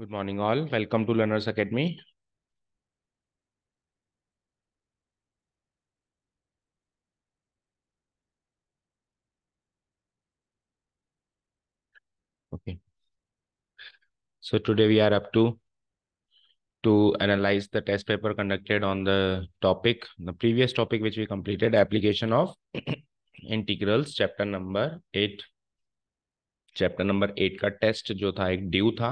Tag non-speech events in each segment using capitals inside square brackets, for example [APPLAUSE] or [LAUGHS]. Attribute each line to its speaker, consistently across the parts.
Speaker 1: Good morning, all. Welcome to Learners Academy. Okay. So today we are up to to analyze the test paper conducted on the topic, the previous topic which we completed, application of integrals, chapter number eight chapter number eight का test जो था एक due था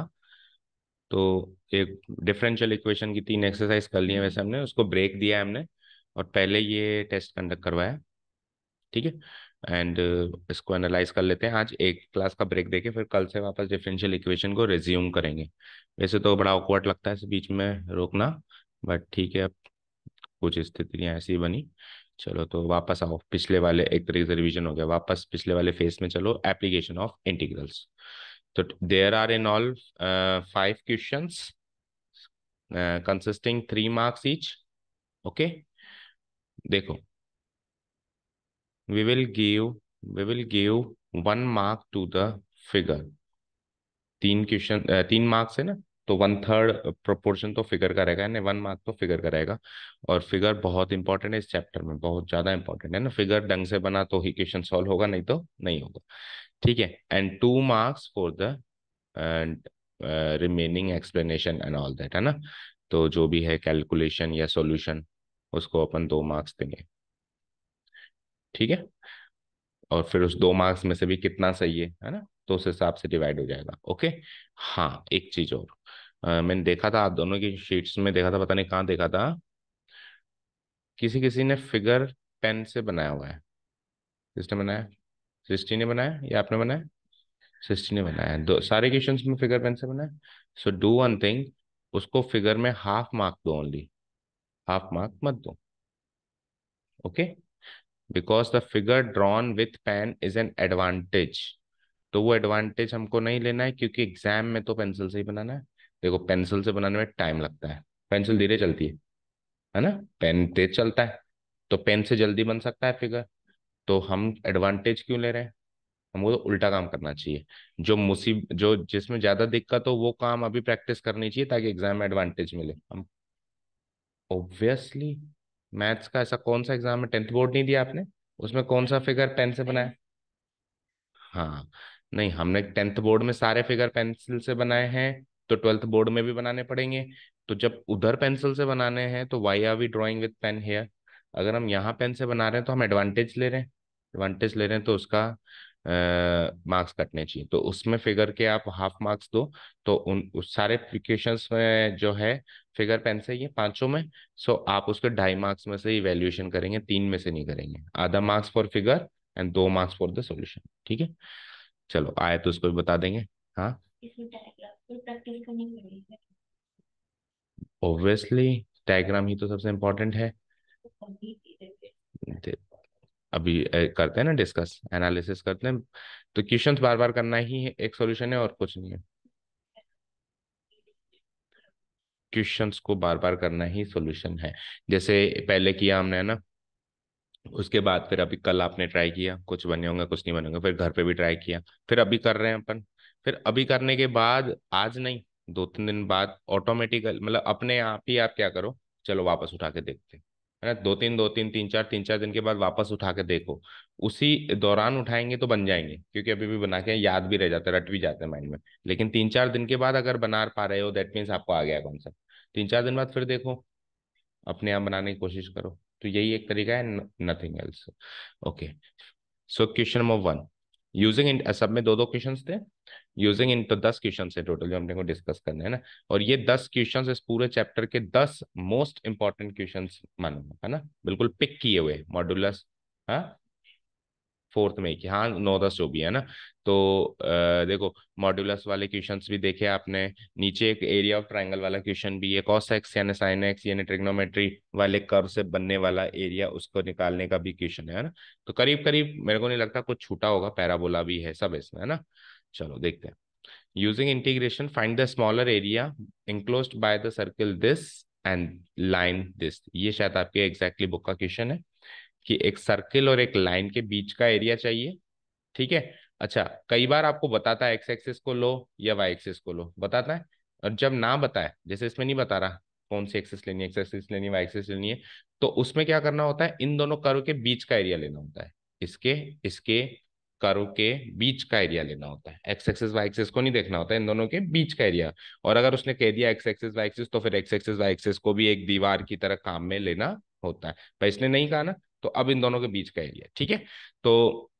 Speaker 1: तो एक differential equation की तीन exercise कर ली है वैसे हमने उसको ब्रेक दिया है हमने और पहले ये टेस्ट कंडक्ट करवाया ठीक है एंड uh, इसको एनालाइज कर लेते हैं आज एक क्लास का ब्रेक देके फिर कल से वापस डिफरेंशियल इक्वेशन को रिज्यूम करेंगे वैसे तो बड़ा ऑकवर्ड लगता है इस बीच में रोकना बट ठीक है अब कुछ स्थितियाँ ऐसी बनी चलो तो वापस आओ पिछले वाले एक तरीके से रिविजन हो गया वापस पिछले वाले फेस में चलो एप्लीकेशन ऑफ इंटीग्रल्स So तो there are in all uh, five questions uh, consisting three marks each. Okay. Dekho. We will give we will give one mark to the figure. तीन question तीन marks है ना तो one third proportion तो figure का रहेगा यानी one mark तो फिगर का रहेगा और फिगर बहुत इंपॉर्टेंट है इस चैप्टर में बहुत ज्यादा इंपॉर्टेंट है ना फिगर ढंग से बना तो ही क्वेश्चन सॉल्व होगा नहीं तो नहीं होगा ठीक है and two marks for the and remaining explanation and all that है ना तो जो भी है कैलकुलेशन या सॉल्यूशन उसको अपन दो मार्क्स देंगे ठीक है और फिर उस दो मार्क्स में से भी कितना सही है है ना तो उस हिसाब से डिवाइड हो जाएगा ओके हाँ एक चीज और मैंने देखा था आप दोनों की शीट्स में देखा था पता नहीं कहाँ देखा था किसी किसी ने फिगर पेन से बनाया हुआ है किसने बनाया सृष्टि ने बनाया या आपने बनाया सृष्टि ने बनाया दो सारे क्वेश्चन में फिगर पेन से बनाया सो डू वन थिंग उसको फिगर में हाफ मार्क दो ओनली हाफ मार्क मत दो okay because the figure drawn with pen is an advantage तो वो एडवांटेज हमको नहीं लेना है क्योंकि एग्जाम में तो पेंसिल से ही बनाना है देखो पेंसिल से बनाने में टाइम लगता है पेंसिल धीरे चलती है है ना पेन तेज चलता है तो पेन से जल्दी बन सकता है फिगर तो हम एडवांटेज क्यों ले रहे हैं हमको तो उल्टा काम करना चाहिए जो मुसीब जो जिसमें ज्यादा दिक्कत हो वो काम अभी प्रैक्टिस करनी चाहिए ताकि एग्जाम में एडवांटेज मिले हम ऑब्वियसली मैथ्स का ऐसा कौन सा एग्जाम है टेंथ बोर्ड नहीं दिया आपने उसमें कौन सा फिगर पेन से बनाया हाँ नहीं हमने टेंथ बोर्ड में सारे फिगर पेंसिल से बनाए हैं तो ट्वेल्थ बोर्ड में भी बनाने पड़ेंगे तो जब उधर पेंसिल से बनाने हैं तो why are we drawing with pen here अगर हम यहाँ पेन से बना रहे हैं तो हम एडवांटेज ले रहे हैं एडवांटेज ले रहे हैं तो उसका मार्क्स कटने चाहिए तो उसमें फिगर के आप हाफ मार्क्स दो तो उन उस सारे में जो है फिगर पेन से ये पांचों में सो आप उसके ढाई मार्क्स में से इवेल्यूएशन करेंगे तीन में से नहीं करेंगे आधा मार्क्स फॉर फिगर एंड दो मार्क्स फॉर द सोल्यूशन ठीक है चलो आए तो उसको भी बता देंगे हाँ ऑब्वियसली डायग्राम ही तो सबसे इम्पोर्टेंट है अभी करते हैं ना डिस्कस एनालिसिस करते हैं तो क्वेश्चन बार बार करना ही है एक सोल्यूशन है और कुछ नहीं है क्वेश्चंस को बार बार करना ही सोल्यूशन है जैसे पहले किया हमने ना उसके बाद फिर अभी कल आपने ट्राई किया कुछ बने होंगे कुछ नहीं बने होंगे फिर घर पे भी ट्राई किया फिर अभी कर रहे हैं अपन फिर अभी करने के बाद आज नहीं दो तीन दिन बाद ऑटोमेटिकल मतलब अपने आप ही आप क्या करो चलो वापस उठा के देखते है ना दो तीन दो तीन तीन चार तीन चार दिन के बाद वापस उठा के देखो उसी दौरान उठाएंगे तो बन जाएंगे क्योंकि अभी भी बना के याद भी रह जाता है रट भी जाते हैं माइंड में लेकिन तीन चार दिन के बाद अगर बना पा रहे हो दैट मीन्स आपको आ गया कौन सा तीन चार दिन बाद फिर देखो अपने आप बनाने की कोशिश करो तो यही एक तरीका है nothing else okay so question number one using सब में दो दो क्वेश्चन थे यूजिंग इन टू दस क्वेश्चन है टोटल जो हमने को डिस्कस करने है ना और ये दस क्वेश्चन इस पूरे चैप्टर के दस मोस्ट इंपॉर्टेंट क्वेश्चन मानो है ना बिल्कुल पिक किए हुए मॉड्यूलस हाँ फोर्थ में कि हाँ नौ दस जो भी है ना तो आ, देखो मॉड्यूलस वाले क्वेश्चंस भी देखे आपने नीचे एक एरिया ऑफ ट्रायंगल वाला क्वेश्चन भी है कॉस एक्स यानी साइन एक्स यानी ट्रिग्नोमेट्री वाले कर्व से बनने वाला एरिया उसको निकालने का भी क्वेश्चन है ना तो करीब करीब मेरे को नहीं लगता कुछ छूटा होगा पैराबोला भी है सब इसमें है ना चलो देखते हैं using integration find the smaller area enclose by the circle this and line this ये शायद आपके एग्जैक्टली बुक का क्वेश्चन है कि एक सर्किल और एक लाइन के बीच का एरिया चाहिए ठीक है अच्छा कई बार आपको बताता है एक्स एक्सिस को लो या वाई एक्सिस को लो बताता है और जब ना बताए जैसे इसमें नहीं बता रहा कौन सी एक्सिस लेनी है एक्सेस लेनी है वाई एक्सेस लेनी है तो उसमें क्या करना होता है इन दोनों कर्व के बीच का एरिया लेना होता है इसके इसके करो के बीच का एरिया लेना होता है एक्स एक्सेस वाई एक्सेस को नहीं देखना होता है इन दोनों के बीच का एरिया और अगर उसने कह दिया एक्स एक्सेस वाई एक्सेस तो फिर एक्स एक्सेस वाई एक्सेस को भी एक दीवार की तरह काम में लेना होता है पर इसने नहीं कहा ना तो अब इन दोनों के बीच का एरिया ठीक है तो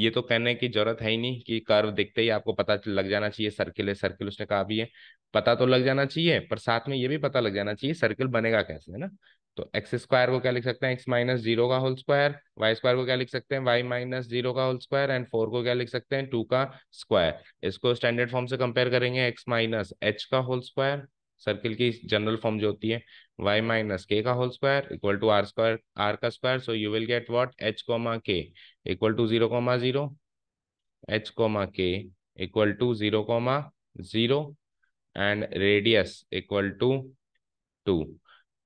Speaker 1: ये तो कहने की जरूरत है ही नहीं कि कर्व देखते ही आपको पता लग जाना चाहिए सर्किल है सर्किल उसने कहा भी है पता तो लग जाना चाहिए पर साथ में ये भी पता लग जाना चाहिए सर्किल बनेगा कैसे है ना तो एक्स स्क्वायर को क्या लिख सकते हैं एक्स माइनस जीरो का होल स्क्वायर वाई स्क्वायर को क्या लिख सकते हैं वाई माइनस जीरो का होल स्क्वायर एंड फोर को क्या लिख सकते हैं टू का स्क्वायर इसको स्टैंडर्ड फॉर्म से कंपेयर करेंगे एक्स माइनस एच का होल स्क्वायर सर्किल की जनरल फॉर्म जो होती है वाई माइनस के का whole square equal to r square r का square so you will get what H comma k equal to zero comma zero h comma k equal to zero comma zero and radius equal to two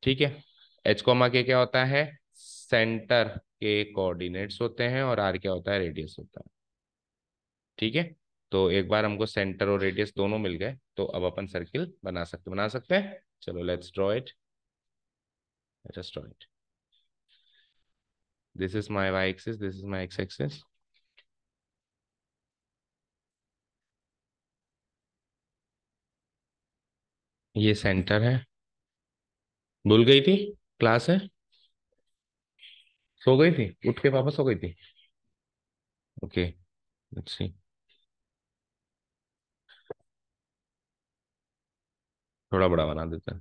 Speaker 1: ठीक है H comma के क्या होता है centre के coordinates होते हैं और आर क्या होता है रेडियस होता है ठीक है तो एक बार हमको सेंटर और रेडियस दोनों मिल गए तो अब अपन सर्किल बना सकते बना सकते हैं चलो let's draw it let's draw it this is my y axis this is my x axis ये सेंटर है भूल गई थी क्लास है सो गई थी उठ के वापस सो गई थी ओके लेट्स सी थोड़ा बड़ा बना देते हैं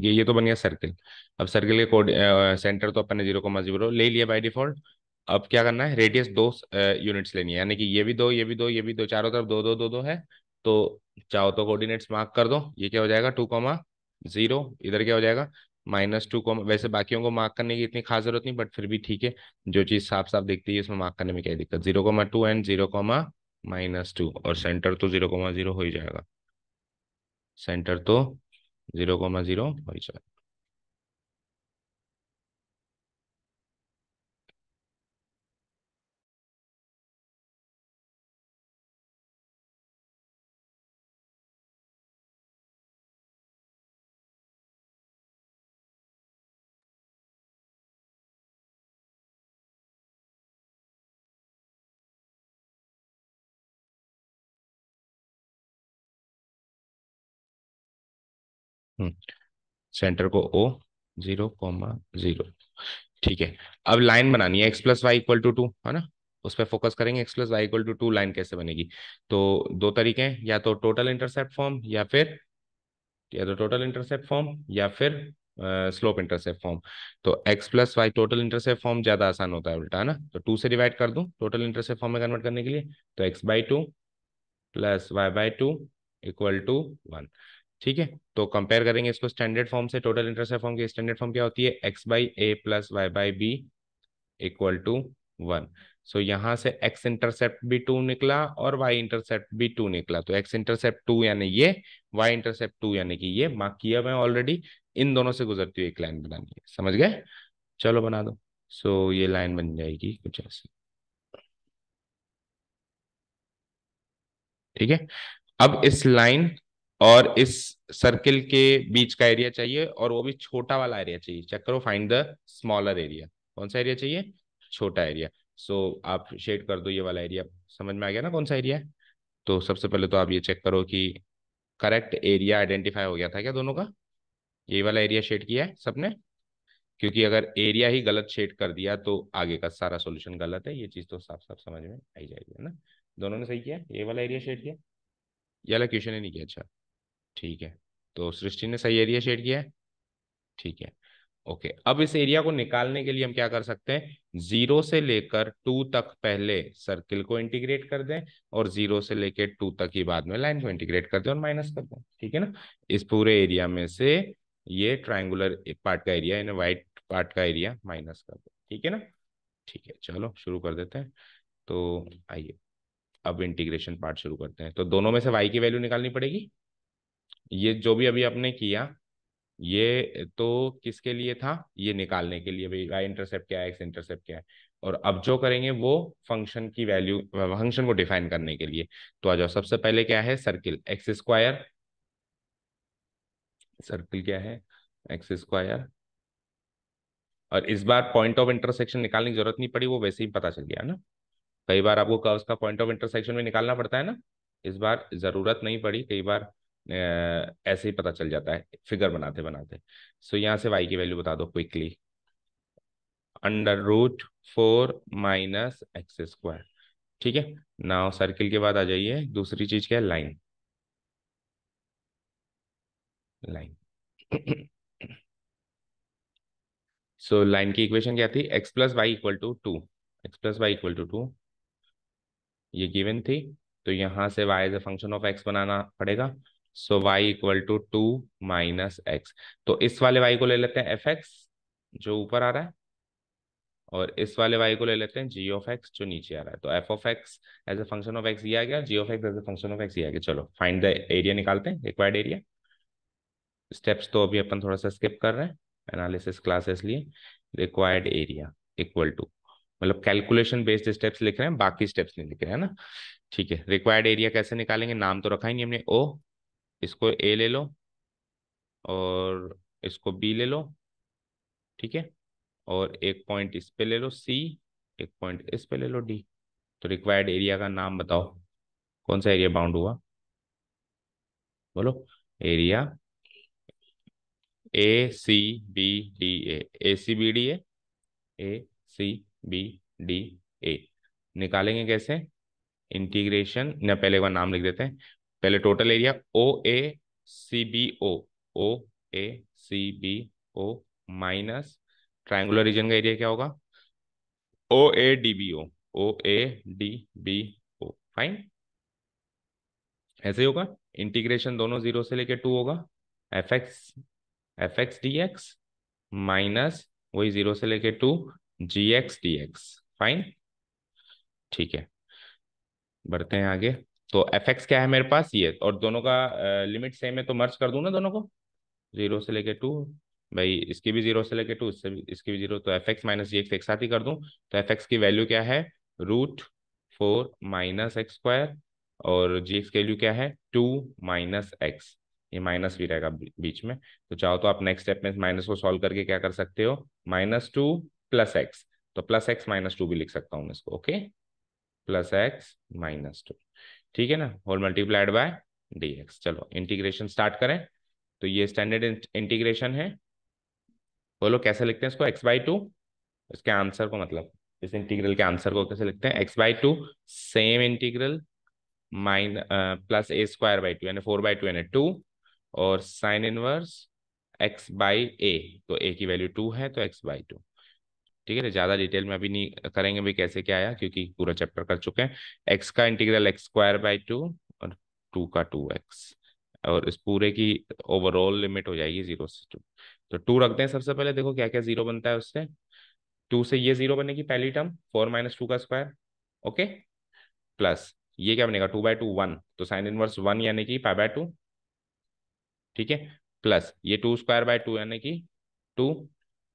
Speaker 1: ठीक है ये तो बन गया सर्किल अब सर्किल के कोड सेंटर तो अपन ने जीरो कोमा जीरो ले लिया बाई डिफॉल्ट अब क्या करना है रेडियस दो यूनिट्स लेनी है यानी कि ये भी दो ये भी दो ये भी दो चारों तरफ दो दो दो दो है तो चाहो तो कोऑर्डिनेट्स मार्क कर दो ये क्या हो जाएगा टू कॉमा जीरो इधर क्या हो जाएगा माइनस टू कॉमा वैसे बाकियों को मार्क करने की इतनी खास जरूरत नहीं बट फिर भी ठीक है जो चीज़ साफ साफ दिखती है उसमें मार्क करने में क्या दिक्कत zero comma two and zero comma minus two और सेंटर तो जीरो कॉमा जीरो हो ही जाएगा सेंटर तो জিরো কমা জিরো হয়ে যাবে सेंटर हम्म, को ओ जीरो कॉमा जीरो ठीक है अब लाइन बनानी है x plus y equal to two है ना उस पर फोकस करेंगे x plus y equal to two line कैसे बनेगी तो दो तरीके हैं या तो टोटल इंटरसेप्ट फॉर्म या फिर या तो टोटल इंटरसेप्ट फॉर्म या फिर स्लोप इंटरसेप्ट फॉर्म तो x plus y total intercept form ज्यादा आसान होता है उल्टा है ना तो टू से डिवाइड कर दूं टोटल इंटरसेप्ट फॉर्म में कन्वर्ट करने के लिए तो x by two plus y by two equal to one ठीक है तो कंपेयर करेंगे इसको स्टैंडर्ड फॉर्म से टोटल इंटरेस्ट फॉर्म की स्टैंडर्ड फॉर्म क्या होती है x by a plus y by b equal to one so यहाँ से एक्स इंटरसेप्ट भी टू निकला और वाई इंटरसेप्ट भी टू निकला तो एक्स इंटरसेप्ट टू यानी ये वाई इंटरसेप्ट टू यानी कि ये मार्क किया मैं ऑलरेडी इन दोनों से गुजरती हुई एक लाइन बनानी है समझ गए चलो बना दो सो so, ये लाइन बन जाएगी कुछ ऐसे ठीक है अब इस लाइन और इस सर्किल के बीच का एरिया चाहिए और वो भी छोटा वाला एरिया चाहिए चेक करो फाइंड द स्मॉलर एरिया कौन सा एरिया चाहिए छोटा एरिया सो so, आप शेड कर दो ये वाला एरिया समझ में आ गया ना कौन सा एरिया है तो सबसे पहले तो आप ये चेक करो कि करेक्ट एरिया आइडेंटिफाई हो गया था क्या दोनों का ये वाला एरिया शेड किया है सबने क्योंकि अगर एरिया ही गलत शेड कर दिया तो आगे का सारा सोल्यूशन गलत है ये चीज़ तो साफ साफ समझ में आई जाएगी है ना दोनों ने सही किया ये वाला एरिया शेड किया ये वाला क्वेश्चन ही नहीं किया अच्छा ठीक है तो सृष्टि ने सही एरिया शेड किया है ठीक है ओके अब इस एरिया को निकालने के लिए हम क्या कर सकते हैं जीरो से लेकर टू तक पहले सर्किल को इंटीग्रेट कर दें और जीरो से लेकर टू तक ही बाद में लाइन को इंटीग्रेट कर दें और माइनस कर दें ठीक है ना इस पूरे एरिया में से ये ट्राइंगुलर पार्ट का एरिया यानी व्हाइट पार्ट का एरिया माइनस कर दें ठीक है ना ठीक है चलो शुरू कर देते हैं तो आइए अब इंटीग्रेशन पार्ट शुरू करते हैं तो दोनों में से वाई की वैल्यू निकालनी पड़ेगी ये जो भी अभी आपने किया ये तो किसके लिए था ये निकालने के लिए भाई वाई इंटरसेप्ट क्या है एक्स इंटरसेप्ट क्या है और अब जो करेंगे वो फंक्शन की वैल्यू फंक्शन को डिफाइन करने के लिए तो आ जाओ सबसे पहले क्या है सर्किल एक्स स्क्वायर सर्किल क्या है एक्स स्क्वायर और इस बार पॉइंट ऑफ इंटरसेक्शन निकालने की जरूरत नहीं पड़ी वो वैसे ही पता चल गया ना कई बार आपको कर्व का पॉइंट ऑफ इंटरसेक्शन भी निकालना पड़ता है ना इस बार जरूरत नहीं पड़ी कई बार ऐसे ही पता चल जाता है फिगर बनाते बनाते सो so, यहाँ से वाई की वैल्यू बता दो quickly under root four minus x square ठीक है नाउ सर्किल के बाद आ जाइए दूसरी चीज क्या है लाइन लाइन सो लाइन की इक्वेशन क्या थी x plus y equal to two x plus y equal to two ये गिवन थी तो यहां से y as a function of x बनाना पड़ेगा so y equal to two minus x तो इस वाले y को ले लेते हैं एफ एक्स जो ऊपर आ रहा है और इस वाले y को ले लेते हैं जी ऑफ एक्स जो नीचे आ रहा है तो f of x as a function of x आ गया g of x as a function of x आ गया चलो फाइंड द एरिया निकालते हैं रिक्वायर्ड एरिया स्टेप्स तो अभी अपन थोड़ा सा स्किप कर रहे हैं एनालिसिस क्लासेस लिए रिक्वायर्ड एरिया इक्वल टू मतलब कैलकुलेशन बेस्ड स्टेप्स लिख रहे हैं बाकी स्टेप्स नहीं लिख रहे हैं ना ठीक है रिक्वायर्ड एरिया कैसे निकालेंगे नाम तो रखा ही नहीं हमने ओ इसको ए ले लो और इसको बी ले लो ठीक है और एक पॉइंट इस पे ले लो सी एक पॉइंट इस पे ले लो डी तो रिक्वायर्ड एरिया का नाम बताओ कौन सा एरिया बाउंड हुआ बोलो area a c b d A a c b d A a c b d a निकालेंगे कैसे इंटीग्रेशन ना पहले एक बार नाम लिख देते हैं पहले total area o a c b O o a c b o minus triangular region का एरिया क्या होगा o a d b O o a d b o fine ऐसे होगा इंटीग्रेशन दोनों जीरो से लेके टू होगा f x f x d x minus वही जीरो से लेके two g x d x fine ठीक है बढ़ते हैं आगे तो एफ एक्स क्या है मेरे पास ये और दोनों का लिमिट सेम है तो मर्ज कर दू ना दोनों को जीरो से लेके टू भाई इसकी भी जीरो से लेके टू इससे भी इसकी भी जीरो तो f x minus g x एक साथ ही कर दूं तो एफ एक्स की वैल्यू क्या है root four minus x square और जी एक्स की वैल्यू क्या है टू माइनस एक्स ये माइनस भी रहेगा बीच में तो चाहो तो आप नेक्स्ट स्टेप में माइनस को सॉल्व करके क्या कर सकते हो माइनस टू प्लस एक्स तो प्लस एक्स माइनस टू भी लिख सकता हूँ इसको okay plus x minus two ठीक है ना whole multiplied by d x चलो इंटीग्रेशन स्टार्ट करें तो ये स्टैंडर्ड इंटीग्रेशन है बोलो कैसे लिखते हैं इसको एक्स बाई टू इसके आंसर को मतलब इस इंटीग्रल के आंसर को कैसे लिखते हैं x by two same integral mine plus a square by two यानी फोर बाई टू यानी टू और sine inverse x by a तो ए की वैल्यू टू है तो एक्स बाई टू ठीक है ना ज्यादा डिटेल में अभी नहीं करेंगे भी कैसे क्या आया क्योंकि पूरा चैप्टर कर चुके हैं एक्स का integral x square by two और टू का टू एक्स और इस पूरे की ओवरऑल लिमिट हो जाएगी जीरो से टू तो टू रखते हैं सबसे पहले देखो क्या क्या जीरो बनता है उससे टू से ये जीरो बनेगी पहली टर्म फोर माइनस टू का स्क्वायर ओके प्लस ये क्या बनेगा टू बाय टू वन तो साइन इनवर्स वन यानी कि पाई बाय टू ठीक है प्लस ये टू स्क्वायर बाय टू यानी कि two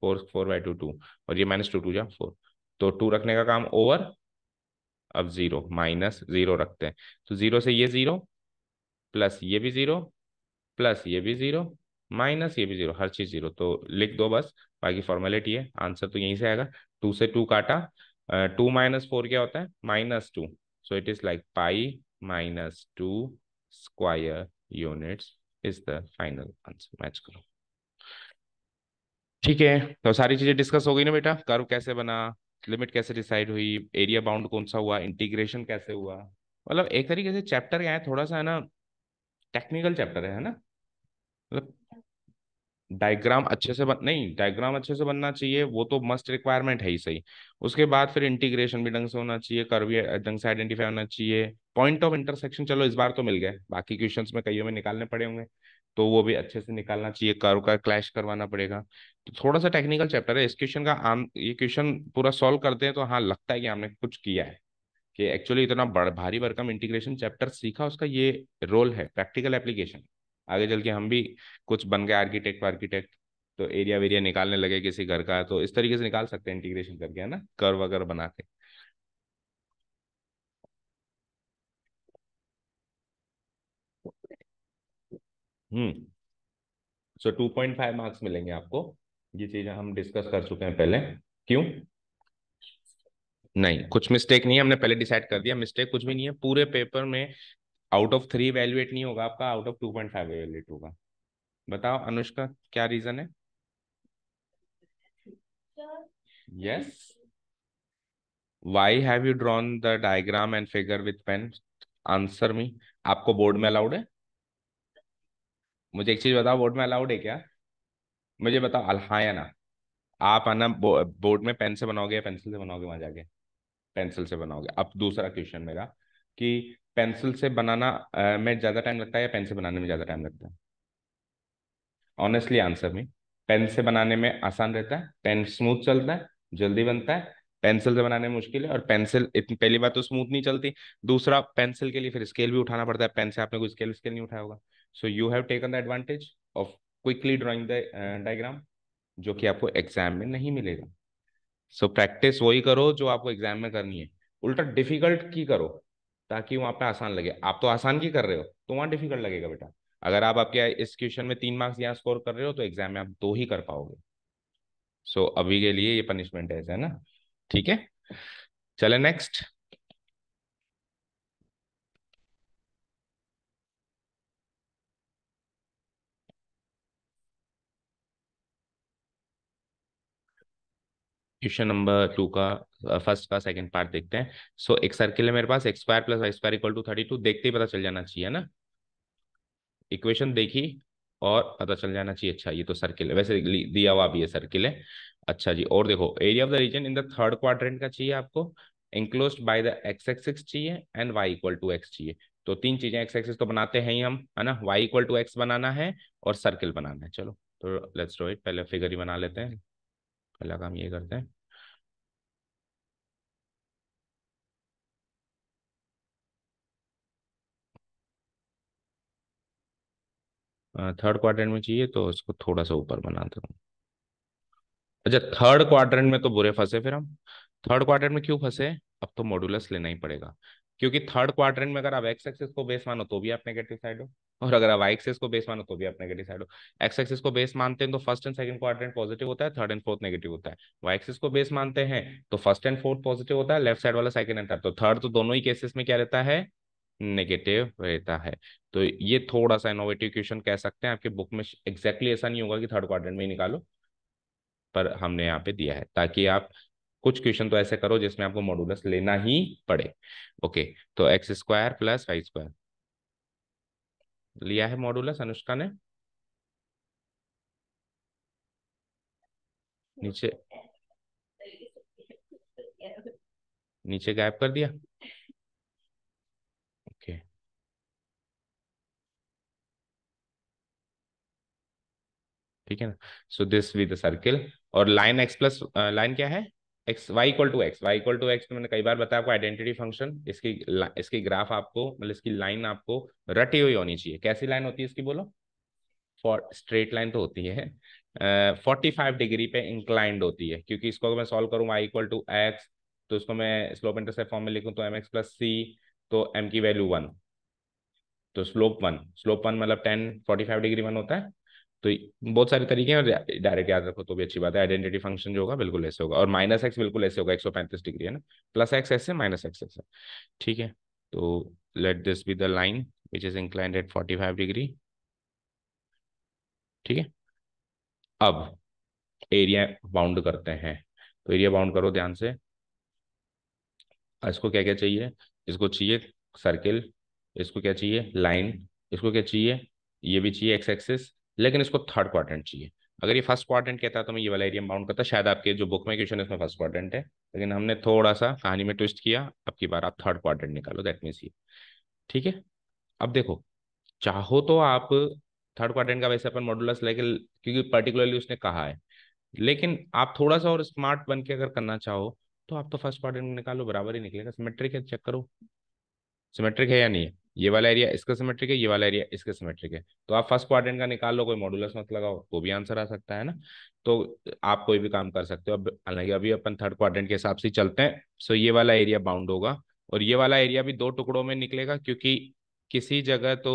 Speaker 1: four four by two two और ये माइनस टू टू जा फोर तो टू रखने का काम ओवर अब जीरो माइनस जीरो रखते हैं तो जीरो से ये जीरो प्लस ये भी जीरो प्लस ये भी जीरो माइनस ये भी जीरो हर चीज़ जीरो तो लिख दो बस बाकी फॉर्मेलिटी है आंसर तो यहीं से आएगा टू से टू काटा टू माइनस फोर क्या होता है minus two so it is like pi minus two square units is the final answer match करो ठीक है तो सारी चीजें डिस्कस हो गई ना बेटा कर्व कैसे बना लिमिट कैसे डिसाइड हुई एरिया बाउंड कौन सा हुआ इंटीग्रेशन कैसे हुआ मतलब एक तरीके से चैप्टर क्या है थोड़ा सा है ना टेक्निकल चैप्टर है ना मतलब डायग्राम अच्छे से बन नहीं डायग्राम अच्छे से बनना चाहिए वो तो मस्ट रिक्वायरमेंट है ही सही उसके बाद फिर इंटीग्रेशन भी ढंग से होना चाहिए कर भी ढंग से आइडेंटिफाई होना चाहिए पॉइंट ऑफ इंटरसेक्शन चलो इस बार तो मिल गए बाकी क्वेश्चंस में कईयों में निकालने पड़े होंगे तो वो भी अच्छे से निकालना चाहिए कर्व का क्लैश करवाना पड़ेगा तो थोड़ा सा टेक्निकल चैप्टर है इस क्वेश्चन का आम ये क्वेश्चन पूरा सॉल्व करते हैं तो हाँ लगता है कि हमने कुछ किया है कि एक्चुअली इतना बड़ भारी वर्कम इंटीग्रेशन चैप्टर सीखा उसका ये रोल है प्रैक्टिकल एप्लीकेशन आगे चल के हम भी कुछ बन गए आर्किटेक्ट वार्किटेक्ट तो एरिया वेरिया निकालने लगे किसी घर का तो इस तरीके से निकाल सकते हैं इंटीग्रेशन करके है ना कर्व वगैरह बना के hmm so two point five marks मिलेंगे आपको ये चीज हम डिस्कस कर चुके हैं पहले क्यों नहीं कुछ मिस्टेक नहीं है हमने पहले डिसाइड कर दिया मिस्टेक कुछ भी नहीं है पूरे पेपर में आउट ऑफ थ्री वैल्यूएट नहीं होगा आपका out of two point five evaluate होगा बताओ अनुष्का क्या रीजन है yes why have you drawn the diagram and figure with pen answer me आपको बोर्ड में अलाउड है मुझे एक चीज बताओ बोर्ड में अलाउड है क्या मुझे बताओ हाँ या ना आप आना बोर्ड में पेन से बनाओगे या पेंसिल से बनाओगे वहां जाके पेंसिल से बनाओगे अब दूसरा क्वेश्चन मेरा कि पेंसिल से बनाना आ, में ज्यादा टाइम लगता है या पेन से बनाने में ज्यादा टाइम लगता है ऑनेस्टली आंसर में पेन से बनाने में आसान रहता है पेन स्मूथ चलता है जल्दी बनता है पेंसिल से बनाने में मुश्किल है और पेंसिल इतनी पहली बात तो स्मूथ नहीं चलती दूसरा पेंसिल के लिए फिर स्केल भी उठाना पड़ता है पेन से आपने कोई स्केल स्केल नहीं उठाया होगा so you have taken the advantage of quickly drawing the diagram जो कि आपको एग्जाम में नहीं मिलेगा सो प्रैक्टिस वही करो जो आपको एग्जाम में करनी है उल्टा डिफिकल्ट की करो ताकि वहां पे आसान लगे आप तो आसान की कर रहे हो तो वहां डिफिकल्ट लगेगा बेटा अगर आप आपके इस क्वेश्चन में तीन मार्क्स यहाँ स्कोर कर रहे हो तो एग्जाम में आप दो ही कर पाओगे सो so, अभी के लिए ये पनिशमेंट है ना ठीक है चले नेक्स्ट क्वेश्चन नंबर टू का फर्स्ट का सेकंड पार्ट देखते हैं सो so, एक सर्किल है मेरे पास x square plus y square equal to thirty two देखते ही पता चल जाना चाहिए ना इक्वेशन देखी और पता चल जाना चाहिए अच्छा ये तो सर्किल है वैसे दिया हुआ भी है सर्किल है अच्छा जी और देखो area of the region in the third quadrant का चाहिए आपको enclose by the x axis चाहिए and y equal to x चाहिए तो तीन चीजें एक्स एक्सिस तो बनाते हैं ही हम है ना वाई इक्वल टू एक्स बनाना है और सर्किल बनाना है चलो तो लेट्स डू इट पहले फिगर ही बना लेते हैं पहला काम ये करते हैं थर्ड क्वाड्रेंट में चाहिए तो इसको थोड़ा सा ऊपर बनाते हूँ अच्छा थर्ड क्वाड्रेंट में तो बुरे फंसे फिर हम थर्ड क्वाड्रेंट में क्यों फंसे अब तो मॉड्यूलस लेना ही पड़ेगा क्योंकि थर्ड क्वाड्रेंट में अगर आप एक्स एक्सिस को बेस मानो तो भी आप नेगेटिव साइड हो और अगर आप वाई एक्सिस को बेस मानो तो भी आप नेगेटिव साइड हो एक्स एक्सिस को बेस मानते हैं तो first and second quadrant positive होता है थर्ड एंड फोर्थ नेगेटिव होता है वाई एक्सिस को बेस मानते हैं तो फर्स्ट एंड फोर्थ पॉजिटिव होता है लेफ्ट साइड वाला सेकंड एंड थर्ड तो थर्ड तो दोनों ही केसेस में क्या रहता है नेगेटिव रहता है तो ये थोड़ा सा इनोवेटिव क्वेश्चन कह सकते हैं आपके बुक में एक्जैक्टली ऐसा नहीं होगा कि थर्ड क्वार्टर में ही निकालो पर हमने यहाँ पे दिया है ताकि आप कुछ क्वेश्चन तो ऐसे करो जिसमें आपको मॉडुलस लेना ही पड़े ओके तो x square plus y square लिया है मॉडुलस अनुष्का ने नीचे नीचे गायब कर दिया ठीक है ना सो दिस विद सर्किल और लाइन एक्स प्लस लाइन क्या है x y equal to x y equal to x मैंने कई बार बताया आपको आइडेंटिटी फंक्शन इसकी इसकी ग्राफ आपको मतलब इसकी लाइन आपको रटी हुई होनी चाहिए कैसी लाइन होती है इसकी बोलो फॉर स्ट्रेट लाइन तो होती है फोर्टी फाइव डिग्री पे इंक्लाइंड होती है क्योंकि इसको अगर मैं सॉल्व करूँ वाई इक्वल टू एक्स तो इसको मैं स्लोप इंटरसेप्ट फॉर्म में लिखूँ तो एम एक्स प्लस सी तो एम की वैल्यू वन तो स्लोप वन स्लोप वन मतलब tan forty five degree one होता है तो बहुत सारे तरीके हैं और डायरेक्ट याद रखो तो भी अच्छी बात है आइडेंटिटी फंक्शन जो होगा बिल्कुल ऐसे होगा और माइनस एक्स बिल्कुल ऐसे होगा एक सौ पैंतीस डिग्री है ना प्लस एक्स ऐसे माइनस एक्स ऐसे ठीक है तो let this be the line which is inclined at forty five degree ठीक है अब एरिया बाउंड करते हैं तो एरिया बाउंड करो ध्यान से इसको क्या क्या चाहिए इसको चाहिए सर्किल इसको क्या चाहिए लाइन इसको क्या चाहिए ये भी चाहिए एक्स एक्सिस लेकिन इसको थर्ड क्वाड्रेंट चाहिए अगर ये फर्स्ट क्वाड्रेंट कहता है तो मैं ये वाला एरिया बाउंड करता शायद आपके जो बुक में क्वेश्चन है उसमें फर्स्ट क्वाड्रेंट है लेकिन हमने थोड़ा सा कहानी में ट्विस्ट किया अब की बार आप थर्ड क्वाड्रेंट निकालो दैट मीन्स ये ठीक है अब देखो चाहो तो आप थर्ड क्वाड्रेंट का वैसे अपन मॉडुलस लेकिन क्योंकि पर्टिकुलरली उसने कहा है लेकिन आप थोड़ा सा और स्मार्ट बन के अगर करना चाहो तो आप तो फर्स्ट क्वाड्रेंट निकालो बराबर ही निकलेगा सिमेट्रिक है चेक करो सिमेट्रिक है या नहीं है ये वाला एरिया इसका सिमेट्रिक है ये वाला एरिया इसका सिमेट्रिक है तो आप फर्स्ट क्वाड्रेंट का निकाल लो कोई मॉडुलस मत लगाओ तो भी आंसर आ सकता है ना तो आप कोई भी काम कर सकते हो अब हालांकि अभी अपन थर्ड क्वाड्रेंट के हिसाब से चलते हैं सो ये वाला एरिया बाउंड होगा और ये वाला एरिया भी दो टुकड़ों में निकलेगा क्योंकि किसी जगह तो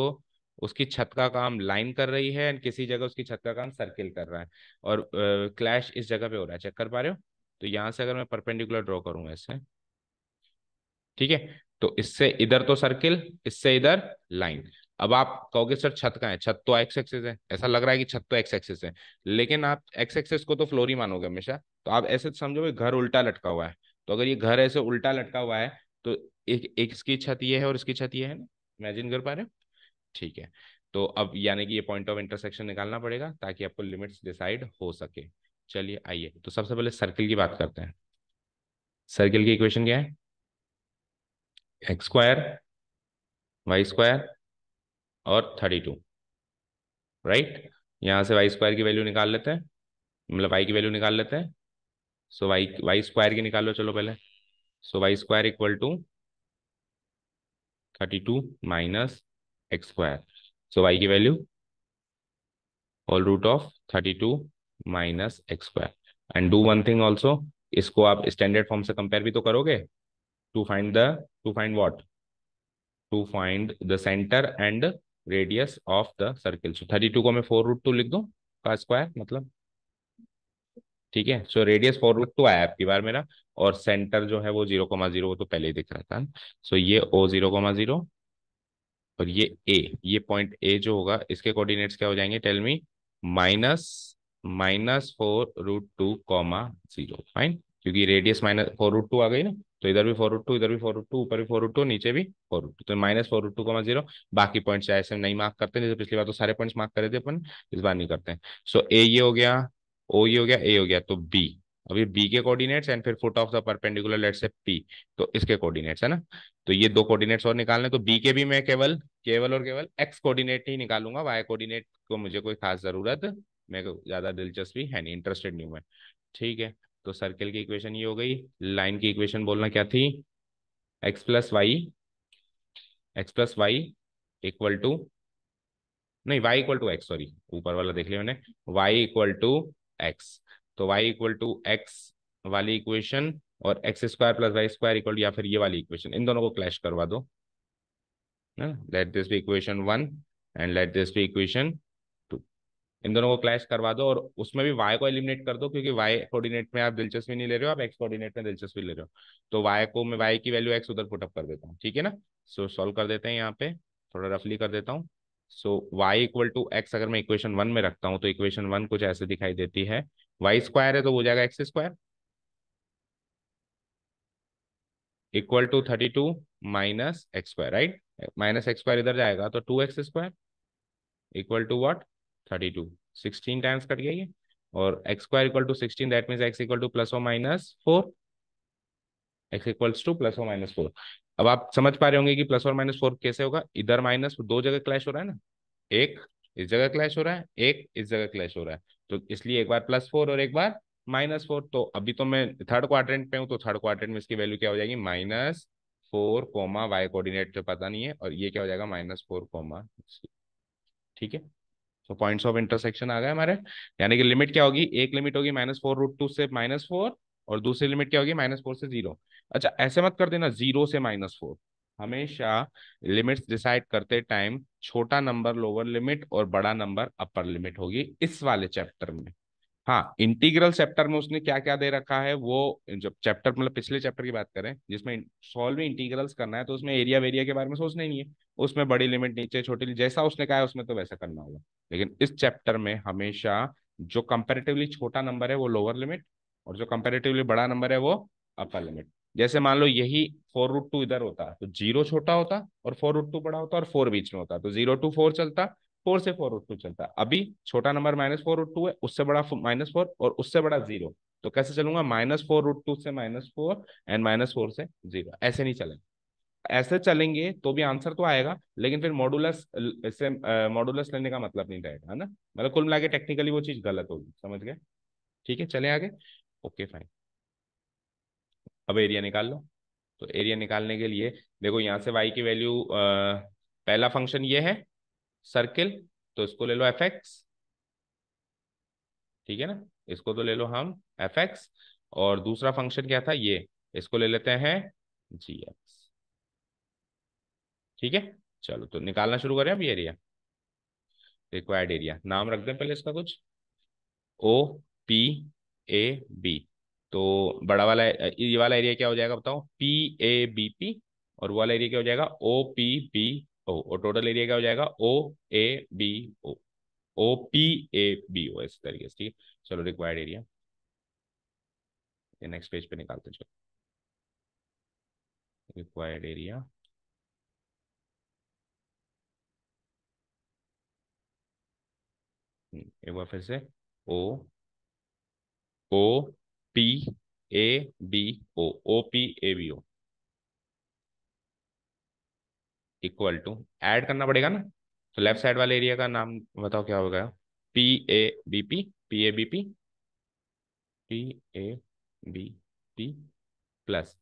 Speaker 1: उसकी छत का काम लाइन कर रही है एंड किसी जगह उसकी छत का काम सर्किल कर रहा है और क्लैश इस जगह पे हो रहा है चेक कर पा रहे हो तो यहाँ से अगर मैं परपेंडिकुलर ड्रॉ करूंगा इससे ठीक है तो इससे इधर तो सर्किल इससे इधर लाइन अब आप कहोगे सर छत का है छत तो एक्स एक्सेस है ऐसा लग रहा है कि छत तो एक्स एक्सेस है लेकिन आप एक्स एक्सेस को तो फ्लोर ही मानोगे हमेशा तो आप ऐसे कि तो घर उल्टा लटका हुआ है तो अगर ये घर ऐसे उल्टा लटका हुआ है तो एक एक इसकी छत ये है और इसकी छत ये है ना इमेजिन कर पा रहे हो ठीक है तो अब यानी कि ये पॉइंट ऑफ इंटरसेक्शन निकालना पड़ेगा ताकि आपको लिमिट्स डिसाइड हो सके चलिए आइए तो सबसे पहले सर्किल की बात करते हैं सर्किल की इक्वेशन क्या है एक्स स्क्वायर वाई स्क्वायर और थर्टी टू राइट यहाँ से वाई स्क्वायर की वैल्यू निकाल लेते हैं मतलब वाई की वैल्यू निकाल लेते हैं सो वाई वाई स्क्वायर की निकाल लो चलो पहले so y square equal to thirty two minus x square so y की value all root of thirty two minus x square and do one thing also इसको आप स्टैंडर्ड फॉर्म से compare भी तो करोगे to find the to find what to find the center and radius of the circle thirty two को मैं four root to लिख दू का स्क्वायर मतलब ठीक है so radius four root two आया आपकी बार मेरा और सेंटर जो है वो 0,0 वो तो पहले ही दिख रहा था सो ये ओ जीरो जीरो और ये ए ये पॉइंट ए जो होगा इसके कोऑर्डिनेट्स क्या हो जाएंगे tell me minus minus four root two comma zero fine क्योंकि radius minus four root two आ गई ना तो इधर भी फोर टू इधर भी फोर टू ऊपर भी फोर टू नीचे भी फोर टू तो minus four two comma zero बाकी पॉइंट चाहे ऐसे नहीं मार्क करते जैसे पिछली बार तो सारे पॉइंट मार्क करे थे अपन इस बार नहीं करते हैं सो ए ये हो गया ओ ये हो गया ए हो गया तो बी अभी बी के कोऑर्डिनेट्स एंड फिर foot of the perpendicular let say P तो इसके कोऑर्डिनेट्स है ना तो ये दो कोऑर्डिनेट्स और निकालने तो बी के भी मैं केवल केवल और केवल एक्स कोऑर्डिनेट ही निकालूंगा वाई कोऑर्डिनेट को मुझे कोई खास जरूरत मेरे को ज्यादा दिलचस्पी है नहीं इंटरेस्टेड नहीं हूँ मैं ठीक है तो सर्किल की इक्वेशन ये हो गई लाइन की इक्वेशन बोलना क्या थी x plus y x plus y equal to नहीं y equal to x sorry ऊपर वाला देख लिया मैंने वाई इक्वल टू एक्स तो वाई इक्वल टू एक्स वाली इक्वेशन और x square plus y square equal या फिर ये वाली इक्वेशन इन दोनों को क्लैश करवा दो let this be equation one and let this be equation इन दोनों को क्लैश करवा दो और उसमें भी वाई को एलिमिनेट कर दो क्योंकि वाई कोऑर्डिनेट में आप दिलचस्पी नहीं ले रहे हो आप एक्स कोऑर्डिनेट में दिलचस्पी ले रहे हो तो वाई को मैं वाई की वैल्यू एक्स उधर पुटअप कर देता हूँ ठीक है ना सो so, सॉल्व कर देते हैं यहाँ पे थोड़ा रफली कर देता हूँ so y equal to x अगर मैं इक्वेशन वन में रखता हूँ तो इक्वेशन वन कुछ ऐसे दिखाई देती है वाई स्क्वायर है तो वो जाएगा x square equal to thirty two minus x square right minus x square इधर जाएगा तो two x square equal to what thirty two sixteen times cut गया ये और x square equal to sixteen that mean x equal to plus और minus four x equals to plus और minus four अब आप समझ पा रहे होंगे कि प्लस और माइनस फोर कैसे होगा इधर माइनस दो जगह क्लैश हो रहा है ना एक इस जगह क्लैश हो रहा है एक इस जगह क्लैश हो रहा है तो इसलिए एक बार प्लस फोर और एक बार माइनस फोर तो अभी तो मैं थर्ड क्वार्टर पे हूँ तो थर्ड क्वाड्रेंट में इसकी वैल्यू क्या हो जाएगी minus four comma y coordinate तो पता नहीं है और ये क्या हो जाएगा माइनस फोर कोमा ठीक है तो पॉइंट्स ऑफ इंटरसेक्शन आ गए हमारे यानी कि लिमिट क्या होगी एक लिमिट होगी माइनस फोर रूट टू से माइनस फोर और दूसरी लिमिट क्या होगी माइनस फोर से जीरो अच्छा ऐसे मत कर देना जीरो से माइनस फोर हमेशा लिमिट्स डिसाइड करते टाइम छोटा नंबर लोअर लिमिट और बड़ा नंबर अपर लिमिट होगी इस वाले चैप्टर में हाँ इंटीग्रल चैप्टर में उसने क्या क्या दे रखा है वो जब चैप्टर मतलब पिछले चैप्टर की बात करें जिसमें सॉल्व इंटीग्रल्स करना है तो उसमें एरिया वेरिया के बारे में सोचना ही नहीं है उसमें बड़ी लिमिट नीचे छोटी जैसा उसने कहा है उसमें तो वैसा करना होगा लेकिन इस चैप्टर में हमेशा जो कंपेरेटिवली छोटा नंबर है वो लोअर लिमिट और जो कंपेरेटिवली बड़ा नंबर है वो अपर लिमिट जैसे मान लो यही फोर रूट टू इधर होता तो जीरो छोटा होता और फोर रूट टू बड़ा होता और फोर बीच में होता तो जीरो टू फोर चलता फोर से फोर रूट टू चलता अभी छोटा number minus four root two है उससे बड़ा माइनस फोर और उससे बड़ा जीरो तो कैसे चलूंगा माइनस फोर रूट टू से minus four and minus four से जीरो ऐसे नहीं चलेंगे ऐसे चलेंगे तो भी आंसर तो आएगा लेकिन फिर मॉडुलस से मॉडुलस लेने का मतलब नहीं रहेगा है ना मतलब कुल मिला के टेक्निकली वो चीज गलत होगी समझ गए ठीक है चले आगे ओके फाइन अब एरिया निकाल लो तो एरिया निकालने के लिए देखो यहाँ से वाई की वैल्यू पहला फंक्शन ये है सर्किल तो इसको ले लो एफ एक्स ठीक है ना इसको तो ले लो हम एफ एक्स और दूसरा फंक्शन क्या था ये इसको ले लेते हैं जी एक्स ठीक है चलो तो निकालना शुरू करें अब एरिया रिक्वायर्ड एरिया नाम रख दें पहले इसका कुछ ओ पी ए बी तो बड़ा वाला ये वाला एरिया क्या हो जाएगा बताओ पी ए बी पी और वो वाला एरिया क्या हो जाएगा ओ पी बी ओ और टोटल एरिया क्या हो जाएगा O A B O O P A B O इस तरीके से ठीक है चलो रिक्वायर्ड एरिया नेक्स्ट पेज पे निकालते चलो रिक्वायर्ड हम्म, एरिया एक बार फिर से O O P A B O O P A B O equal to add करना पड़ेगा ना तो लेफ्ट साइड वाले एरिया का नाम बताओ क्या होगा P A B P P A B P P A B P plus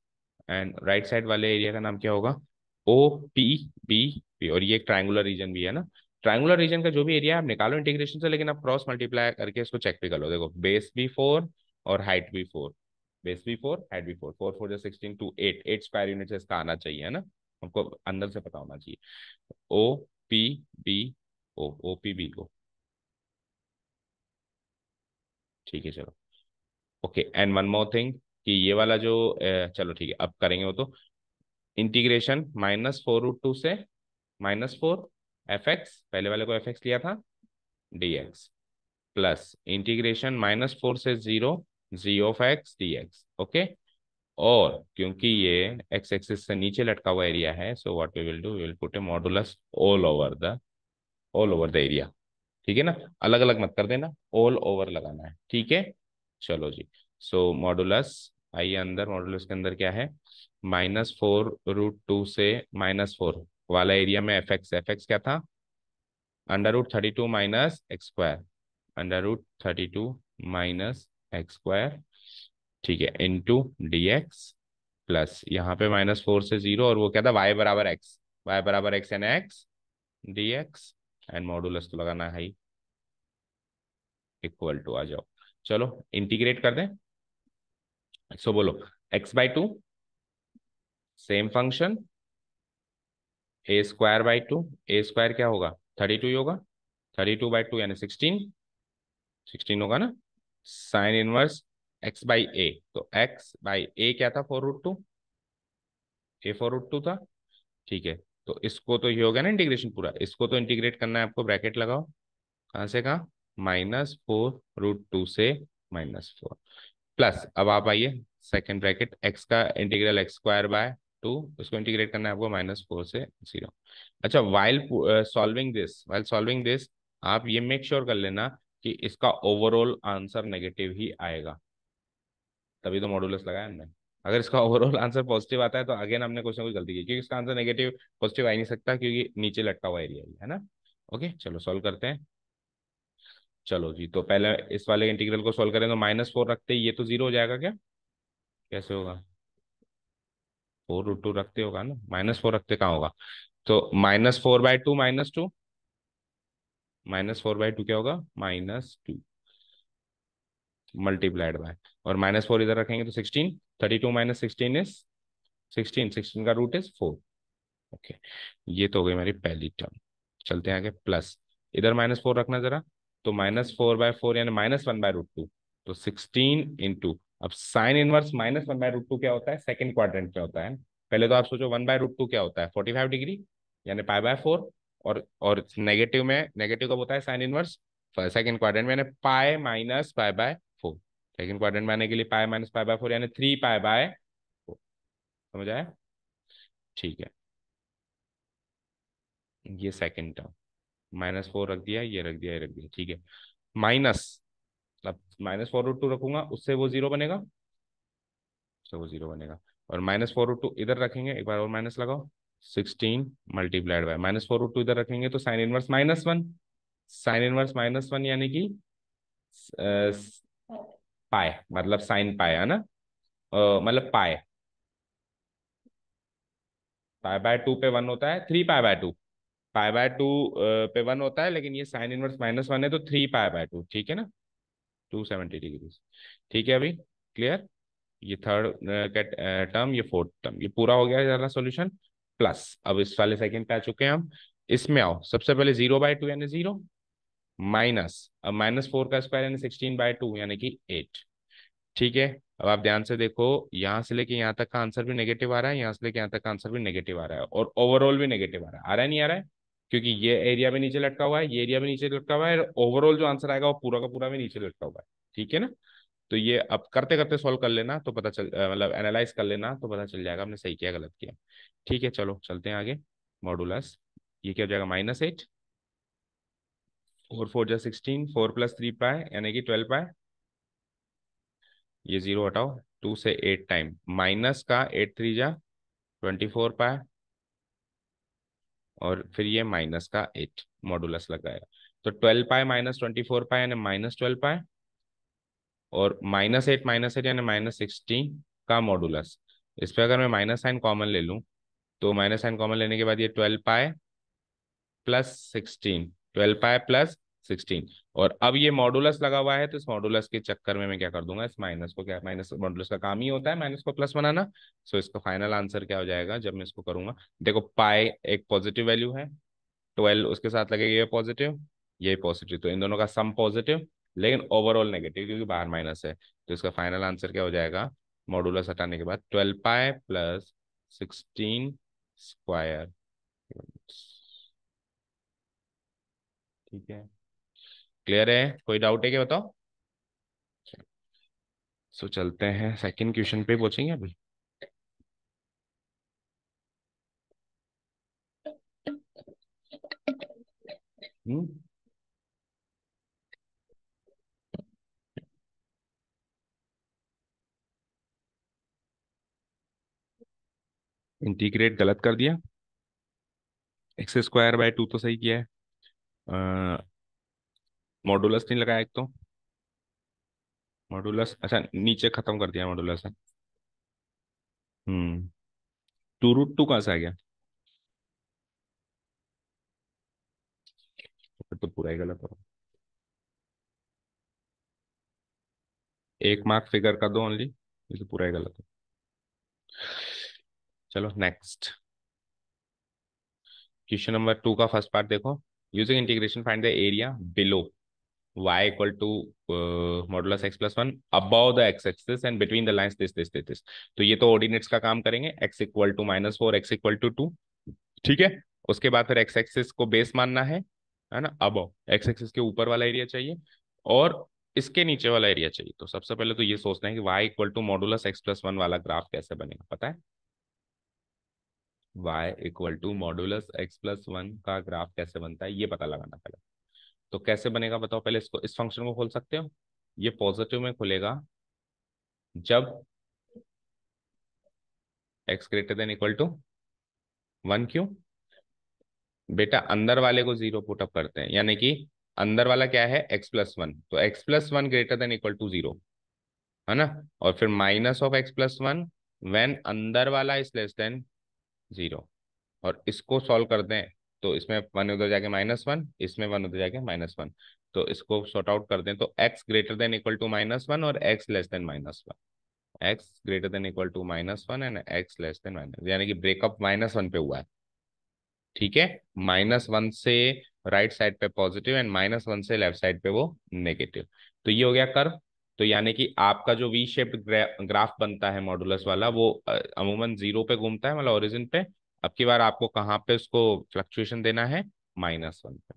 Speaker 1: and right side वाले एरिया का नाम क्या होगा ओ पी बी पी और ये एक ट्राइंगुलर रीजन भी है ना ट्राइंगुलर रीजन का जो भी एरिया है आप निकालो इंटीग्रेशन से लेकिन आप क्रॉस मल्टीप्लाई करके इसको चेक भी कर लो देखो बेस भी फोर और हाइट भी फोर बेस भी फोर हाइट भी फोर फोर फोर जो sixteen two eight eight square unit से इसका आना चाहिए है ना हमको अंदर से पता होना चाहिए ओ पी बी ओ ओ पी बी ओ ठीक है चलो okay and one more thing कि ये वाला जो चलो ठीक है अब करेंगे वो तो integration minus four root two से माइनस फोर एफ एक्स पहले वाले को एफ एक्स लिया था d x plus integration minus four से zero g of x d x okay और क्योंकि ये एक्स एक्सिस से नीचे लटका हुआ एरिया है so what we will do we will put a modulus all over the all over the area ठीक है ना अलग अलग मत कर देना ऑल ओवर लगाना है ठीक है चलो जी सो मॉडुलस आइए अंदर मॉडुलस के अंदर क्या है माइनस फोर रूट टू से माइनस फोर वाला एरिया में एफ एक्स एफ एक्स क्या था under root thirty two minus x square under root thirty two minus x square ठीक है इंटू डी एक्स प्लस यहाँ पे माइनस फोर से जीरो और वो क्या था वाई बराबर एक्स वाई बराबर x n x d x and modulus तो लगाना है इक्वल टू आ जाओ चलो इंटीग्रेट कर दें सो बोलो x by two same function a square by two a square क्या होगा थर्टी टू ही होगा थर्टी टू बाई टू यानी सिक्सटीन सिक्सटीन होगा ना sine inverse x by a तो एक्स बाई ए क्या था four root two a four root two था ठीक है तो इसको तो ये हो गया ना इंटीग्रेशन पूरा इसको तो इंटीग्रेट करना है आपको ब्रैकेट लगाओ कहाँ से कहा माइनस फोर रूट टू से माइनस फोर प्लस अब आप आइए सेकेंड ब्रैकेट एक्स का integral x square by two उसको इंटीग्रेट करना है आपको माइनस फोर से जीरो अच्छा while solving this while solving this आप ये मेक श्योर sure कर लेना कि इसका ओवरऑल आंसर नेगेटिव ही आएगा तभी तो मॉडुलस लगाया हमने अगर इसका ओवरऑल आंसर पॉजिटिव आता है तो अगेन हमने कुछ ना कुछ गलती की क्योंकि इसका आंसर नेगेटिव पॉजिटिव आ ही नहीं सकता क्योंकि नीचे लटका हुआ एरिया है ना ओके चलो सॉल्व करते हैं चलो जी तो पहले इस वाले इंटीग्रल को सॉल्व करें तो माइनस फोर रखते ये तो जीरो हो जाएगा क्या कैसे होगा फोर रूट टू रखते होगा ना माइनस फोर रखते कहाँ होगा तो minus four by two minus two minus four by two क्या होगा माइनस टू मल्टीप्लाइड बाय और माइनस फोर इधर रखेंगे तो sixteen thirty two minus sixteen is sixteen sixteen का रूट इज फोर ओके ये तो हो गई मेरी पहली टर्म चलते हैं आगे प्लस इधर माइनस फोर रखना जरा तो माइनस फोर बाय फोर यानी minus one by root two तो सिक्सटीन इंटू अब sine inverse minus one by root two क्या होता है सेकंड क्वाड्रेंट में होता है पहले तो आप सोचो वन बाय रूट टू क्या होता है फोर्टी फाइव डिग्री यानी पाई बाय फोर और और नेगेटिव में नेगेटिव कब होता है साइन इनवर्स सेकंड क्वाड्रेंट में pi minus pi by second quadrant में आने के लिए pi minus pi by four यानी थ्री पाए बाय फोर समझ आया ठीक है ये सेकंड टर्म माइनस फोर रख दिया ये रख दिया ये रख दिया ठीक है माइनस अब माइनस फोर रूट टू रखूंगा उससे वो जीरो बनेगा उससे वो जीरो बनेगा और माइनस फोर रूट टू इधर रखेंगे एक बार और माइनस लगाओ sixteen multiplied by minus four root two इधर रखेंगे तो sine inverse minus one sine inverse minus one यानी कि पाए मतलब साइन पाए है ना मतलब पाए पाए बाय टू पे वन होता है three pi by two pi by two पे वन होता है लेकिन ये साइन इनवर्स माइनस वन है तो थ्री पाए बाय टू ठीक है ना टू सेवेंटी डिग्री ठीक है अभी क्लियर ये थर्ड टर्म ये फोर्थ टर्म ये पूरा हो गया ज्यादा सोल्यूशन प्लस अब इस वाले सेकेंड पे आ चुके हैं हम इसमें आओ सबसे पहले जीरो बाय टू यानी जीरो माइनस अब माइनस फोर का स्क्वायर यानी सिक्सटीन बाय टू यानी कि एट ठीक है अब आप ध्यान से देखो यहाँ से लेके यहाँ तक का आंसर भी नेगेटिव आ रहा है यहाँ से लेके यहाँ तक का आंसर भी नेगेटिव आ रहा है और ओवरऑल भी नेगेटिव आ रहा है आ रहा है नहीं आ रहा है क्योंकि ये एरिया भी नीचे लटका हुआ है ये एरिया भी नीचे लटका हुआ है ओवरऑल जो आंसर आएगा वो पूरा का पूरा भी नीचे लटका हुआ है ठीक है ना तो ये अब करते करते सॉल्व कर लेना तो पता चल मतलब एनालाइज कर लेना तो पता चल जाएगा हमने सही किया गलत किया ठीक है चलो चलते हैं आगे मॉडुलस ये क्या हो जाएगा माइनस एट फोर फोर जा sixteen four plus three pi यानी कि ट्वेल्व पाए ये जीरो हटाओ टू से एट टाइम माइनस का एट थ्री जा ट्वेंटी फोर पाए और फिर ये माइनस का एट मॉडुलस लगाया तो twelve pi minus twenty four पाए यानी माइनस ट्वेल्व पाए और माइनस एट माइनस एट यानी माइनस सिक्सटीन का मॉडुलस इस पर अगर मैं माइनस साइन कॉमन ले लूँ तो माइनस साइन कॉमन लेने के बाद ये twelve pi plus sixteen twelve pi plus sixteen और अब ये मॉडुलस लगा हुआ है तो इस मॉडुलस के चक्कर में मैं क्या कर दूंगा इस माइनस को क्या माइनस मॉडुलस का काम ही होता है माइनस को प्लस बनाना सो so, इसका फाइनल आंसर क्या हो जाएगा जब मैं इसको करूंगा देखो पाए एक पॉजिटिव वैल्यू है ट्वेल्व उसके साथ लगेगा ये पॉजिटिव ये पॉजिटिव तो इन दोनों का सम पॉजिटिव लेकिन ओवरऑल नेगेटिव क्योंकि बाहर माइनस है तो इसका फाइनल आंसर क्या हो जाएगा मॉडुलस हटाने के बाद twelve pi plus sixteen square ठीक है क्लियर है कोई डाउट है क्या बताओ सो चलते हैं सेकंड क्वेश्चन पे पहुंचेंगे अभी इंटीग्रेट hmm? गलत कर दिया एक्स स्क्वायर बाय टू तो सही किया है मॉडुलस नहीं लगाया एक तो मॉडुलस अच्छा नीचे खत्म कर दिया मॉडुलस है टू रूट टू कहां से आ गया तो पूरा ही गलत हो एक मार्क फिगर का दो ओनली ये तो पूरा ही गलत है चलो नेक्स्ट क्वेश्चन नंबर टू का फर्स्ट पार्ट देखो using integration find the area below y equal to uh, modulus x plus one above the x axis and between the lines this this this this तो ये तो ordinates का काम करेंगे x equal to minus four x equal to two ठीक है उसके बाद फिर x axis को base मानना है है ना अब x axis के ऊपर वाला area चाहिए और इसके नीचे वाला एरिया चाहिए तो सबसे पहले तो ये सोचना है कि y equal to modulus x plus one वाला ग्राफ कैसे बनेगा पता है y equal to modulus x plus one का ग्राफ कैसे बनता है ये पता लगाना पहले तो कैसे बनेगा बताओ पहले इसको इस फंक्शन को खोल सकते हो ये पॉजिटिव में खुलेगा जब x greater than equal to one क्यों बेटा अंदर वाले को जीरो पुटअप करते हैं यानी कि अंदर वाला क्या है x प्लस वन तो x plus one greater than equal to zero है ना और फिर minus of x plus one when अंदर वाला इज लेस देन जीरो और इसको सॉल्व कर दें तो इसमें वन उधर जाके माइनस वन इसमें वन उधर जाके माइनस वन तो इसको सॉर्ट आउट कर दें तो x greater than equal to minus one और x less than minus one x greater than equal to minus one and x less than minus यानी कि ब्रेकअप माइनस वन पे हुआ है ठीक है माइनस वन से राइट साइड पे पॉजिटिव एंड माइनस वन से लेफ्ट साइड पे वो नेगेटिव तो ये हो गया कर्व तो यानी कि आपका जो वी शेप्ड ग्राफ बनता है मॉडुलस वाला वो अमूमन जीरो पे घूमता है मतलब ओरिजिन पे अब की बार आपको कहाँ पे उसको फ्लक्चुएशन देना है माइनस वन पे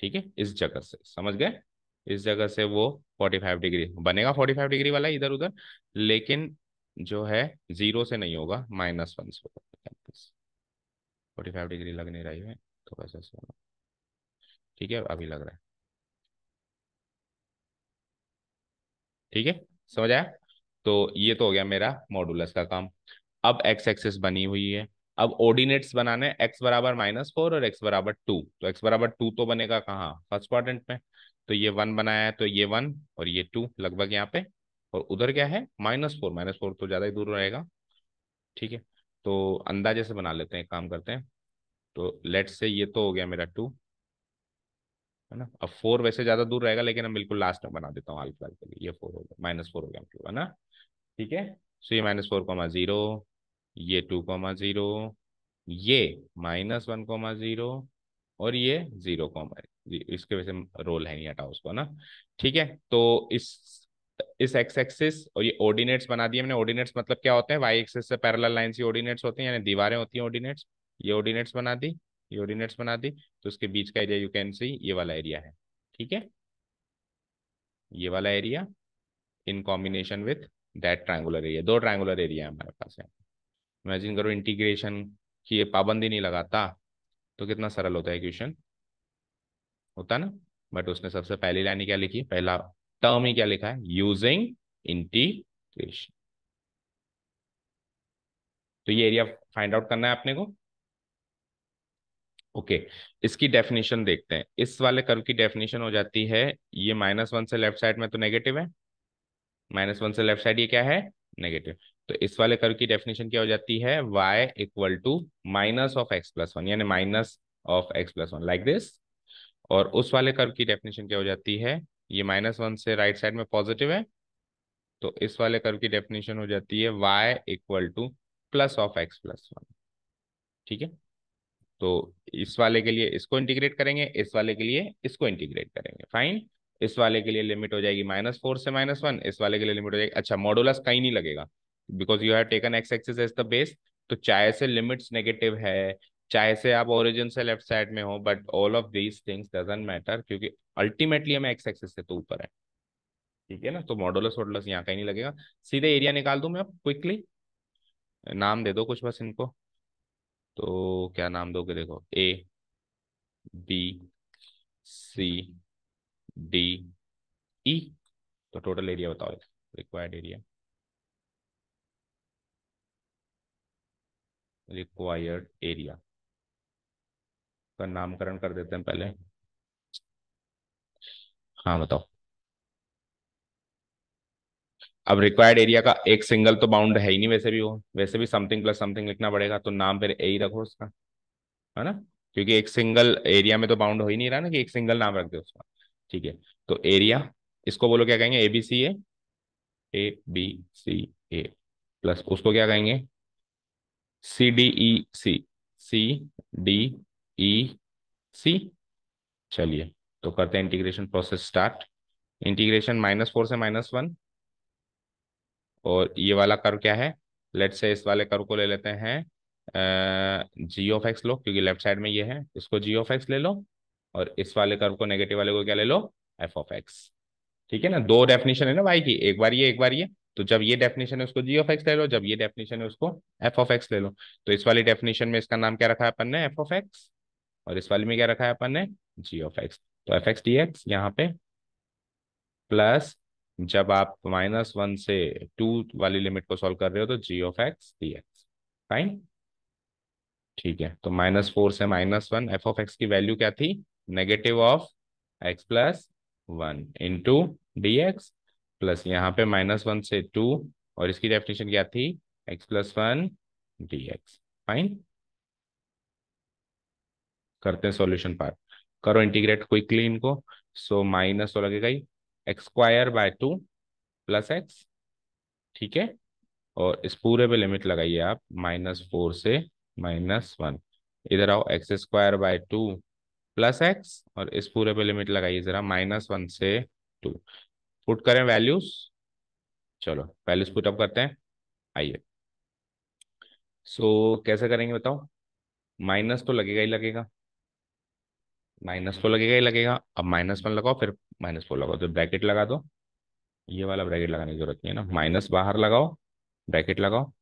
Speaker 1: ठीक है इस जगह से समझ गए इस जगह से वो फोर्टी फाइव डिग्री बनेगा फोर्टी फाइव डिग्री वाला इधर उधर लेकिन जो है जीरो से नहीं होगा माइनस वन से होगा फोर्टी फाइव डिग्री लग नहीं रही है तो वैसे ठीक है अभी लग रहा है ठीक है समझ आया तो ये तो हो गया मेरा मॉडुलस का काम अब एक्स एक्सेस बनी हुई है अब ऑर्डिनेट्स बनाने एक्स बराबर माइनस फोर और एक्स बराबर टू तो एक्स बराबर टू तो बनेगा कहाँ फर्स्ट क्वाड्रेंट में तो ये वन बनाया है तो ये वन और ये टू लगभग यहाँ पे और उधर क्या है माइनस फोर माइनस फोर तो ज़्यादा ही दूर रहेगा ठीक है तो अंदाजे से बना लेते हैं काम करते हैं तो लेट से ये तो हो गया मेरा टू है ना अब फोर वैसे ज्यादा दूर रहेगा लेकिन अब बिल्कुल लास्ट में बना देता हूँ हाल फिलहाल के लिए ये फोर हो गया माइनस फोर हो गया है ना ठीक है सो ये माइनस फोर कॉमा जीरो ये टू कॉमा जीरो ये माइनस वन कॉमा जीरो और ये जीरो कॉमा इसके वैसे रोल है नहीं हटा उसको ना ठीक है तो इस इस एक्स एक्सिस और ये ऑर्डिनेट्स बना दिए हमने ऑर्डिनेट्स मतलब क्या होते हैं वाई एक्सिस से पैरल लाइन से ऑर्डिनेट्स होते हैं यानी दीवारें होती हैं ऑर्डिनेट्स ये ऑर्डिनेट्स बना दी यूरिनेट्स बना दी तो उसके बीच का एरिया यू कैन सी ये वाला एरिया है ठीक है ये वाला area in combination with that triangular area दो ट्राइंगुलर एरिया हमारे पास है इमेजिन करो इंटीग्रेशन की पाबंदी नहीं लगाता तो कितना सरल होता है क्वेश्चन होता ना बट उसने सबसे पहली लाइन क्या लिखी पहला टर्म ही क्या लिखा है यूजिंग इंटीग्रेशन तो ये एरिया फाइंड आउट करना है आपने को ओके okay. इसकी डेफिनेशन देखते हैं इस वाले कर्व की डेफिनेशन हो जाती है ये माइनस वन से लेफ्ट साइड में तो नेगेटिव है माइनस वन से लेफ्ट साइड ये क्या है नेगेटिव तो इस वाले कर्व की डेफिनेशन क्या हो जाती है y equal to minus of x plus one यानी minus of x plus one like this और उस वाले कर्व की डेफिनेशन क्या हो जाती है ये माइनस वन से राइट right साइड में पॉजिटिव है तो इस वाले कर्व की डेफिनेशन हो जाती है y equal to plus of x plus one ठीक है तो इस वाले के लिए इसको इंटीग्रेट करेंगे इस वाले के लिए इसको इंटीग्रेट करेंगे फाइन इस वाले के लिए लिमिट हो जाएगी माइनस फोर से माइनस वन इस वाले के लिए लिमिट हो जाएगी अच्छा मॉडुलस कहीं नहीं लगेगा because you have taken x axis as the base तो चाहे से लिमिट्स नेगेटिव है चाहे से आप ओरिजिन से लेफ्ट साइड में हो but all of these things doesn't matter क्योंकि अल्टीमेटली हम एक्स एक्सिस से तो ऊपर है ठीक है ना तो मॉडुलस वोडुलस यहाँ कहीं नहीं लगेगा सीधे एरिया निकाल दू मैं क्विकली नाम दे दो कुछ बस इनको तो क्या नाम दोगे देखो ए बी सी डी ई तो टोटल एरिया बताओ रिक्वायर्ड एरिया रिक्वायर्ड एरिया का नामकरण कर देते हैं पहले हाँ बताओ अब रिक्वायर्ड एरिया का एक सिंगल तो बाउंड है ही नहीं वैसे भी वो वैसे भी समथिंग प्लस समथिंग लिखना पड़ेगा तो नाम फिर ए ही रखो उसका है ना क्योंकि एक सिंगल एरिया में तो बाउंड हो ही नहीं रहा ना कि एक सिंगल नाम रख दे उसका ठीक है तो एरिया इसको बोलो क्या कहेंगे A B C A A B C A plus उसको क्या कहेंगे सी डी ई सी सी डी ई सी चलिए तो करते हैं integration process start integration minus four से माइनस वन और ये वाला कर्व क्या है लेट से इस वाले कर्व को ले लेते हैं जी ऑफ एक्स लो क्योंकि लेफ्ट साइड में ये है इसको जी ऑफ एक्स ले लो और इस वाले कर्व को नेगेटिव वाले को क्या ले लो एफ ऑफ एक्स ठीक है ना दो डेफिनेशन है ना वाई की एक बार ये एक बार ये तो जब ये डेफिनेशन है उसको जी ऑफ एक्स ले लो जब ये डेफिनेशन है उसको एफ ऑफ एक्स ले लो तो इस वाली डेफिनेशन में इसका नाम क्या रखा है अपन ने एफ ऑफ एक्स और इस वाले में क्या रखा है अपन ने जी ऑफ एक्स तो एफ एक्स डी एक्स यहाँ पे प्लस जब आप माइनस वन से टू वाली लिमिट को सॉल्व कर रहे हो तो g of x d x fine ठीक है तो माइनस फोर से minus one f of x की वैल्यू क्या थी negative of x plus one into D x plus यहाँ पे माइनस वन से टू और इसकी डेफिनेशन क्या थी x plus one D x fine करते हैं सॉल्यूशन पार्ट करो इंटीग्रेट क्विकली इनको सो माइनस तो लगेगा ही x square by two plus x ठीक है और इस पूरे पे लिमिट लगाइए आप माइनस फोर से माइनस वन इधर आओ x square by two plus x और इस पूरे पे लिमिट लगाइए जरा माइनस वन से टू पुट करें वैल्यूज चलो वैल्यूज पुट अप करते हैं आइए सो so, कैसे करेंगे बताओ माइनस तो लगेगा ही लगेगा माइनस तो लगेगा ही लगेगा अब माइनस वन लगाओ फिर माइनस फोर लगाओ तो ब्रैकेट लगा दो ये वाला ब्रैकेट लगाने की जरूरत नहीं है ना माइनस बाहर लगाओ ब्रैकेट लगाओ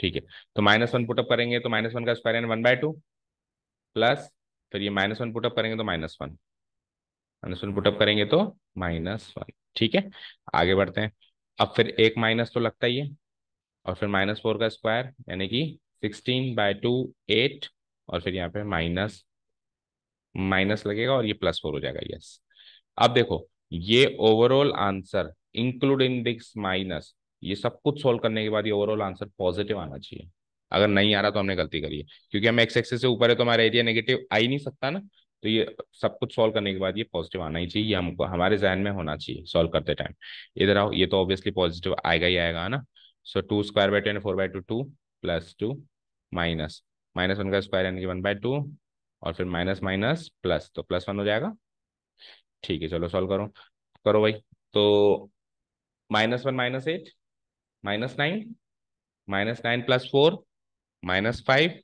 Speaker 1: ठीक है तो माइनस वन पुटअप करेंगे तो माइनस वन का स्क्वायर यानी वन बाय टू प्लस फिर ये माइनस वन पुटअप करेंगे तो minus one minus one put up करेंगे तो माइनस वन ठीक है आगे बढ़ते हैं अब फिर एक माइनस तो लगता ही है और फिर माइनस फोर का स्क्वायर यानी कि सिक्सटीन बाय टू एट और फिर यहाँ पे माइनस माइनस लगेगा और ये प्लस फोर हो जाएगा यस अब देखो ये overall answer include in this minus ये सब कुछ सोल्व करने के बाद ये ओवरऑल आंसर पॉजिटिव आना चाहिए अगर नहीं आ रहा तो हमने गलती करी है क्योंकि हम एक्स एक्सेस से ऊपर है तो हमारा एरिया नेगेटिव आ ही नहीं सकता ना तो ये सब कुछ सॉल्व करने के बाद ये पॉजिटिव आना ही चाहिए ये हमको हमारे जहन में होना चाहिए सॉल्व करते टाइम इधर आओ ये तो ऑब्वियसली पॉजिटिव आएगा ही आएगा ना so two square by ten four by two two plus two minus minus one का स्क्वायर यानी कि वन बाय टू और फिर माइनस माइनस प्लस तो प्लस वन हो जाएगा ठीक है चलो सॉल्व करो करो भाई तो minus one minus eight minus nine minus nine plus four minus five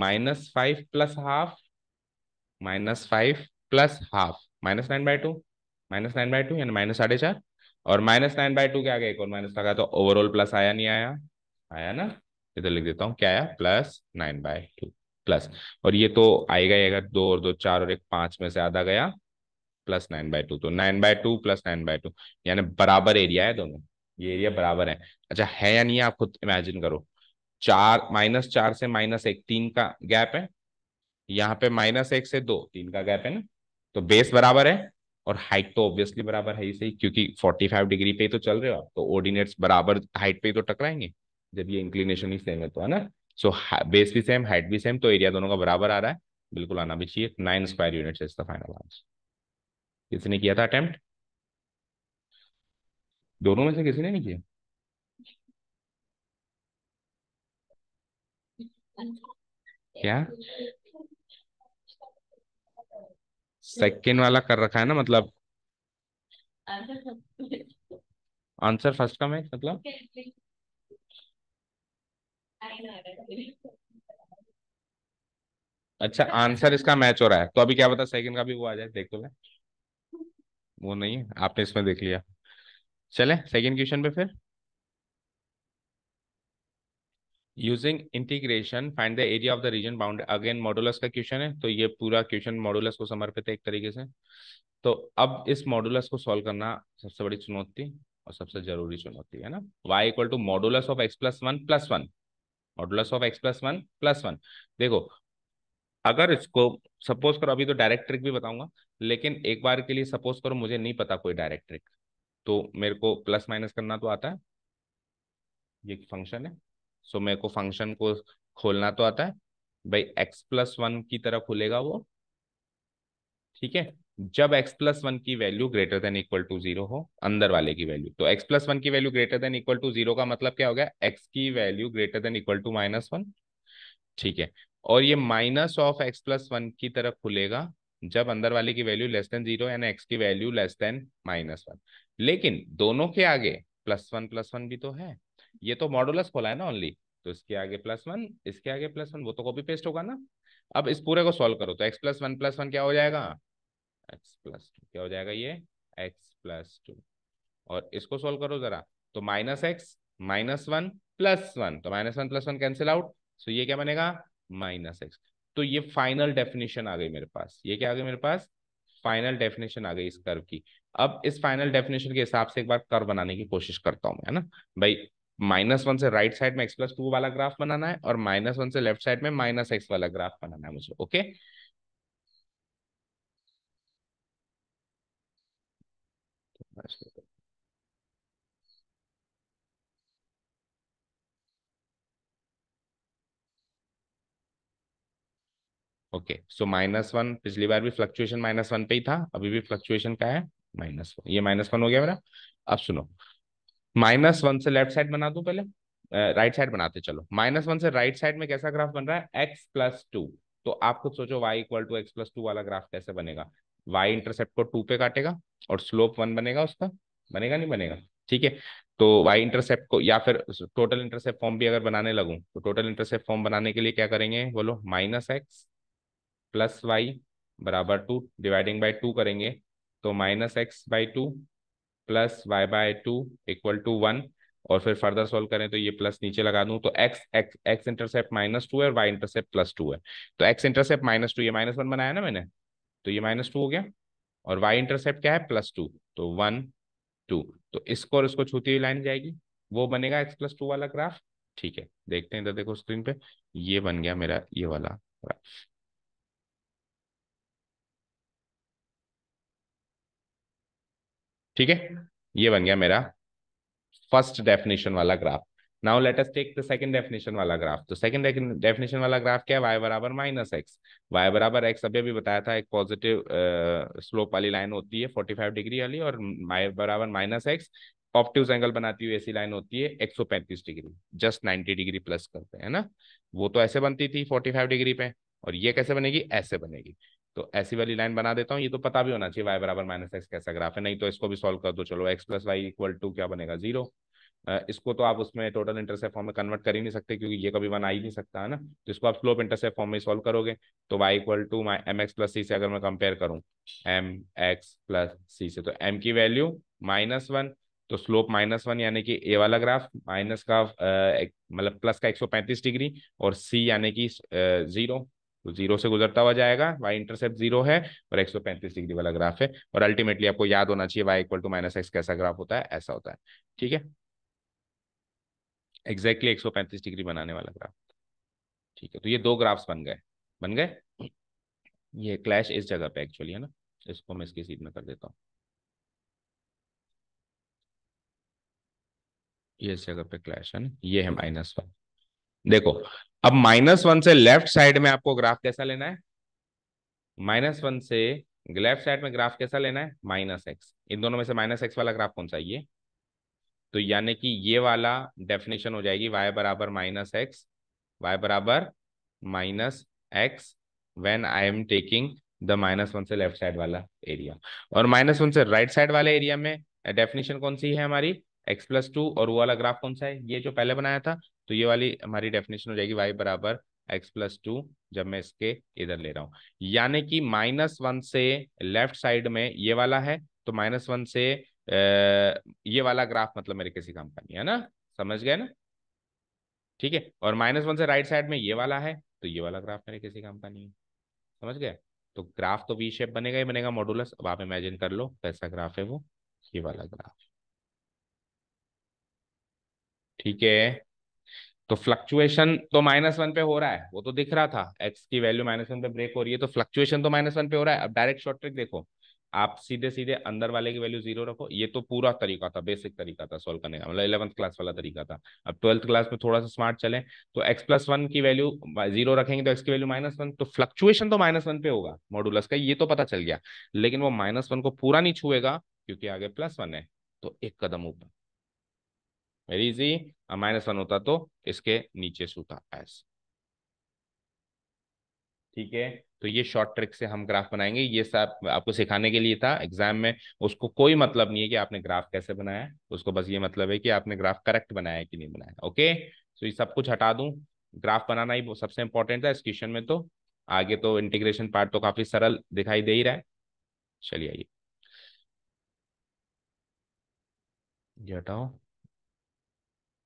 Speaker 1: minus five plus half minus five plus half minus nine by two minus nine by two यानी माइनस साढ़े चार और माइनस नाइन बाई टू के आगे एक और minus लगा तो ओवरऑल प्लस आया नहीं आया आया ना इधर लिख देता हूँ क्या आया plus nine by two plus और ये तो आएगा ही आएगा दो और दो चार और एक पांच में से आधा गया प्लस नाइन बाय टू तो nine by two plus nine by two यानी बराबर एरिया है दोनों ये एरिया बराबर है अच्छा है या नहीं है आप खुद इमेजिन करो चार माइनस चार से माइनस एक तीन का गैप है यहाँ पे माइनस एक से दो तीन का गैप है ना तो बेस बराबर है और हाइट तो ऑब्वियसली बराबर है ही सही क्योंकि फोर्टी फाइव डिग्री पे तो चल रहे हो आप तो ऑर्डिनेट्स बराबर हाइट पे तो टकराएंगे जब ये इंक्लिनेशन ही सेम है तो है ना सो बेस भी सेम हाइट भी सेम तो एरिया दोनों का बराबर आ रहा है बिल्कुल आना भी चाहिए nine square unit is the final answer किसने किया था अटेम्प्ट दोनों में से किसी ने नहीं किया क्या सेकेंड वाला कर रखा है ना मतलब आंसर फर्स्ट का मैच मतलब अच्छा आंसर इसका मैच हो रहा है तो अभी क्या पता सेकंड का भी वो आ जाए देख तो वो नहीं है आपने इसमें देख लिया चले सेकंड क्वेश्चन पे फिर using integration find the area of the region bound again modulus का क्वेश्चन है तो ये पूरा क्वेश्चन मॉडुलस को समर्पित है एक तरीके से तो अब इस मॉडुलस को सॉल्व करना सबसे बड़ी चुनौती और सबसे जरूरी चुनौती है ना y equal equal to modulus of x plus one plus one modulus of x plus one plus one देखो अगर इसको सपोज करो अभी तो डायरेक्ट ट्रिक भी बताऊंगा लेकिन एक बार के लिए सपोज करो मुझे नहीं पता कोई डायरेक्ट ट्रिक तो मेरे को प्लस माइनस करना तो आता है ये फंक्शन है सो मेरे को फंक्शन को खोलना तो आता है भाई एक्स प्लस वन की तरह खुलेगा वो ठीक है जब x प्लस वन की value greater than equal to zero हो अंदर वाले की वैल्यू तो x प्लस वन की value greater than equal to zero का मतलब क्या हो गया x की value greater than equal to minus one ठीक है और ये minus of x plus one की तरफ खुलेगा जब अंदर वाले की वैल्यू लेस देन जीरो यानी x की value less than minus one लेकिन दोनों के आगे प्लस वन प्लस वन भी तो है ये तो मॉडुलस खोला है ना ओनली तो इसके आगे प्लस वन इसके आगे प्लस वन वो तो कॉपी पेस्ट होगा ना अब इस पूरे को सॉल्व करो तो x plus one plus one क्या हो जाएगा एक्स प्लस टू क्या हो जाएगा ये एक्स प्लस टू और इसको सोल्व करो जरा तो minus x minus one plus one तो minus one plus one cancel out so ये क्या बनेगा माइनस एक्स तो ये फाइनल डेफिनेशन आ गई मेरे पास ये क्या आ गई मेरे पास फाइनल डेफिनेशन आ गई इस कर्व की अब इस फाइनल डेफिनेशन के हिसाब से एक बार कर्व बनाने की कोशिश करता हूँ मैं है ना भाई माइनस वन से राइट साइड में एक्स प्लस टू वाला ग्राफ बनाना है और माइनस वन से लेफ्ट साइड में माइनस एक्स वाला ग्राफ बनाना है मुझे okay okay? Okay so minus one पिछली बार भी फ्लक्चुएशन माइनस वन पे ही था अभी भी फ्लक्चुएशन का है माइनस वन ये माइनस वन हो गया मेरा अब सुनो माइनस वन से लेफ्ट साइड बना दू पहले राइट uh, साइड right बनाते चलो माइनस वन से राइट right साइड में कैसा ग्राफ बन रहा है एक्स प्लस टू तो आप खुद सोचो y equal to x plus two वाला ग्राफ कैसे बनेगा वाई इंटरसेप्ट को टू पे काटेगा और स्लोप वन बनेगा उसका बनेगा नहीं बनेगा ठीक है तो वाई इंटरसेप्ट को या फिर टोटल इंटरसेप्ट फॉर्म भी अगर बनाने लगू तो टोटल इंटरसेप्ट फॉर्म बनाने के लिए क्या करेंगे बोलो माइनस एक्स प्लस वाई बराबर टू डिवाइडिंग बाई टू करेंगे तो minus x by two plus y by two equal to one और फिर फर्दर सॉल्व करें तो ये प्लस नीचे लगा दूं तो x x x intercept minus two है और वाई इंटरसेप्ट प्लस टू है तो एक्स इंटरसेप्ट माइनस टू ये माइनस वन बनाया ना मैंने तो ये माइनस टू हो गया और वाई इंटरसेप्ट क्या है प्लस टू तो वन टू तो इसको और इसको छूती हुई लाइन जाएगी वो बनेगा एक्स प्लस टू वाला ग्राफ ठीक है देखते हैं इधर देखो स्क्रीन पे ये बन गया मेरा ये वाला ग्राफ ठीक है ये बन गया मेरा फर्स्ट डेफिनेशन वाला graph now let us take the second definition वाला ग्राफ तो सेकंड डेफिनेशन वाला ग्राफ क्या है वाई बराबर माइनस एक्स वाई बराबर एक्स अभी अभी बताया था एक पॉजिटिव स्लोप वाली लाइन होती है फोर्टी फाइव डिग्री वाली और वाई बराबर माइनस एक्स ऑप्टिव एंगल बनाती हुई ऐसी लाइन होती है एक सौ पैंतीस डिग्री जस्ट 90 डिग्री प्लस करते हैं ना वो तो ऐसे बनती थी फोर्टी फाइव डिग्री पे और ये कैसे बनेगी ऐसे बनेगी तो ऐसी वाली लाइन बना देता हूँ ये तो पता भी होना चाहिए वाई बराबर माइनस एक्स कैसा ग्राफ है नहीं तो इसको भी सॉल्व कर दो चलो x plus y equal to क्या बनेगा जीरो इसको तो आप उसमें टोटल इंटरसेप्ट फॉर्म में कन्वर्ट कर ही नहीं सकते क्योंकि ये कभी वन आ ही नहीं सकता है ना तो इसको आप स्लोप इंटरसेप्ट फॉर्म में सॉल्व करोगे तो y equal to my m x plus c से अगर मैं कंपेयर करूँ एम एक्स प्लस सी से तो एम की वैल्यू माइनस वन तो स्लोप माइनस वन यानी कि ए वाला ग्राफ माइनस का मतलब प्लस का पैंतीस डिग्री और सी यानी कि जीरो तो जीरो से गुजरता हुआ जाएगा वाई इंटरसेप्ट जीरो है और एक सौ पैंतीस डिग्री वाला ग्राफ है और अल्टीमेटली आपको याद होना चाहिए y equal to minus x कैसा ग्राफ होता है ऐसा होता है ठीक है एग्जैक्टली सौ पैंतीस डिग्री बनाने वाला ग्राफ ठीक है तो ये दो ग्राफ्स बन गए बन गए ये क्लैश इस जगह पे एक्चुअली है ना इसको मैं इसकी सीट में कर देता हूँ ये इस जगह पे क्लैश है ना ये है माइनस वन देखो अब माइनस वन से लेफ्ट साइड में आपको ग्राफ कैसा लेना है माइनस वन से लेफ्ट साइड में ग्राफ कैसा लेना है माइनस एक्स इन दोनों में से माइनस एक्स वाला ग्राफ कौन सा ये तो यानी कि ये वाला डेफिनेशन हो जाएगी y बराबर माइनस एक्स वाई बराबर minus x when I am taking the minus one से लेफ्ट साइड वाला एरिया और माइनस वन से राइट साइड वाले एरिया में डेफिनेशन कौन सी है हमारी एक्स प्लस टू और वो वाला ग्राफ कौन सा है ये जो पहले बनाया था तो ये वाली हमारी डेफिनेशन हो जाएगी वाई बराबर एक्स प्लस टू जब मैं इसके इधर ले रहा हूँ यानी कि माइनस वन से लेफ्ट साइड में ये वाला है तो माइनस वन से ये वाला ग्राफ मतलब मेरे किसी कंपनी है ना समझ गए ना ठीक है और माइनस वन से राइट साइड में ये वाला है तो ये वाला ग्राफ मेरे किसी कंपनी है समझ गए तो ग्राफ तो वी शेप बनेगा ही बनेगा मॉडुलस अब आप इमेजिन कर लो कैसा ग्राफ है वो ये वाला ग्राफ ठीक है तो फ्लक्चुएशन तो माइनस वन पे हो रहा है वो तो दिख रहा था एक्स की वैल्यू माइनस वन पे ब्रेक हो रही है तो फ्लक्चुएशन तो माइनस वन पे हो रहा है अब डायरेक्ट शॉर्ट ट्रिक देखो आप सीधे सीधे अंदर वाले की वैल्यू जीरो रखो ये तो पूरा तरीका था बेसिक तरीका था सोल्व करने का मतलब इलेवंथ क्लास वाला तरीका था अब ट्वेल्थ क्लास में थोड़ा सा स्मार्ट चले तो एक्स प्लस वन की वैल्यू जीरो रखेंगे तो एक्स की वैल्यू माइनस वन तो फ्लक्चुएशन तो माइनस वन पे होगा मॉडुलस का ये तो पता चल गया लेकिन वो माइनस वन को पूरा नहीं छुएगा क्योंकि आगे प्लस वन है तो एक कदम ऊपर वेरी इजी माइनस वन होता तो इसके नीचे सूता एस ठीक है तो ये शॉर्ट ट्रिक से हम ग्राफ बनाएंगे ये सब आपको सिखाने के लिए था एग्जाम में उसको कोई मतलब नहीं है कि आपने ग्राफ कैसे बनाया उसको बस ये मतलब है कि आपने ग्राफ करेक्ट बनाया कि नहीं बनाया ओके सो तो ये सब कुछ हटा दूं ग्राफ बनाना ही सबसे इंपॉर्टेंट था इस क्वेश्चन में तो आगे तो इंटीग्रेशन पार्ट तो काफी सरल दिखाई दे ही रहा है चलिए आइए ये हटाओ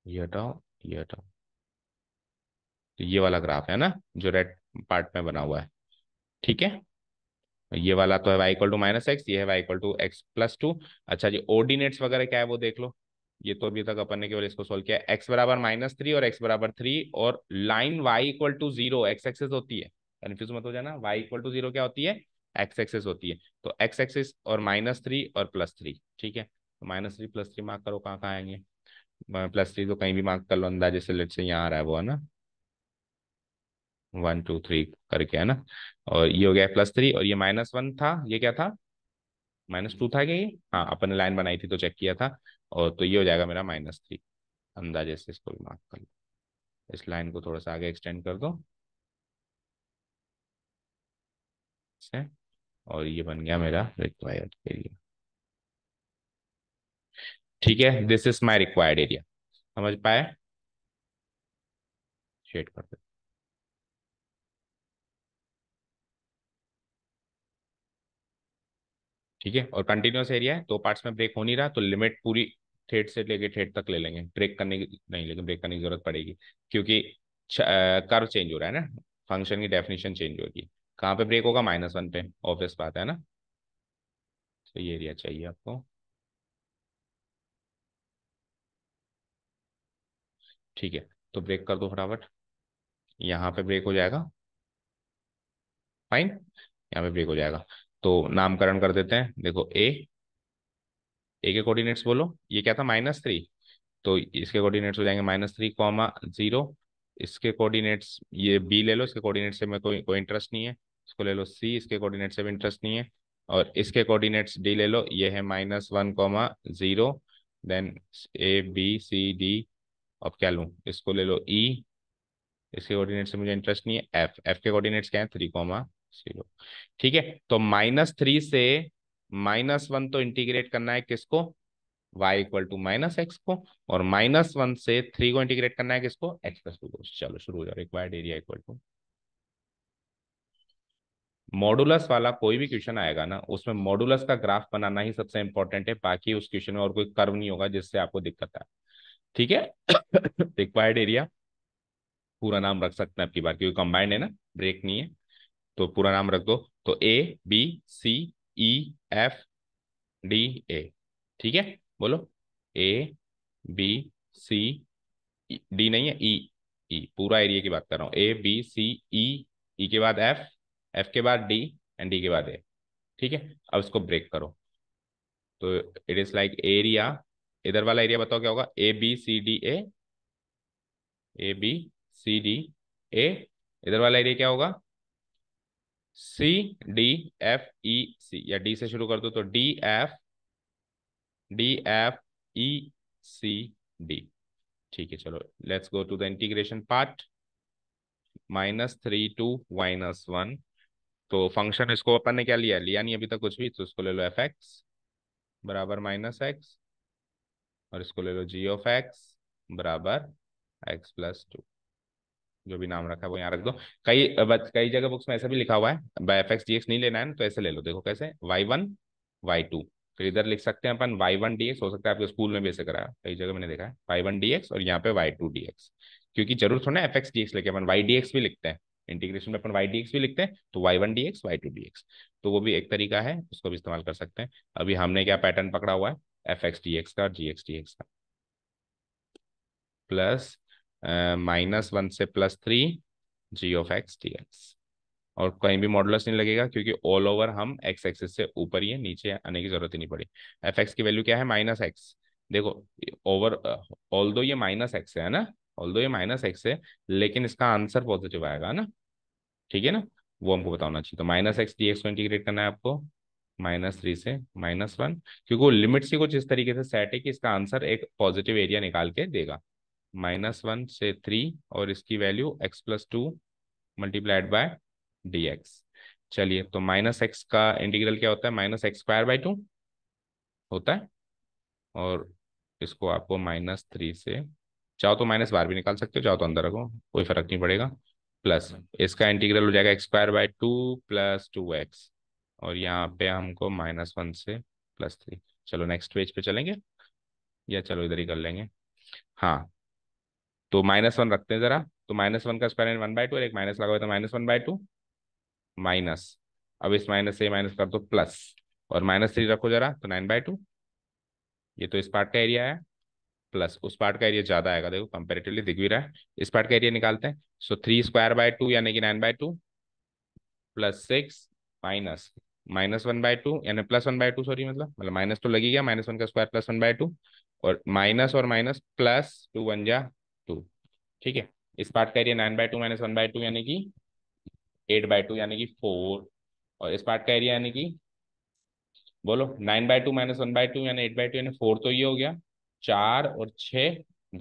Speaker 1: ये हटाओ ये हटाओ तो ये वाला ग्राफ है ना जो रेड पार्ट में बना हुआ है ठीक है ये वाला तो है y equal to minus x ये है y equal to x plus two अच्छा जी ऑर्डिनेट्स वगैरह क्या है वो देख लो ये तो अभी तक अपन ने केवल इसको सोल्व किया एक्स बराबर माइनस थ्री और एक्स बराबर थ्री और line y equal to zero x axis होती है कन्फ्यूज मत हो जाना वाई इक्वल टू जीरो क्या होती है एक्स एक्सेस होती है तो एक्स एक्सेस और माइनस थ्री और प्लस थ्री ठीक है तो minus three plus three mark करो कहाँ कहाँ आएंगे प्लस थ्री तो कहीं भी मार्क कर लो अंदाजे से लेट से यहाँ आ रहा है वो है ना वन टू थ्री करके है ना और ये हो गया प्लस थ्री और ये माइनस वन था ये क्या था माइनस टू था क्या ये हाँ अपन ने लाइन बनाई थी तो चेक किया था और तो ये हो जाएगा मेरा माइनस थ्री अंदाजे से इसको भी मार्क कर लो इस लाइन को थोड़ा सा आगे एक्सटेंड कर दो से और ये बन गया मेरा रिक्वायर्ड एरिया ठीक है this is my required area समझ पाए शेड कर देते ठीक है और कंटिन्यूस एरिया है दो पार्ट्स में ब्रेक हो नहीं रहा तो लिमिट पूरी ठेठ से लेके थेट तक ले लेंगे ब्रेक करने की नहीं लेकिन ब्रेक करने की जरूरत पड़ेगी क्योंकि कर्व चेंज हो रहा है ना फंक्शन की डेफिनेशन चेंज होगी कहाँ पे ब्रेक होगा माइनस वन पे ऑब्वियस बात है ना तो ये एरिया चाहिए आपको ठीक है तो ब्रेक कर दो फटाफट यहाँ पे ब्रेक हो जाएगा फाइन यहाँ पे ब्रेक हो जाएगा तो नामकरण कर देते हैं देखो ए ए के कोऑर्डिनेट्स बोलो ये क्या था माइनस थ्री तो इसके कोऑर्डिनेट्स हो जाएंगे माइनस थ्री कॉमा जीरो इसके कोऑर्डिनेट्स ये बी ले लो इसके कोऑर्डिनेट्स से मेरे कोई कोई इंटरेस्ट नहीं है इसको ले लो सी इसके कोऑर्डिनेट से भी इंटरेस्ट नहीं है और इसके कोऑर्डिनेट्स डी ले लो ये है minus one comma zero then A B C D अब क्या लूँ इसको ले लो ई e, इसके कोऑर्डिनेट से मुझे इंटरेस्ट नहीं है एफ एफ के कोऑर्डिनेट्स क्या है थ्री कॉमा जीरो ठीक है तो माइनस थ्री से माइनस वन तो इंटीग्रेट करना है किसको y equal to minus x को और माइनस वन से थ्री को इंटीग्रेट करना है किसको x प्लस टू को चलो शुरू हो जाओ required area equal to modulus वाला कोई भी क्वेश्चन आएगा ना उसमें मॉडुलस का ग्राफ बनाना ही सबसे इंपॉर्टेंट है बाकी उस क्वेश्चन में और कोई कर्व नहीं होगा जिससे आपको दिक्कत आए ठीक है रिक्वायर्ड [COUGHS] एरिया पूरा नाम रख सकते हैं आपकी बार क्योंकि कंबाइंड है ना ब्रेक नहीं है तो पूरा नाम रख दो तो A B C E F D A ठीक है बोलो ए बी सी डी नहीं है ई e, ई e। पूरा एरिया की बात कर रहा हूँ ए बी सी ई ई के बाद एफ एफ के बाद डी एंड डी के बाद ए ठीक है अब इसको ब्रेक करो तो इट इज लाइक एरिया इधर वाला एरिया बताओ क्या होगा A B C D A A B C D A इधर वाला एरिया क्या होगा सी डी एफ ई सी या डी से शुरू कर दो तो D F D F E C D ठीक है चलो let's go to the integration part minus three to minus one तो फंक्शन इसको अपन ने क्या लिया लिया नहीं अभी तक कुछ भी तो इसको ले लो एफ एक्स बराबर माइनस एक्स और इसको ले लो जी ऑफ एक्स बराबर एक्स प्लस टू जो भी नाम रखा है वो यहाँ रख दो कई कई जगह बुक्स में ऐसा भी लिखा हुआ है by f x d x नहीं लेना है ना तो ऐसे ले लो देखो कैसे वाई वन वाई टू तो इधर लिख सकते हैं अपन वाई वन डी एक्स हो सकता है आपके स्कूल में भी ऐसे कराया कई जगह मैंने देखा है वाई वन डी एक्स और यहाँ पे वाई टू डी एक्स क्योंकि जरूर थोड़ा एफ एक्स डी एक्स लेके अपन वाई डी एक्स भी लिखते हैं इंटीग्रेशन में अपन वाई डी एक्स भी लिखते हैं तो y one D x y two D x तो वो भी एक तरीका है उसको भी इस्तेमाल कर सकते हैं अभी हमने क्या पैटर्न पकड़ा हुआ है एफ एक्स डी एक्स का और जी एक्स डी एक्स का प्लस माइनस वन से plus three g of x d x और कहीं भी मॉडल नहीं लगेगा क्योंकि ऑल ओवर हम एक्स एक्सिस से ऊपर ही है नीचे आने की जरूरत ही नहीं पड़ी एफ एक्स की वैल्यू क्या है माइनस एक्स देखो ओवर ऑल दो ये माइनस एक्स है ना ऑल दो ये माइनस एक्स है लेकिन इसका आंसर पॉजिटिव आएगा ना ठीक है ना वो हमको बताना चाहिए तो माइनस एक्स डी एक्स को इंटीग्रेट करना है आपको माइनस थ्री से माइनस वन क्योंकि वो लिमिट्स ही कुछ इस तरीके से सेट है कि इसका आंसर एक पॉजिटिव एरिया निकाल के देगा माइनस वन से थ्री और इसकी value x plus two multiplied by d x चलिए तो माइनस एक्स का इंटीग्रल क्या होता है minus x square by two होता है और इसको आपको माइनस थ्री से चाहो तो माइनस बार भी निकाल सकते हो चाहो तो अंदर रखो कोई फर्क नहीं पड़ेगा प्लस इसका इंटीग्रल हो जाएगा x square by two plus two x और यहाँ पे हमको माइनस वन से प्लस थ्री चलो नेक्स्ट पेज पे चलेंगे या चलो इधर ही कर लेंगे हाँ तो माइनस वन रखते हैं जरा तो माइनस वन का स्क्वायर वन बाय टू और एक माइनस लगा तो minus one by two minus अब इस माइनस से माइनस कर दो प्लस और माइनस थ्री रखो जरा तो नाइन बाय टू ये तो इस पार्ट का एरिया है प्लस उस पार्ट का एरिया ज्यादा आएगा देखो कंपेरेटिवली दिख भी रहा है इस पार्ट का एरिया निकालते हैं so three square by two यानी कि nine by two plus six minus minus one by two यानी plus one by two sorry मतलब मतलब माइनस तो लगी गया माइनस वन का square plus one by two और माइनस और माइनस प्लस टू वन जा टू ठीक है इस पार्ट का area nine by two minus one by two यानी कि एट बाय टू यानी कि फोर और इस पार्ट का एरिया यानी कि बोलो nine by two minus one by two यानी एट बाय टू यानी फोर तो ये हो गया चार और छ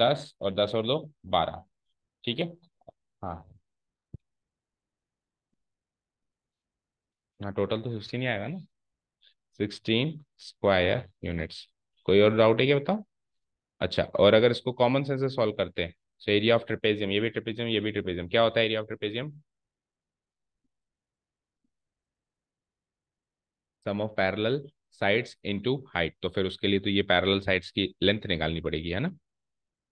Speaker 1: दस और दस और दो बारह ठीक है हाँ हाँ टोटल तो सिक्सटीन ही आएगा ना सिक्सटीन स्क्वायर यूनिट्स कोई और डाउट है क्या बताओ अच्छा और अगर इसको कॉमन सेंस से सॉल्व करते हैं सो एरिया ऑफ ट्रेपेजियम ये भी ट्रेपेजियम ये भी ट्रेपेजियम क्या होता है area of trapezium sum of parallel sides into height तो फिर उसके लिए तो ये पैरेलल साइड्स की लेंथ निकालनी पड़ेगी है ना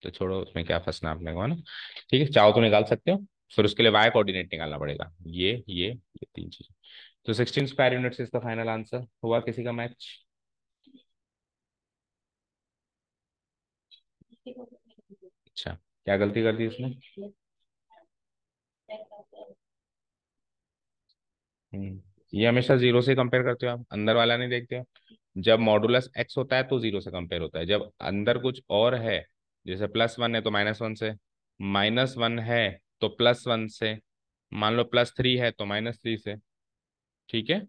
Speaker 1: तो छोड़ो उसमें क्या फंसना आपने को है ना ठीक है चाहो तो निकाल सकते हो फिर उसके लिए वाई कोऑर्डिनेट निकालना पड़ेगा ये ये ये तीन चीज तो sixteen square units is the final answer हुआ किसी का मैच अच्छा
Speaker 2: क्या गलती कर दी उसने
Speaker 1: हम्म, ये हमेशा जीरो से कंपेयर करते हो आप अंदर वाला नहीं देखते हो जब मॉडुलस एक्स होता है तो जीरो से कंपेयर होता है जब अंदर कुछ और है जैसे प्लस वन है तो माइनस वन से माइनस वन है तो प्लस वन से मान लो प्लस थ्री है तो माइनस थ्री से ठीक है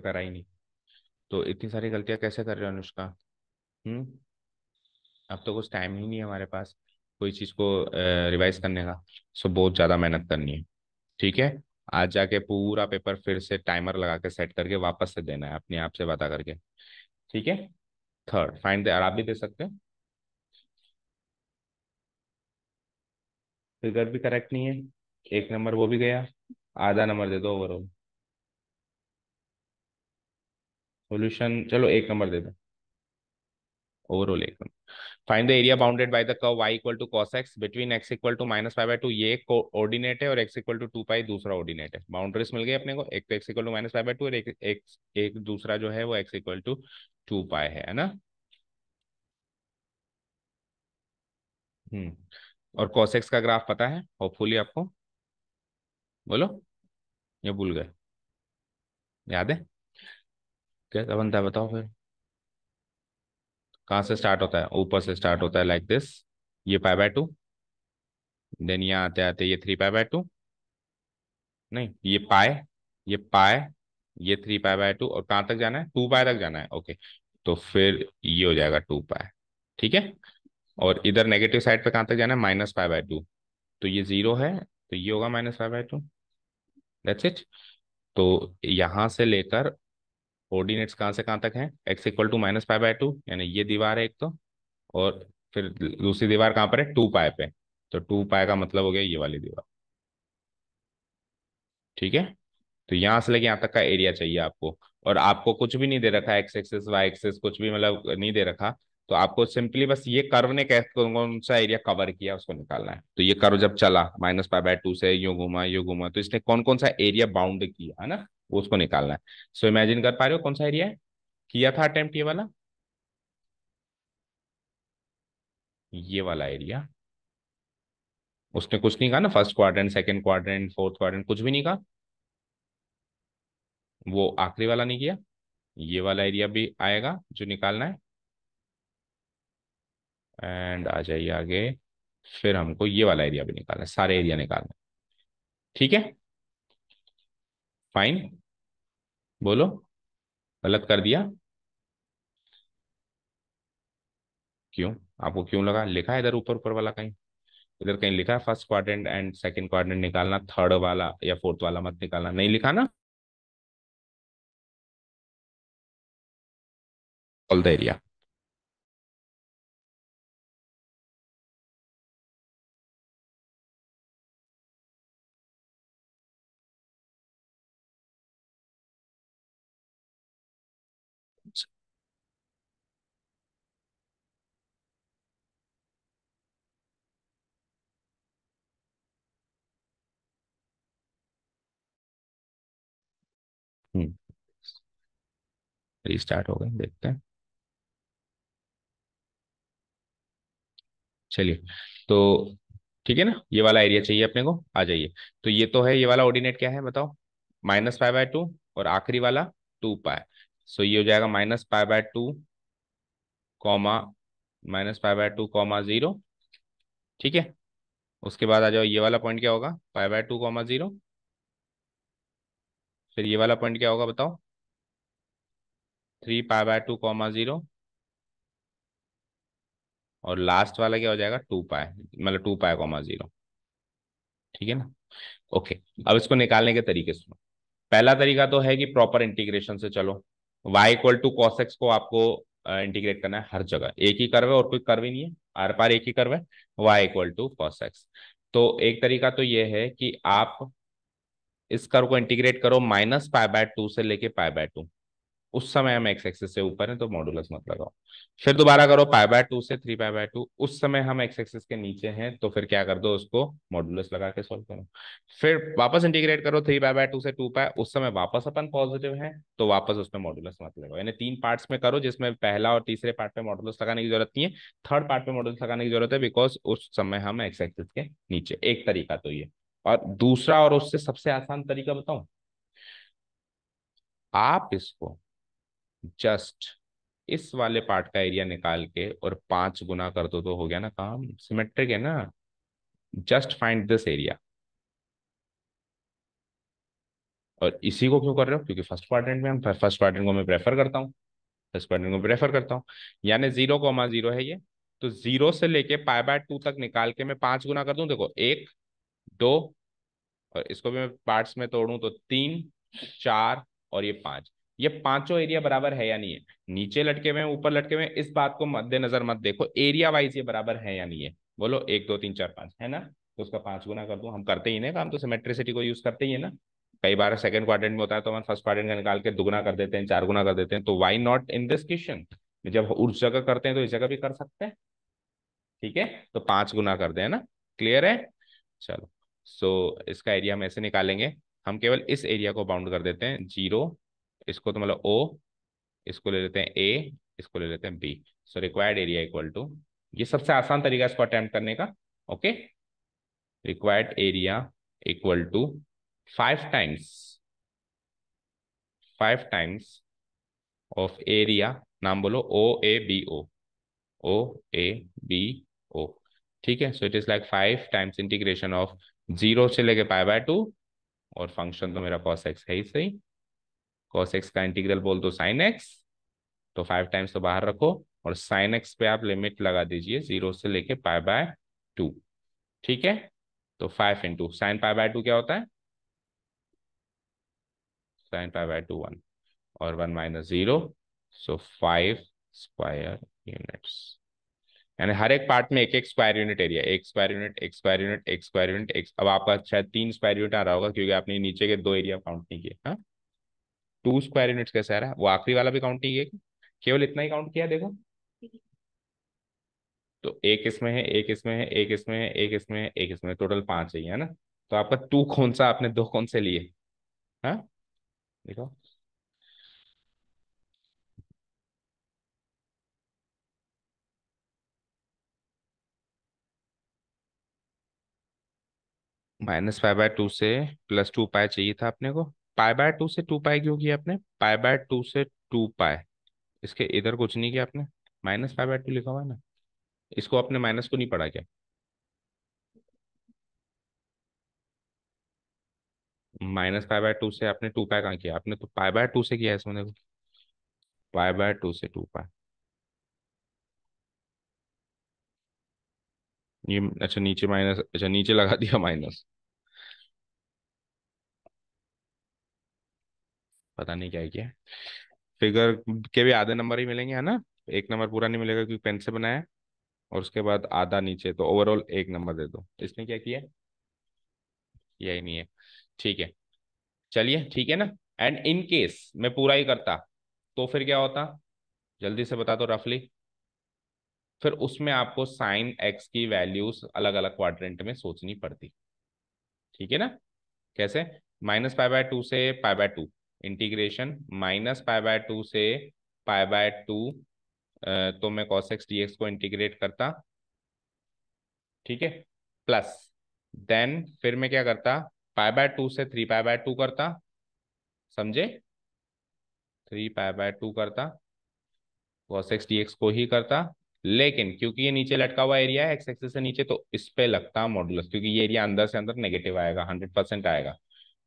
Speaker 1: कोई करा ही नहीं तो इतनी सारी गलतियां कैसे कर रहे हो अनुष्का हम्म अब तो कुछ टाइम ही नहीं है हमारे पास कोई चीज़ को रिवाइज करने का सो बहुत ज़्यादा मेहनत करनी है ठीक है आज जाके पूरा पेपर फिर से टाइमर लगा के सेट करके वापस से देना है अपने आप से बता करके ठीक है थर्ड फाइंड द आप भी दे सकते हैं फिगर भी करेक्ट नहीं है एक नंबर वो भी गया आधा नंबर दे दो ओवरऑल सोल्यूशन चलो एक नंबर दे दो ओवरऑल एक number find the area bounded by the curve y equal to cos x between x equal to minus five by two ये एक ऑर्डिनेट है और x equal to two pi दूसरा ordinate है बाउंड्रीज मिल गई अपने को एक तो x equal to minus five by two और एक, एक, एक दूसरा जो है वो x equal to two pi है ना हम्म और कॉस एक्स का ग्राफ पता है होपफुली आपको बोलो ये भूल गए याद है कैसा बनता है बताओ फिर कहाँ से स्टार्ट होता है ऊपर से स्टार्ट होता है लाइक दिस ये पाई बाय टू देन यहाँ आते आते ये थ्री पाई बाय टू नहीं ये पाए ये पाए ये थ्री पाई बाय टू और कहाँ तक जाना है टू पाए तक जाना है ओके तो फिर ये हो जाएगा टू पाए ठीक है और इधर नेगेटिव साइड पे कहाँ तक जाना है माइनस फाइव बाई टू तो ये जीरो है तो ये होगा minus five by two that's it तो यहाँ से लेकर कोऑर्डिनेट्स कहाँ से कहाँ तक हैं x equal to minus five by two यानी ये दीवार है एक तो और फिर दूसरी दीवार कहाँ पर है टू पाए पे तो टू पाए का मतलब हो गया ये वाली दीवार ठीक है तो यहाँ से लेके यहाँ तक का एरिया चाहिए आपको और आपको कुछ भी नहीं दे रखा एक्स एक्सेस वाई एक्सेस कुछ भी मतलब नहीं दे रखा तो आपको सिंपली बस ये कर्व ने कैसे कौन कौन सा एरिया कवर किया उसको निकालना है तो ये कर्व जब चला माइनस फाइव बाय टू से यू घूमा यू घूमा तो इसने कौन कौन सा एरिया बाउंड किया है ना उसको निकालना है सो so, इमेजिन कर पा रहे हो कौन सा एरिया है किया था अटेम्प्ट ये वाला ये वाला एरिया उसने कुछ नहीं कहा ना first quadrant second quadrant fourth quadrant कुछ भी नहीं कहा वो आखिरी वाला नहीं किया ये वाला एरिया भी आएगा जो निकालना है एंड आ जाइए आगे फिर हमको ये वाला एरिया भी निकालना है सारे एरिया निकालना है ठीक है फाइन बोलो गलत कर दिया क्यों आपको क्यों लगा लिखा है इधर ऊपर ऊपर वाला कहीं इधर कहीं लिखा है first quadrant and second quadrant निकालना थर्ड वाला या फोर्थ वाला मत निकालना नहीं लिखा ना ऑल द एरिया रिस्टार्ट हो गए देखते हैं चलिए तो ठीक है ना ये वाला एरिया चाहिए अपने को आ जाइए तो ये तो है ये वाला ऑर्डिनेट क्या है बताओ माइनस फाइव बाय टू और आखिरी वाला टू पाए सो ये हो जाएगा minus five by two comma minus five by two comma zero ठीक है उसके बाद आ जाओ ये वाला पॉइंट क्या होगा five by two comma zero फिर ये वाला पॉइंट क्या होगा बताओ three pi by two comma zero और लास्ट वाला क्या हो जाएगा टू पाए मतलब टू पाए कॉमा जीरो ठीक है ना ओके अब इसको निकालने के तरीके सुनो पहला तरीका तो है कि प्रॉपर इंटीग्रेशन से चलो y equal to cos x को आपको इंटीग्रेट करना है हर जगह एक ही कर्व है और कोई कर्व ही नहीं है आर पार एक ही कर्व है y equal to cos x तो एक तरीका तो यह है कि आप इस कर्व को इंटीग्रेट करो माइनस पाई बाय टू से लेके पाई बाय टू उस समय हम एक्स एक्सेस से ऊपर है तो मॉडुलस मत लगाओ फिर दोबारा करो पाई बाय टू से थ्री पाई बाय टू उस समय हम एक्स एक्सेस के नीचे हैं तो फिर क्या कर दो उसको मॉडुलस लगा के सॉल्व करो फिर वापस इंटीग्रेट करो थ्री पाई बाय टू से टू पाई उस समय वापस अपन पॉजिटिव है तो वापस उसमें मॉडुलस मत लगाओ यानी तीन पार्ट में करो जिसमें पहला और तीसरे पार्ट में मॉडुलस लगाने की जरूरत नहीं है थर्ड पार्ट में मॉडुलस लगाने की जरूरत है बिकॉज उस समय हम एक्स एक्सेस के नीचे एक तरीका तो ये और दूसरा और उससे सबसे आसान तरीका बताऊ आप इसको जस्ट इस वाले पार्ट का एरिया निकाल के और पांच गुना कर दो तो हो गया ना काम सिमेट्रिक है ना जस्ट फाइंड दिस एरिया और इसी को क्यों कर रहे हो क्योंकि फर्स्ट क्वाड्रेंट में हम फर्स्ट क्वाड्रेंट को मैं प्रेफर करता हूँ फर्स्ट क्वाड्रेंट को प्रेफर करता हूँ यानी जीरो कोमा जीरो है ये तो जीरो से लेके पाई बाय टू तक निकाल के मैं पांच गुना कर दू देखो एक दो और इसको भी मैं पार्ट्स में तोड़ू तो तीन चार और ये पांच ये पांचों एरिया बराबर है या नहीं है नीचे लटके हुए ऊपर लटके हुए इस बात को मद्देनजर मत देखो एरिया वाइज ये बराबर है या नहीं है बोलो एक दो तीन चार पांच है ना तो उसका पांच गुना कर दो हम करते ही ना काम तो सिमेट्रिसिटी को यूज करते ही है ना कई बार सेकंड क्वार्टर में होता है तो हम फर्स्ट क्वार्टर का निकाल के दुगुना कर देते हैं चार गुना कर देते हैं तो why not in this question जब उस जगह करते हैं तो इस जगह भी कर सकते हैं ठीक है तो पांच गुना कर दे है ना क्लियर है चलो सो so, इसका एरिया हम ऐसे निकालेंगे हम केवल इस एरिया को बाउंड कर देते हैं जीरो इसको तो मतलब ओ इसको ले लेते हैं ए इसको ले लेते हैं B so required area equal to ये सबसे आसान तरीका इसको अटैम्प्ट करने का okay required area equal to five times five times of area नाम बोलो O A B O o A B O ठीक है so it is like five times integration of zero से लेके पाए बाय टू और फंक्शन तो मेरा कॉस एक्स है ही सही कॉस एक्स का इंटीग्रल बोल दो साइन एक्स तो फाइव टाइम्स तो बाहर रखो और साइन एक्स पे आप लिमिट लगा दीजिए जीरो से लेके पाई बाय टू ठीक है तो five into sine pi by two क्या होता है sine pi by two one और one minus zero so five square units यानी हर एक पार्ट में एक एक स्क्वायर यूनिट एरिया एक स्क्वायर यूनिट एक स्क्वायर यूनिट एक स्क्वायर यूनिट एक अब आपका शायद तीन स्क्वायर यूनिट आ रहा होगा क्योंकि आपने नीचे के दो एरिया काउंट नहीं किए हाँ टू स्क्वायर यूनिट्स कैसे आ रहा है वो आखिरी वाला भी काउंट नहीं किया केवल इतना ही काउंट किया देखो तो एक इसमें है एक इसमें है एक इसमें है एक इसमें है एक इसमें टोटल पांच है ना तो आपका टू कौन सा आपने दो कौन से लिए हाँ? देखो माइनस फाइव बाय टू से प्लस टू पाए चाहिए था अपने को पाई बाय टू से टू पाई क्यों किया आपने पाई बाय टू से टू पाई इसके इधर कुछ नहीं किया आपने माइनस पाई बाय टू लिखा हुआ है ना इसको आपने माइनस को नहीं पढ़ा क्या माइनस पाई बाय टू से आपने टू पाई कहाँ किया आपने तो पाई बाय टू से किया है इसमें देखो पाई बाय टू से टू पाई ये अच्छा नीचे माइनस अच्छा नीचे लगा दिया माइनस पता नहीं क्या किया क्या फिगर के भी आधे नंबर ही मिलेंगे है ना एक नंबर पूरा नहीं मिलेगा क्योंकि पेन से बनाया और उसके बाद आधा नीचे तो ओवरऑल एक नंबर दे दो इसने क्या किया यही नहीं है ठीक है चलिए ठीक है ना एंड इन केस मैं पूरा ही करता तो फिर क्या होता जल्दी से बता दो तो रफली फिर उसमें आपको साइन एक्स की वैल्यूज अलग अलग क्वाड्रेंट में सोचनी पड़ती ठीक है ना कैसे माइनस फाइव बाय टू से five by two integration minus pi by two से पाई बाय टू तो मैं कॉस एक्स डी को इंटीग्रेट करता ठीक है प्लस देन फिर मैं क्या करता पाई बाय टू से थ्री पाई बाय टू करता समझे थ्री पाई बाय टू करता कॉस एक्स डी को ही करता लेकिन क्योंकि ये नीचे लटका हुआ एरिया है एक्स एक्स से नीचे तो इस पे लगता मॉडुलस क्योंकि ये एरिया अंदर से अंदर नेगेटिव आएगा हंड्रेड परसेंट आएगा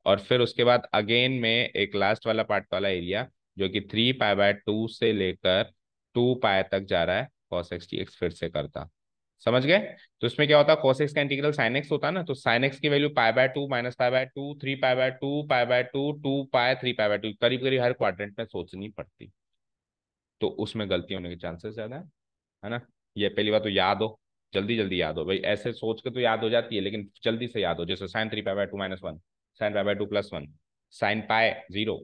Speaker 1: और फिर उसके बाद अगेन में एक लास्ट वाला पार्ट वाला एरिया जो कि थ्री पाए बाय टू से लेकर टू पाए तक जा रहा है कॉस एक्स टी एक्स फिर से करता समझ गए तो इसमें क्या होता है कॉस एक्स का इंटीग्रल साइन एक्स होता है ना तो साइन एक्स की value pi by two minus pi by two three pi by two pi by two two pi three pi by two करीब करीब हर क्वाड्रेंट में सोचनी पड़ती तो उसमें गलती होने के चांसेस ज्यादा है है ना ये पहली बात तो याद हो जल्दी जल्दी याद हो भाई ऐसे सोच के तो याद हो जाती है लेकिन जल्दी से याद हो जैसे sine three pi by two minus one sine pi by two plus one sine pi zero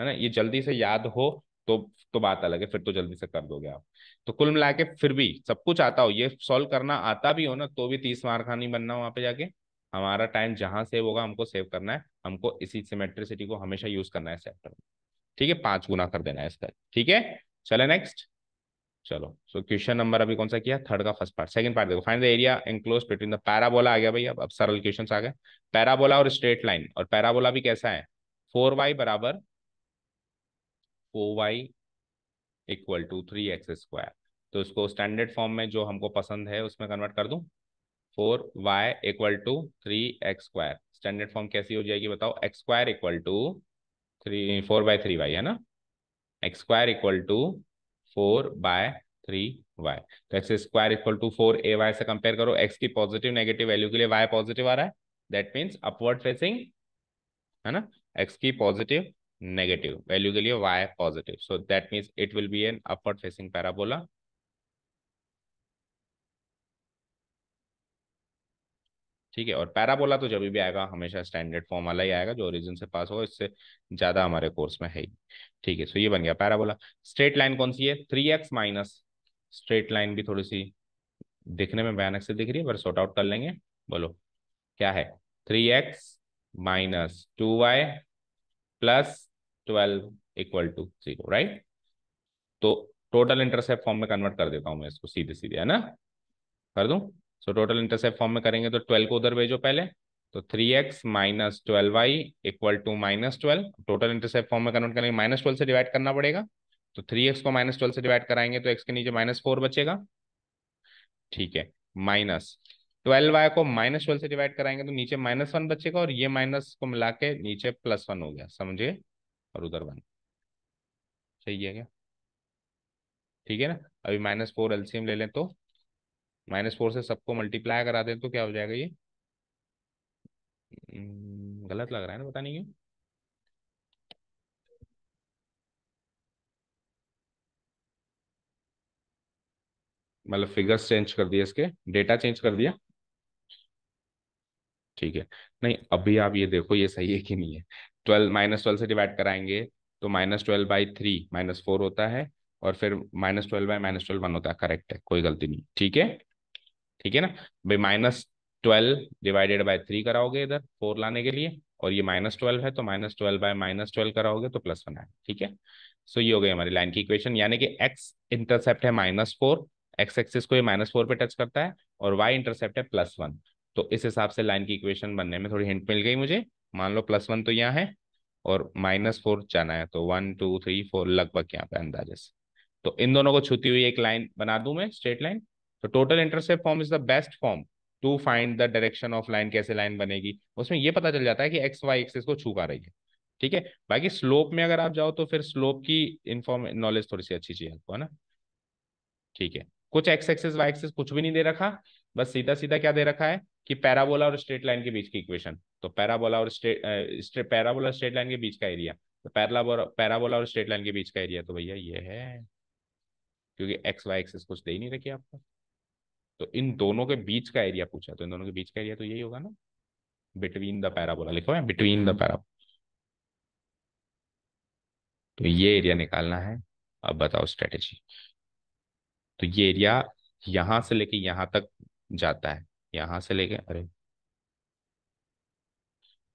Speaker 1: है ना ये जल्दी से याद हो तो तो बात अलग है फिर तो जल्दी से कर दोगे आप तो कुल मिला के फिर भी सब कुछ आता हो ये सॉल्व करना आता भी हो ना तो भी तीस मार्क नहीं बनना वहां पे जाके हमारा टाइम जहां सेव होगा हमको सेव करना है हमको इसी सिमेट्रिसिटी को हमेशा यूज करना है चैप्टर में ठीक है पांच गुना कर देना है इसका ठीक है चले नेक्स्ट चलो सो क्वेश्चन नंबर अभी कौन सा किया थर्ड का फर्स्ट पार्ट सेकंड पार्ट देखो find the area enclose between the parabola आ गया भाई अब अब सरल क्वेश्चन आ गए पैराबोला और स्ट्रेट लाइन और पैराबोला भी कैसा है फोर वाई बराबर four y equal to three x square तो इसको स्टैंडर्ड फॉर्म में जो हमको पसंद है उसमें कन्वर्ट कर दू four y equal to three x square standard form कैसी हो जाएगी बताओ x square equal to three four by three y है ना x square equal to four by three y तो x square equal to four a y से compare करो x की पॉजिटिव नेगेटिव वैल्यू के लिए वाई पॉजिटिव आ रहा है दैट मीन्स अपवर्ड फेसिंग है ना एक्स की पॉजिटिव नेगेटिव वैल्यू के लिए y positive so that means it will be an upward facing parabola ठीक है और पैराबोला तो जब भी आएगा हमेशा स्टैंडर्ड फॉर्म वाला ही आएगा जो ओरिजिन से पास होगा इससे ज्यादा हमारे कोर्स में है ही ठीक है सो ये बन गया पैराबोला स्ट्रेट लाइन कौन सी है three x minus straight line भी थोड़ी सी दिखने में भयानक से दिख रही है पर सॉर्ट आउट कर लेंगे बोलो क्या है three x minus two y plus twelve equal to zero right तो टोटल इंटरसेप्ट फॉर्म में कन्वर्ट कर देता हूं मैं इसको सीधे सीधे है ना कर दू सो टोटल इंटरसेप्ट फॉर्म में करेंगे तो ट्वेल्व को उधर भेजो पहले तो three x minus twelve y equal to minus twelve total intercept form में कन्वर्ट करेंगे माइनस ट्वेल्व से डिवाइड करना पड़ेगा तो थ्री एक्स को माइनस ट्वेल्व से डिवाइड कराएंगे तो एक्स के नीचे माइनस फोर बचेगा ठीक है माइनस ट्वेल्व वाई को माइनस ट्वेल्व से डिवाइड कराएंगे तो नीचे माइनस वन बचेगा और ये माइनस को मिला के नीचे प्लस वन हो गया समझिए और उधर वन सही है क्या ठीक है ना अभी माइनस फोर एलसीएम ले लें तो माइनस फोर से सबको मल्टीप्लाई करा दे तो क्या हो जाएगा ये हम्म, गलत लग रहा है ना पता नहीं क्यों मतलब फिगर्स चेंज कर दिए इसके डेटा चेंज कर दिया ठीक है नहीं अभी आप ये देखो ये सही है कि नहीं है ट्वेल्व माइनस ट्वेल्व से डिवाइड कराएंगे तो minus twelve by three minus four होता है और फिर minus twelve by minus twelve one होता है करेक्ट है कोई गलती नहीं ठीक है ठीक है ना भाई minus twelve divided by three कराओगे इधर फोर लाने के लिए और ये माइनस ट्वेल्व है तो minus twelve by minus twelve कराओगे तो प्लस वन है ठीक है सो ये हो गई हमारी लाइन की इक्वेशन यानी कि एक्स इंटरसेप्ट है माइनस फोर एक्स एक्सिस को ये माइनस फोर पे टच करता है और वाई इंटरसेप्ट है प्लस वन तो इस हिसाब से लाइन की इक्वेशन बनने में थोड़ी हिंट मिल गई मुझे मान लो प्लस वन तो यहाँ है और माइनस फोर जाना है तो वन टू थ्री फोर लगभग यहाँ पे अंदाजे से तो इन दोनों को छूती हुई एक लाइन बना दू मैं स्ट्रेट लाइन तो total intercept form is the best form to find the direction of line कैसे लाइन बनेगी उसमें ये पता चल जाता है कि एक्स वाई एक्सेस को छू रही है ठीक है बाकी स्लोप में अगर आप जाओ तो फिर स्लोप की इन्फॉर्म नॉलेज थोड़ी सी अच्छी चाहिए आपको है ना ठीक है कुछ एक्स एक्सेस वाई एक्सेस कुछ भी नहीं दे रखा बस सीधा सीधा क्या दे रखा है कि पैराबोला और स्ट्रेट लाइन के बीच की इक्वेशन तो पैराबोला और स्ट्रेट पैराबोला स्ट्रेट लाइन के बीच का एरिया तो पैराबोला पैराबोला और स्ट्रेट लाइन के बीच का एरिया तो भैया ये है क्योंकि एक्स वाई एक्सेस कुछ दे ही नहीं रखी आपको तो इन दोनों के बीच का एरिया पूछा तो इन दोनों के बीच का एरिया तो यही होगा ना बिटवीन द पैराबोला लिखो है बिटवीन द पैराबोला तो ये एरिया निकालना है अब बताओ स्ट्रेटेजी तो ये एरिया यहां से लेके यहां तक जाता है यहां से लेके अरे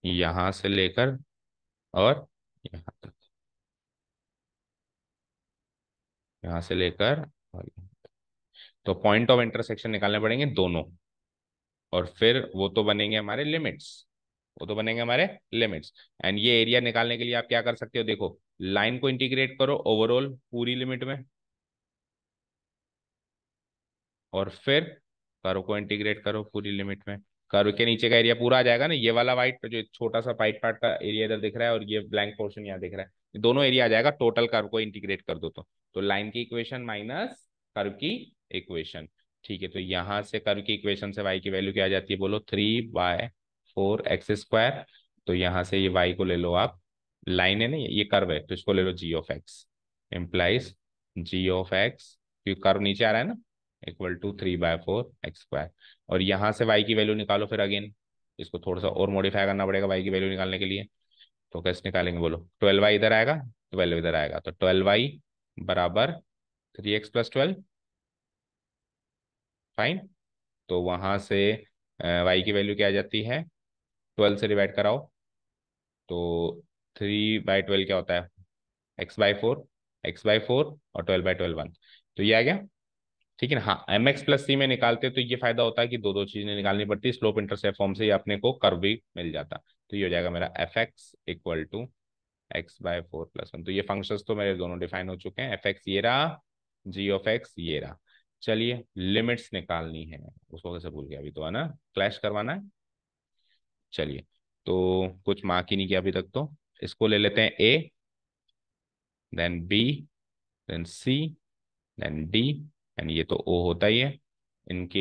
Speaker 1: यहां से लेकर और यहां तक यहां से लेकर और यहां तो पॉइंट ऑफ इंटरसेक्शन निकालने पड़ेंगे दोनों और फिर वो तो बनेंगे हमारे लिमिट्स वो तो बनेंगे हमारे लिमिट्स एंड ये एरिया निकालने के लिए आप क्या कर सकते हो देखो लाइन को इंटीग्रेट करो ओवरऑल पूरी लिमिट में और फिर कर्व को इंटीग्रेट करो पूरी लिमिट में कर्व के नीचे का एरिया पूरा आ जाएगा ना ये वाला व्हाइट जो छोटा सा व्हाइट पार्ट का एरिया इधर दिख रहा है और ये ब्लैंक पोर्शन यहाँ दिख रहा है दोनों एरिया आ जाएगा टोटल कर्व को इंटीग्रेट कर दो तो, तो लाइन की इक्वेशन माइनस कर्व की इक्वेशन ठीक है तो यहाँ से कर्व की इक्वेशन से वाई की वैल्यू क्या आ जाती है बोलो three by four x square तो यहाँ से ये वाई को ले लो आप लाइन है ना ये कर्व है तो इसको ले लो g of x implies g of x क्योंकि कर्व नीचे आ रहा है ना equal to three by four x square और यहाँ से वाई की वैल्यू निकालो फिर अगेन इसको थोड़ा सा और मॉडिफाई करना पड़ेगा वाई की वैल्यू निकालने के लिए तो कैसे निकालेंगे बोलो ट्वेल्व वाई इधर आएगा ट्वेल्व इधर आएगा तो ट्वेल्व वाई बराबर three x plus twelve fine तो वहाँ से वाई की वैल्यू क्या आ जाती है ट्वेल्व से डिवाइड कराओ तो थ्री बाई ट्वेल्व क्या होता है x by four x by four और ट्वेल्व बाई ट्वेल्व वन तो ये आ गया ठीक है ना हाँ एम एक्स प्लस सी में निकालते तो ये फायदा होता है कि दो दो चीजें निकालनी पड़ती स्लोप इंटरसेप्ट फॉर्म से ही अपने को कर्व भी मिल जाता तो ये हो जाएगा मेरा f x equal to x by four plus one तो ये फंक्शंस तो मेरे दोनों डिफाइन हो चुके हैं एफ एक्स ये रहा जी ऑफ एक्स ये रहा चलिए लिमिट्स निकालनी है उसको कैसे भूल गया अभी तो है ना क्लैश करवाना है चलिए तो कुछ मार्क ही नहीं किया अभी तक तो इसको ले लेते हैं A then B then C then D and ये तो ओ होता ही है इनके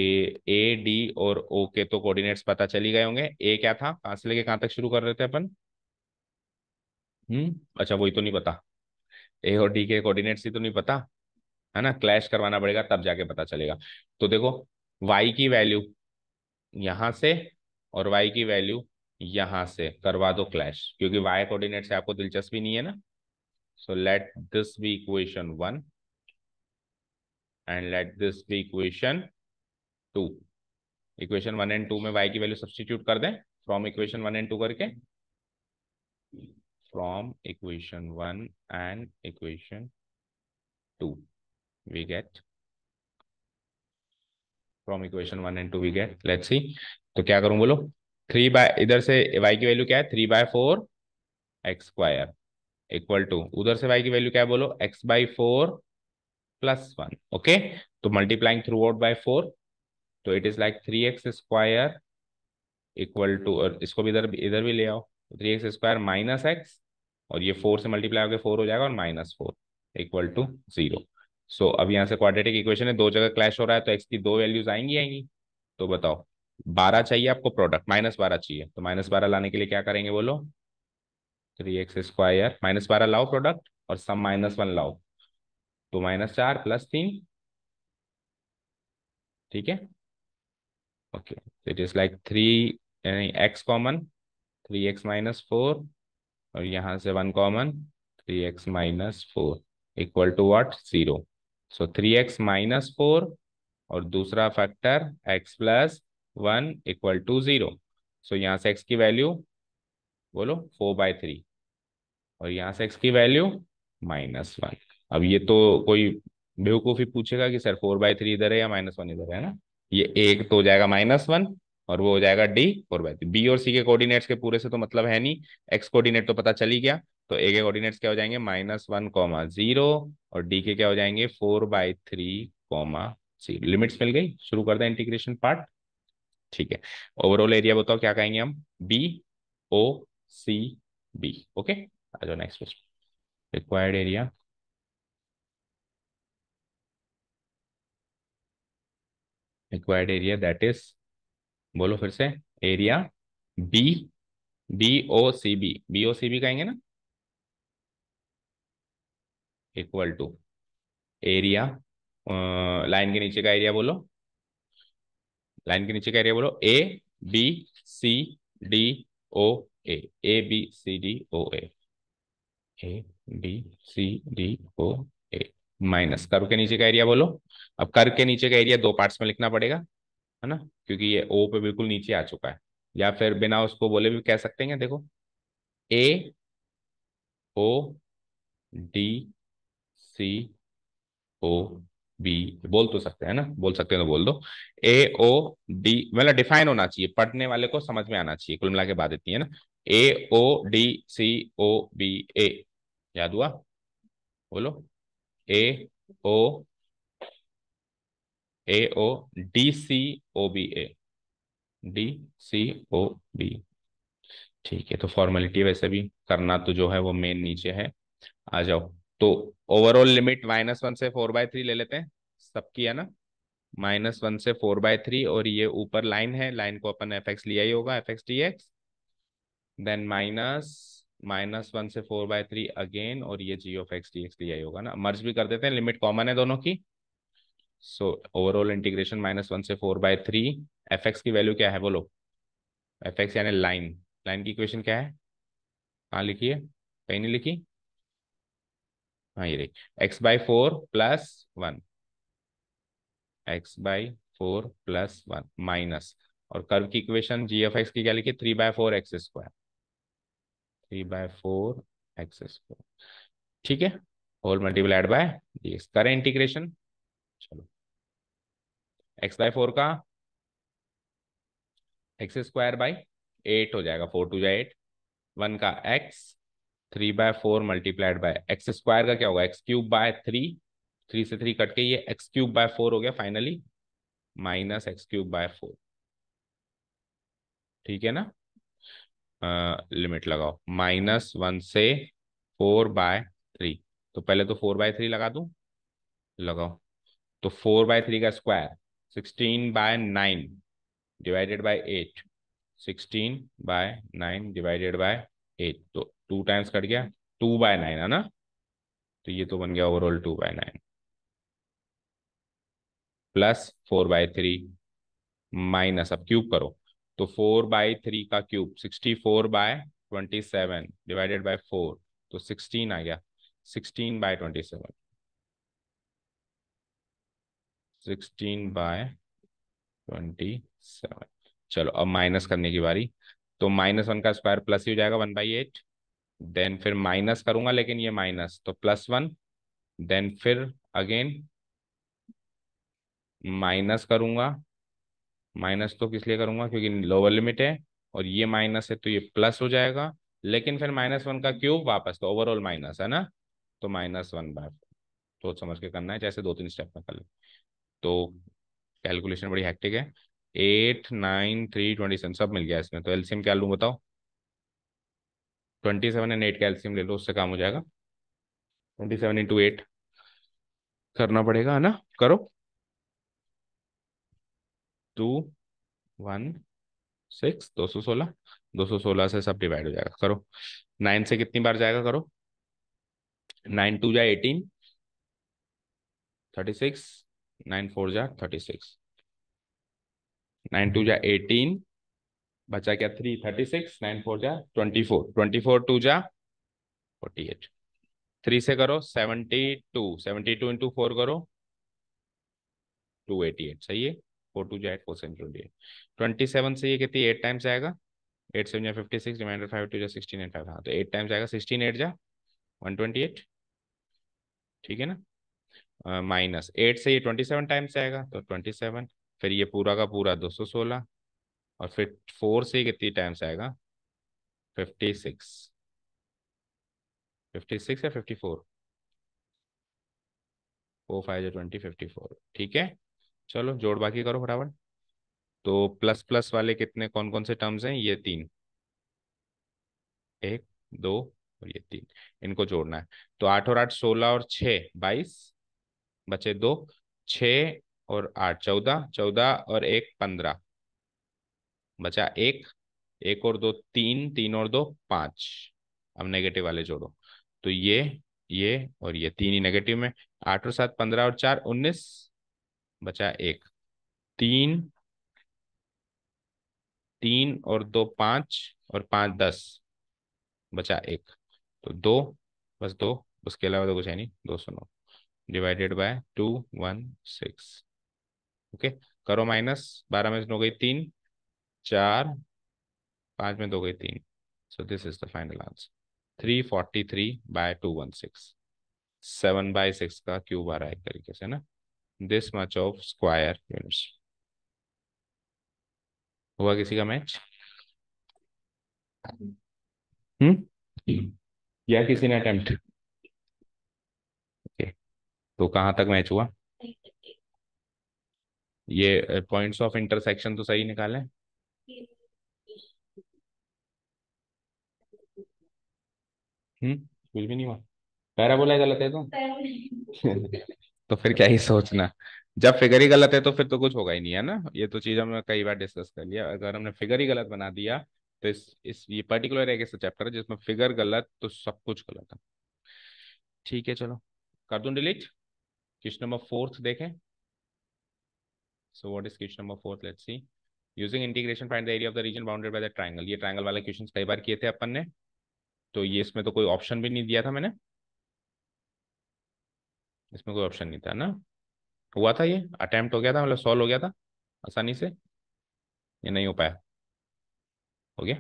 Speaker 1: ए डी और ओ के तो कोऑर्डिनेट्स पता चली गए होंगे ए क्या था कहां से लेके कहां तक शुरू कर रहे थे अपन हम्म अच्छा वही तो नहीं पता ए और डी के कोऑर्डिनेट्स ही तो नहीं पता है ना क्लैश करवाना पड़ेगा तब जाके पता चलेगा तो देखो वाई की वैल्यू यहां से और वाई की वैल्यू यहां से करवा दो क्लैश क्योंकि वाई कोऑर्डिनेट से आपको दिलचस्पी नहीं है ना so let this be equation one and let this be equation two equation one and two में वाई की वैल्यू सब्सटीट्यूट कर दें from equation one and two करके from equation one and equation two we get from equation one and two we get let's see तो क्या करूं बोलो three bye इधर से वाई की वैल्यू क्या है three by four x square equal to उधर से वाई की वैल्यू क्या है बोलो x by four plus one okay तो multiplying throughout by four तो it is like three x square equal to और इसको भी इधर इधर भी ले आओ three x square minus x और ये फोर से मल्टीप्लाई होकर फोर हो जाएगा और minus four equal to zero so so, अब यहाँ से क्वाड्रेटिक इक्वेशन है दो जगह क्लैश हो रहा है तो एक्स की दो वैल्यूज आएंगी आएंगी तो बताओ बारह चाहिए आपको प्रोडक्ट माइनस बारह चाहिए तो माइनस बारह लाने के लिए क्या करेंगे बोलो थ्री एक्स स्क्वायर माइनस बारह लाओ प्रोडक्ट और सम माइनस वन लाओ तो माइनस चार प्लस तीन ठीक है okay it is like three यानी x common three x minus four और यहाँ से one common three x minus four equal to what zero so three x minus four और दूसरा factor x plus one equal to zero so यहाँ से x की value बोलो four by three और यहाँ से एक्स की वैल्यू माइनस वन अब ये तो कोई बेवकूफ़ी पूछेगा कि सर फोर बाय थ्री इधर है या माइनस वन इधर है ना ये एक तो हो जाएगा माइनस वन और वो हो जाएगा D four by three B और सी के कोऑर्डिनेट्स के पूरे से तो मतलब है नहीं एक्स कोऑर्डिनेट तो पता चली गया तो ए के कोऑर्डिनेट्स क्या हो जाएंगे माइनस वन कॉमा जीरो और डी के क्या हो जाएंगे four by three comma zero limits मिल गई शुरू कर दें इंटीग्रेशन पार्ट ठीक है ओवरऑल एरिया बताओ क्या कहेंगे हम B O C B okay आ जाओ next question required area required area that is बोलो फिर से area B B O C B B O C B कहेंगे ना इक्वल टू एरिया लाइन के नीचे का एरिया बोलो लाइन के नीचे का एरिया बोलो A B C D O A A B C D O A A B C D O A minus curve के नीचे का एरिया बोलो अब कर्व के नीचे का एरिया दो पार्ट्स में लिखना पड़ेगा है ना क्योंकि ये ओ पे बिल्कुल नीचे आ चुका है या फिर बिना उसको बोले भी कह सकते हैं देखो ए O D C O B बोल तो सकते हैं ना बोल सकते हैं तो बोल दो ए ओ डी मतलब डिफाइन होना चाहिए पढ़ने वाले को समझ में आना चाहिए कुल मिला के बात इतनी है ना ए O D C O B ए याद हुआ बोलो A O A O D C O B A D C O B ठीक है तो फॉर्मेलिटी वैसे भी करना तो जो है वो मेन नीचे है आ जाओ तो ओवरऑल लिमिट माइनस वन से फोर बाय थ्री ले लेते हैं सबकी है ना माइनस वन से फोर बाय थ्री और ये ऊपर लाइन है लाइन को अपन एफ एक्स लिया ही होगा f x d x then minus minus one से फोर बाय थ्री अगेन और ये g of x d x लिया ही होगा ना मर्ज भी कर देते हैं लिमिट कॉमन है दोनों की so overall integration minus one से four by three f x की वैल्यू क्या है बोलो एफ एक्स यानी लाइन लाइन की इक्वेशन क्या है हाँ लिखिए कहीं नहीं लिखी हाँ ये रही x by four plus one x by four plus one minus और कर्व की इक्वेशन जी एफ एक्स की क्या लिखी three by four x square three by four x square ठीक है whole multiplied by d x करें integration चलो x by four का एक्स स्क्वायर बाई एट हो जाएगा फोर टू जाए एट वन का x three by four multiplied by x square का क्या होगा x cube by three three से थ्री कट के ये एक्स क्यूब बाय फोर हो गया finally minus x cube by four ठीक है ना लिमिट लिमिट लगाओ माइनस वन से फोर बाय थ्री तो पहले तो फोर बाय थ्री लगा दू लगाओ तो फोर बाय थ्री का square sixteen by nine divided by eight sixteen by nine divided by eight तो टू टाइम्स कट गया टू बाय नाइन है ना तो ये तो बन गया overall two by nine plus four by three minus अब क्यूब करो तो फोर बाय थ्री का cube sixty four by twenty seven divided by four तो सिक्सटीन आ गया sixteen by twenty seven sixteen by twenty seven चलो अब minus करने की बारी तो माइनस वन का स्क्वायर प्लस ही हो जाएगा वन बाई एट देन फिर माइनस करूंगा लेकिन ये माइनस तो प्लस वन देन फिर अगेन माइनस करूंगा माइनस तो किस लिए करूंगा क्योंकि लोअर लिमिट है और ये माइनस है तो ये प्लस हो जाएगा लेकिन फिर माइनस वन का क्यूब वापस तो ओवरऑल माइनस है ना तो माइनस वन बाय सोच समझ के करना है जैसे दो तीन स्टेप में कर लो तो कैलकुलेशन बड़ी हैक्टिक है eight nine three twenty seven सब मिल गया इसमें तो एलसीएम क्या लूँ बताओ twenty seven and eight calcium ले लो उससे काम हो जाएगा ट्वेंटी सेवन इंटू एट करना पड़ेगा है ना करो टू वन सिक्स दो सौ सोलह दो सौ सोलह से सब डिवाइड हो जाएगा करो नाइन से कितनी बार जाएगा करो नाइन टू जाए eighteen thirty six nine four जाए थर्टी सिक्स नाइन टू जाए एटीन बचा क्या three thirty six nine four जा twenty four twenty four two जा फोर्टी एट थ्री से करो seventy two seventy two into four करो टू एटी एट सही है फोर टू जाए four seven twenty eight twenty seven से ये कितनी एट टाइम्स आएगा एट सेवन या fifty six reminder five two जा सिक्सटीन एट फाइव हाँ तो एट टाइम्स आएगा सिक्सटीन एट जा वन ट्वेंटी एट ठीक है ना माइनस एट से ये ट्वेंटी सेवन टाइम्स आएगा तो ट्वेंटी सेवन फिर ये पूरा का पूरा दो सौ सोलह और फिर फोर से कितनी टाइम्स आएगा फिफ्टी सिक्स फिफ्टी सिक्स या फिफ्टी फोर फोर फाइव जो ट्वेंटी फिफ्टी फोर ठीक है चलो जोड़ बाकी करो फटाफट तो प्लस प्लस वाले कितने कौन कौन से टर्म्स हैं ये तीन एक दो और ये तीन इनको जोड़ना है तो आठ और आठ सोलह और छ बाईस बचे दो छ और आठ चौदह चौदह और एक पंद्रह बचा एक एक और दो तीन तीन और दो पांच अब नेगेटिव वाले जोड़ो तो ये ये और ये तीन ही नेगेटिव में आठ और सात पंद्रह और चार उन्नीस बचा एक तीन तीन और दो पांच और पांच दस बचा एक तो दो बस दो उसके अलावा तो कुछ है नहीं दो सुनो divided by two one six okay करो माइनस बारह में से हो गई तीन चार पांच में दो गई तीन so this is the final answer three forty three by two one six seven by six का क्यूब आ रहा है एक तरीके से ना this much of square units हुआ किसी का मैच हम्म hmm? या किसी ने अटेम्प्ट ओके तो कहां तक मैच हुआ ये पॉइंट्स ऑफ इंटरसेक्शन तो सही निकाले हम्म, कुछ भी नहीं हुआ पैरा बोला गलत है तो [LAUGHS] तो फिर क्या ही सोचना जब फिगर ही गलत है तो फिर तो कुछ होगा ही नहीं है ना ये तो चीज हमने कई बार डिस्कस कर लिया अगर हमने फिगर ही गलत बना दिया तो इस इस ये पर्टिकुलर एक ऐसा चैप्टर है जिसमें फिगर गलत तो सब कुछ गलत है ठीक है चलो कर दू डिलीट क्वेश्चन नंबर फोर्थ देखें so what is question number fourth let's see using integration find the area of the region bounded by the triangle ये ट्राइंगल वाले क्वेश्चन कई बार किए थे अपन ने तो ये इसमें तो कोई ऑप्शन भी नहीं दिया था मैंने इसमें कोई ऑप्शन नहीं था ना हुआ था ये अटैम्प्ट हो गया था मतलब सॉल्व हो गया था आसानी से ये नहीं हो पाया हो गया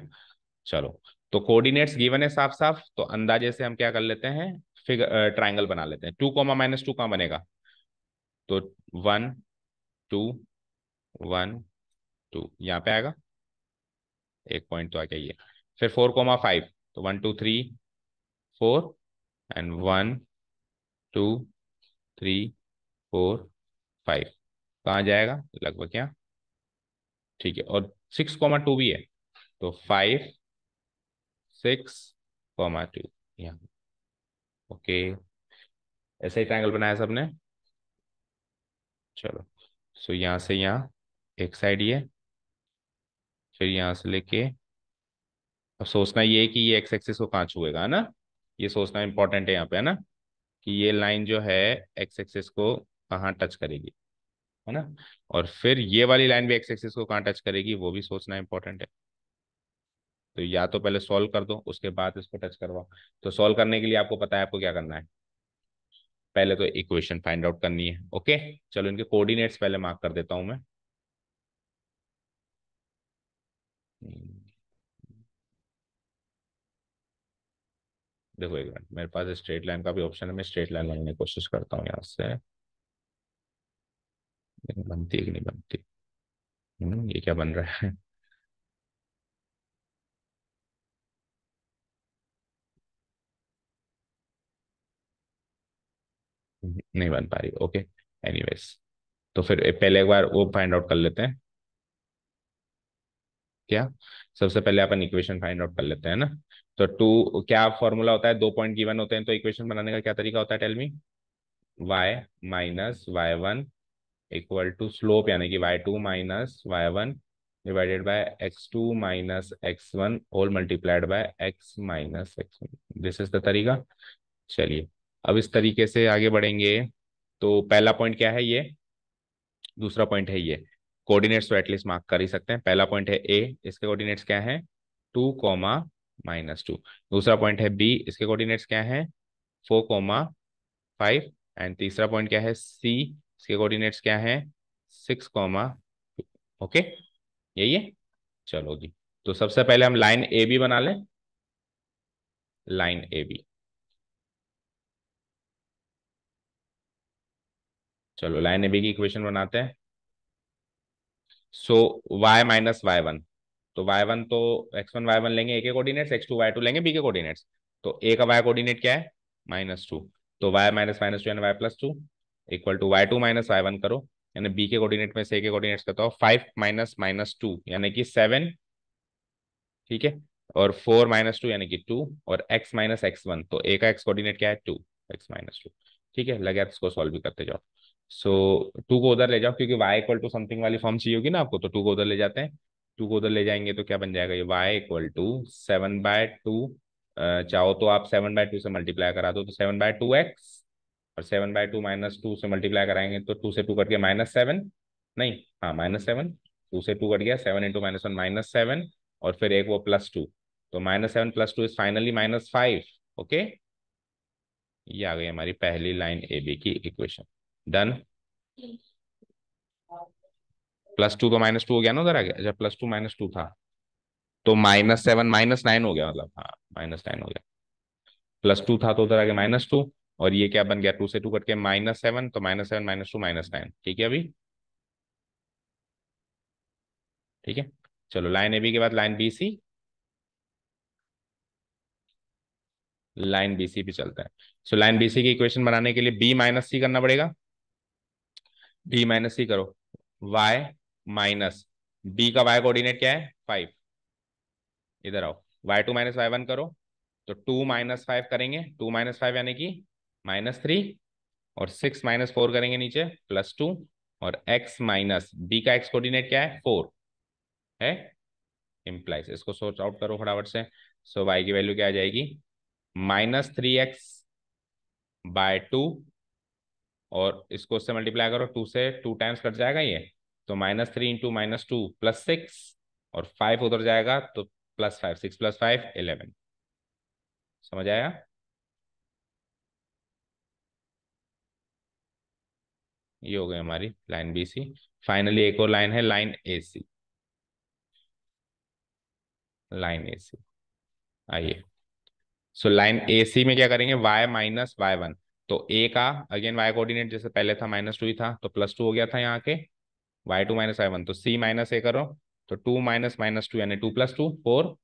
Speaker 1: चलो तो कोऑर्डिनेट्स गिवन है साफ साफ तो अंदाजे से हम क्या कर लेते हैं फिगर ट्राइंगल बना लेते हैं टू कॉमा माइनस टू कहाँ बनेगा तो वन टू वन टू यहाँ पे आएगा एक पॉइंट तो आ गया ये फिर फोर कोमा फाइव तो one two three four and one two three four five कहाँ जाएगा लगभग यहाँ ठीक है और सिक्स कोमा टू भी है तो फाइव सिक्स कोमा टू यहाँ ओके ऐसे ही ट्रायंगल बनाया सबने चलो सो यहाँ से यहाँ एक साइड ये फिर यहाँ से लेके अब सोचना ये है कि ये एक्स एक्सिस को कहाँ छुएगा है ना ये सोचना इम्पोर्टेंट है यहाँ पे है ना कि ये लाइन जो है एक्स एक्सिस को कहाँ टच करेगी है ना और फिर ये वाली लाइन भी एक्स एक्सिस को कहाँ टच करेगी वो भी सोचना इम्पोर्टेंट है तो या तो पहले सॉल्व कर दो उसके बाद इसको टच करवाओ तो सॉल्व करने के लिए आपको पता है आपको क्या करना है पहले तो इक्वेशन फाइंड आउट करनी है ओके चलो इनके कोऑर्डिनेट्स पहले मार्क कर देता हूं मैं देखो एक मिनट मेरे पास स्ट्रेट लाइन का भी ऑप्शन है मैं स्ट्रेट लाइन बनाने की कोशिश करता हूँ यहाँ से बनती है कि नहीं बनती हम्म, ये क्या बन रहा है [LAUGHS] नहीं बन पा रही ओके एनीवेज तो फिर पहले एक बार वो फाइंड आउट कर लेते हैं क्या सबसे पहले अपन इक्वेशन फाइंड आउट कर लेते हैं ना तो टू क्या फॉर्मूला होता है दो पॉइंट गिवन होते हैं तो इक्वेशन बनाने का क्या तरीका होता है tell me me y minus Y one equal to slope यानी कि y two minus Y one divided by x two minus x one whole multiplied by x minus x one this is the तरीका चलिए अब इस तरीके से आगे बढ़ेंगे तो पहला पॉइंट क्या है ये दूसरा पॉइंट है ये कोऑर्डिनेट्स तो एटलीस्ट मार्क कर ही सकते हैं पहला पॉइंट है ए इसके कोऑर्डिनेट्स क्या है टू कॉमा माइनस टू दूसरा पॉइंट है बी इसके कोऑर्डिनेट्स क्या है फोर कोमा फाइव एंड तीसरा पॉइंट क्या है सी इसके कोऑर्डिनेट्स क्या है सिक्स कोमा ओके यही है चलो जी तो सबसे पहले हम लाइन ए बी बना लें लाइन ए बी चलो लाइन ए बी की इक्वेशन बनाते हैं so y minus Y one तो वाई वन तो एक्स वन वाई वन लेंगे ए के coordinates x two y two लेंगे बी के कोऑर्डिनेट्स तो ए का वाई कोऑर्डिनेट क्या है माइनस टू तो y minus minus two and y plus two equal to y two minus Y one करो यानी बी के कोऑर्डिनेट में से ए के कोऑर्डिनेट्स करता हूँ फाइव माइनस माइनस टू यानी कि सेवन ठीक है और फोर माइनस टू यानी कि टू और एक्स माइनस एक्स वन तो ए का एक्स कोऑर्डिनेट क्या है टू एक्स माइनस टू ठीक है लगे आप इसको सॉल्व भी करते जाओ सो so, टू को उधर ले जाओ क्योंकि वाई इक्वल टू समथिंग वाली फॉर्म चाहिए होगी ना आपको तो टू को उधर ले जाते हैं टू को उधर ले जाएंगे तो क्या बन जाएगा ये y equal to seven by two चाहो तो आप सेवन बाय टू से मल्टीप्लाई करा दो तो सेवन बाय टू एक्स और seven by two minus two से मल्टीप्लाई कराएंगे तो टू से टू कट गया माइनस सेवन नहीं हाँ माइनस सेवन टू से टू कट गया seven into minus one minus seven और फिर एक वो प्लस टू तो minus seven plus two is finally minus five okay ये आ गई हमारी पहली लाइन ए बी की इक्वेशन डन प्लस टू तो माइनस टू हो गया ना उधर आ गया जब प्लस टू माइनस टू था तो माइनस सेवन माइनस नाइन हो गया मतलब हाँ माइनस नाइन हो गया प्लस टू था तो उधर आ गया माइनस टू और ये क्या बन गया टू से टू कट के माइनस सेवन तो minus seven minus two minus nine ठीक है अभी ठीक है चलो लाइन ए बी के बाद line B C line B C भी चलता है सो लाइन बी सी की इक्वेशन बनाने के लिए बी माइनस सी करना पड़ेगा बी माइनस सी करो वाई माइनस बी का वाई कोऑर्डिनेट क्या है फाइव इधर आओ Y two minus Y one करो तो टू माइनस फाइव करेंगे टू माइनस फाइव यानी कि माइनस थ्री और सिक्स माइनस फोर करेंगे नीचे प्लस टू और एक्स माइनस बी का एक्स कोऑर्डिनेट क्या है फोर है इम्प्लाइज इसको सोच आउट करो फटाफट से सो so, वाई की वैल्यू क्या आ जाएगी minus three x bye two और इसको उससे मल्टीप्लाई करो टू से टू टाइम्स कट जाएगा ये तो minus three into minus two plus six और फाइव उधर जाएगा तो plus five six plus five eleven समझ आया ये हो गई हमारी लाइन बी सी फाइनली एक और लाइन है line A C line A सी आइए सो लाइन ए सी में क्या करेंगे वाई माइनस वाई वन तो ए का अगेन वाई कोऑर्डिनेट जैसे पहले था माइनस टू ही था तो प्लस टू हो गया था यहाँ के Y two minus Y one तो सी माइनस ए करो तो टू माइनस माइनस टू यानी टू प्लस टू फोर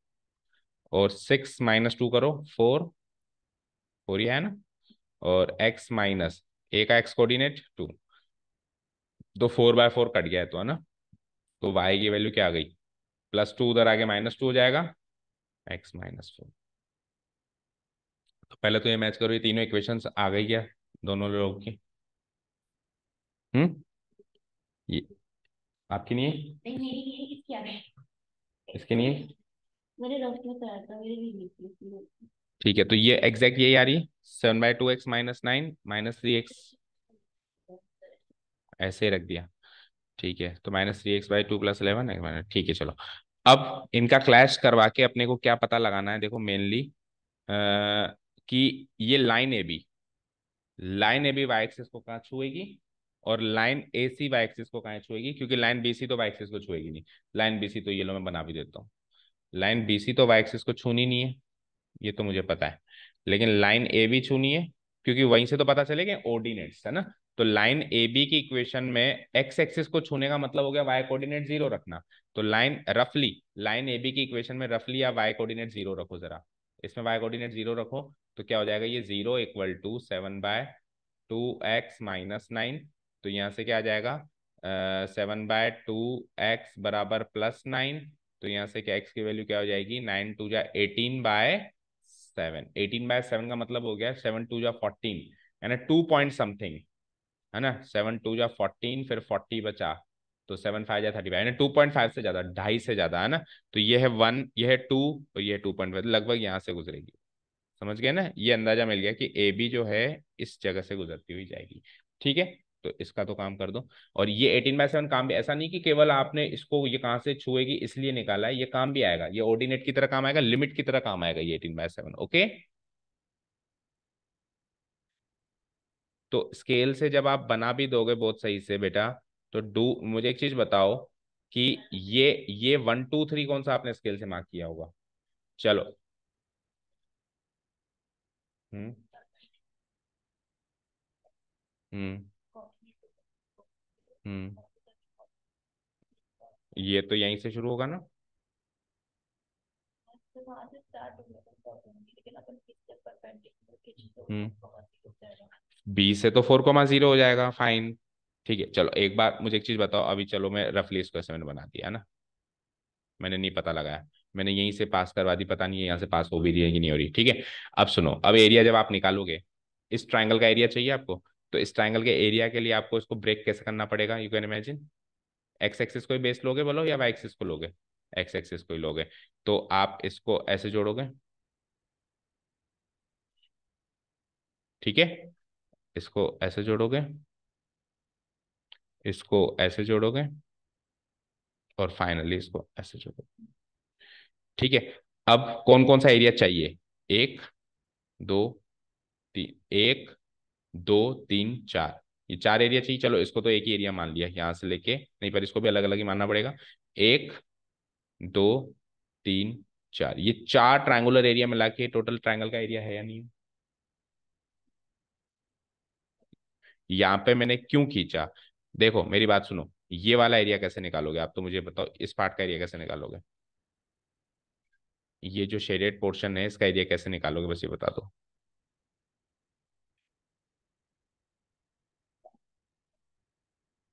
Speaker 1: और सिक्स माइनस टू करो फोर फोर ही है ना और एक्स माइनस ए का एक्स कोऑर्डिनेट टू तो फोर बाय फोर कट गया है तो है ना तो वाई की वैल्यू क्या आ गई प्लस टू उधर आगे माइनस टू हो जाएगा एक्स माइनस फोर तो पहले तो ये मैच करो ये तीनों इक्वेशन आ गई क्या दोनों लोगों की हम्म ये आपके लिए इसके लिए ठीक है तो ये एग्जैक्ट यही आ रही seven by two x minus nine minus three X ऐसे रख दिया ठीक है तो minus three X by two plus eleven ठीक है चलो अब इनका क्लैश करवा के अपने को क्या पता लगाना है देखो मेनली कि ये line A B line A B Y axis को कहाँ छुएगी और line A C Y axis को कहा छुएगी क्योंकि लाइन बी सी तो वाई एक्सिस को छुएगी नहीं लाइन बी सी तो ये लो मैं बना भी देता हूँ लाइन बी सी तो वाई एक्सिस को छूनी नहीं है ये तो मुझे पता है लेकिन लाइन ए बी छूनी है क्योंकि वहीं से तो पता चलेगा ऑर्डिनेट्स है ना तो लाइन ए बी की इक्वेशन में एक्स एक्सिस को छूने का मतलब हो गया वाई कोऑर्डिनेट जीरो रखना तो लाइन रफली लाइन ए बी की इक्वेशन में रफली या वाई कोऑर्डिनेट जीरो रखो जरा इसमें वाई कोऑर्डिनेट जीरो रखो तो क्या हो जाएगा ये zero equal to seven by two x minus nine तो यहाँ से क्या आ जाएगा सेवन बाय टू एक्स बराबर प्लस नाइन तो यहाँ से क्या एक्स की वैल्यू क्या हो जाएगी नाइन टू जा eighteen by seven eighteen by seven का मतलब हो गया सेवन टू जा फोर्टीन यानी टू पॉइंट समथिंग है ना सेवन टू जा फोर्टीन फिर फोर्टी बचा तो सेवन फाइव या थर्टी फाइव यानी टू पॉइंट फाइव से ज्यादा ढाई से ज्यादा है ना तो ये है वन ये है टू और ये टू पॉइंट फाइव लगभग यहाँ से गुजरेगी समझ गए ना ये अंदाजा मिल गया कि ए बी जो है इस जगह से गुजरती हुई जाएगी ठीक है तो इसका तो काम कर दो और ये एटीन बाय सेवन काम भी ऐसा नहीं कि केवल आपने इसको ये कहाँ से छुएगी इसलिए निकाला है ये काम भी आएगा ये ऑर्डिनेट की तरह काम आएगा लिमिट की तरह काम आएगा ये एटीन बाय सेवन ओके तो स्केल से जब आप बना भी दोगे बहुत सही से बेटा तो डू मुझे एक चीज बताओ कि ये ये वन टू थ्री कौन सा आपने स्केल से मार्क किया होगा चलो हम्म हम्म हम्म ये तो यहीं से शुरू होगा ना हम्म। बी से तो फोर कोमा जीरो हो जाएगा फाइन ठीक है चलो एक बार मुझे एक चीज बताओ अभी चलो मैं रफली इसको ऐसे मैंने बना दिया ना मैंने नहीं पता लगाया मैंने यहीं से पास करवा दी पता नहीं है यहाँ से पास हो भी रही है कि नहीं हो रही ठीक है अब सुनो अब एरिया जब आप निकालोगे इस ट्राइंगल का एरिया चाहिए आपको तो इस ट्राइंगल के एरिया के लिए आपको इसको ब्रेक कैसे करना पड़ेगा you can imagine X axis को ही बेस लोगे बोलो या वाई एक्सिस को लोगे एक्स एक्सिस को ही लोगे तो आप इसको ऐसे जोड़ोगे ठीक है इसको ऐसे जोड़ोगे इसको ऐसे जोड़ोगे और फाइनली इसको ऐसे जोड़ोगे ठीक है अब कौन कौन सा एरिया चाहिए एक दो तीन एक दो तीन चार ये चार एरिया चाहिए चलो इसको तो एक ही एरिया मान लिया यहां से लेके नहीं पर इसको भी अलग अलग ही मानना पड़ेगा एक दो तीन चार ये चार ट्राइंगुलर एरिया मिला के टोटल ट्राइंगल का एरिया है या नहीं यहां पे मैंने क्यों खींचा देखो मेरी बात सुनो ये वाला एरिया कैसे निकालोगे आप तो मुझे बताओ इस पार्ट का एरिया कैसे निकालोगे ये जो शेडेड पोर्शन है इसका एरिया कैसे निकालोगे बस ये बता दो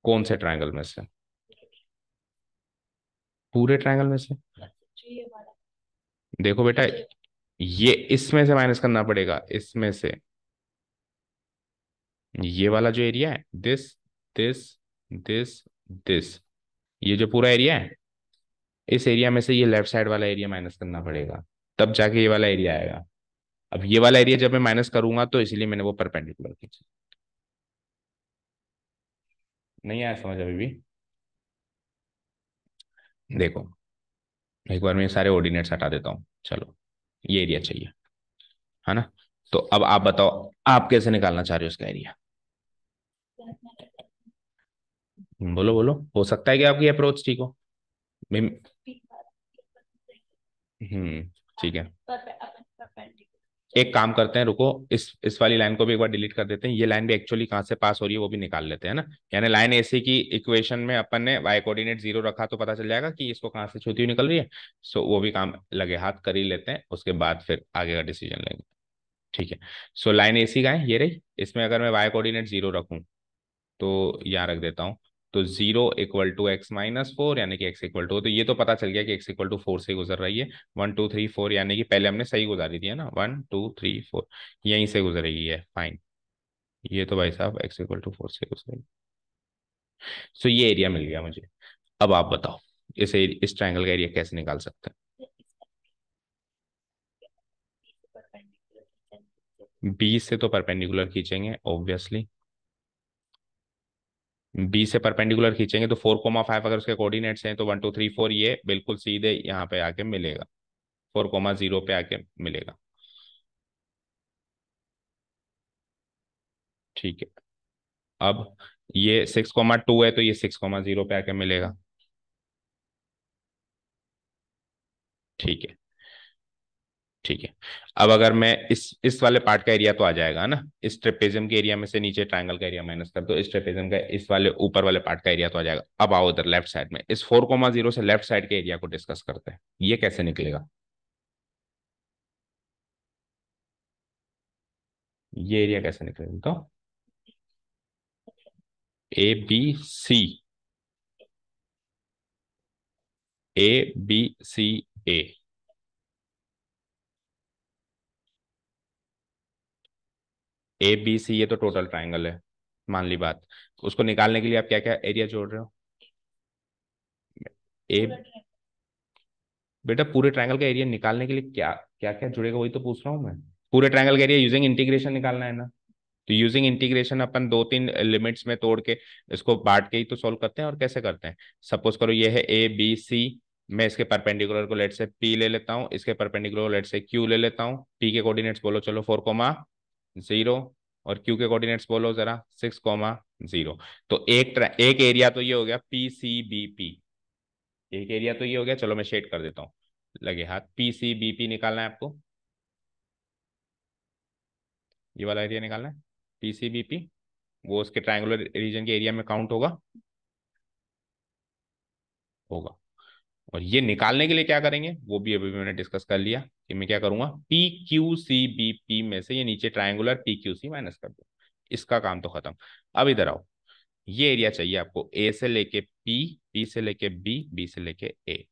Speaker 1: कौन से ट्रायंगल में से पूरे ट्रायंगल में से देखो बेटा ये इसमें से माइनस करना पड़ेगा इसमें से ये वाला जो एरिया है दिस दिस दिस दिस ये जो पूरा एरिया है इस एरिया में से ये लेफ्ट साइड वाला एरिया माइनस करना पड़ेगा तब जाके ये वाला एरिया आएगा अब ये वाला एरिया जब मैं माइनस करूंगा तो इसलिए मैंने वो परपेंडिकुलर खींचा नहीं आया समझ अभी भी देखो एक बार मैं सारे ऑर्डिनेट्स हटा देता हूँ चलो ये एरिया चाहिए है ना तो अब आप बताओ आप कैसे निकालना चाह रहे हो उसका एरिया बोलो बोलो हो सकता है कि आपकी अप्रोच ठीक हो हम्म ठीक है एक काम करते हैं रुको इस इस वाली लाइन को भी एक बार डिलीट कर देते हैं ये लाइन भी एक्चुअली कहाँ से पास हो रही है वो भी निकाल लेते हैं ना यानी लाइन ऐसी की इक्वेशन में अपन ने वाई कोऑर्डिनेट जीरो रखा तो पता चल जाएगा कि इसको कहाँ से छूती हुई निकल रही है सो वो भी काम लगे हाथ कर ही लेते हैं उसके बाद फिर आगे का डिसीजन लेंगे ठीक है सो लाइन ए सी का है ये रही इसमें अगर मैं वाई कोऑर्डिनेट जीरो रखूँ तो यहाँ रख देता हूँ तो zero equal to x minus four यानी कि एक्स इक्वल टू तो ये तो पता चल गया कि एक्स इक्वल टू फोर से गुजर रही है वन टू थ्री फोर यानी कि पहले हमने सही गुजारी दिया है ना वन टू थ्री फोर यहीं से गुजरेगी है फाइन ये तो भाई साहब एक्स इक्वल टू फोर से है सो ये एरिया मिल गया मुझे अब आप बताओ इस एरिया, इस ट्राइंगल का एरिया कैसे निकाल सकते हैं बी से तो परपेंडिकुलर खींचेंगे ऑब्वियसली बी से परपेंडिकुलर खींचेंगे तो फोर कोमा फाइव अगर उसके कोऑर्डिनेट्स हैं तो वन टू थ्री फोर ये बिल्कुल सीधे यहाँ पे आके मिलेगा फोर कोमा जीरो पे आके मिलेगा ठीक है अब ये सिक्स कोमा टू है तो ये सिक्स कोमा जीरो पे आके मिलेगा ठीक है ठीक है अब अगर मैं इस इस वाले पार्ट का एरिया तो आ जाएगा ना इस ट्रेपेजियम के एरिया में से नीचे ट्रायंगल का एरिया माइनस कर दो तो इस ट्रेपेजियम का इस वाले ऊपर वाले पार्ट का एरिया तो आ जाएगा अब आओ उधर लेफ्ट साइड में इस फोर कोमा जीरो से लेफ्ट साइड के एरिया को डिस्कस करते हैं ये कैसे निकलेगा ये एरिया कैसे निकलेगा तो A B C A B C A A B C ये तो टोटल ट्राइंगल है मान ली बात उसको निकालने के लिए आप क्या क्या एरिया जोड़ रहे हो ए बेटा पूरे ट्राइंगल का एरिया निकालने के लिए क्या क्या क्या जुड़ेगा वही तो पूछ रहा हूँ मैं पूरे ट्राइंगल का एरिया यूजिंग इंटीग्रेशन निकालना है ना तो यूजिंग इंटीग्रेशन अपन दो तीन लिमिट्स में तोड़ के इसको बांट के ही तो सोल्व करते हैं और कैसे करते हैं सपोज करो ये है ए बी सी मैं इसके परपेंडिकुलर को लेट से पी ले लेता हूँ इसके परपेंडिकुलर को लेट से क्यू ले लेता हूँ पी के कोऑर्डिनेट्स बोलो चलो फोर कोमा जीरो और क्यू के कोऑर्डिनेट्स बोलो जरा सिक्स कॉमा जीरो तो एक एक एरिया तो ये हो गया पी सी बी पी एक एरिया तो ये हो गया चलो मैं शेड कर देता हूँ लगे हाथ पी सी बी पी निकालना है आपको ये वाला एरिया निकालना है पी सी बी पी वो उसके ट्राइंगुलर रीजन के एरिया में काउंट होगा होगा और ये निकालने के लिए क्या करेंगे वो भी अभी मैंने डिस्कस कर लिया कि मैं क्या करूंगा P Q C B P में से ये नीचे triangular P Q C minus कर दो इसका काम तो खत्म अब इधर आओ ये एरिया चाहिए आपको ए से लेके पी पी से लेके बी बी से लेके ए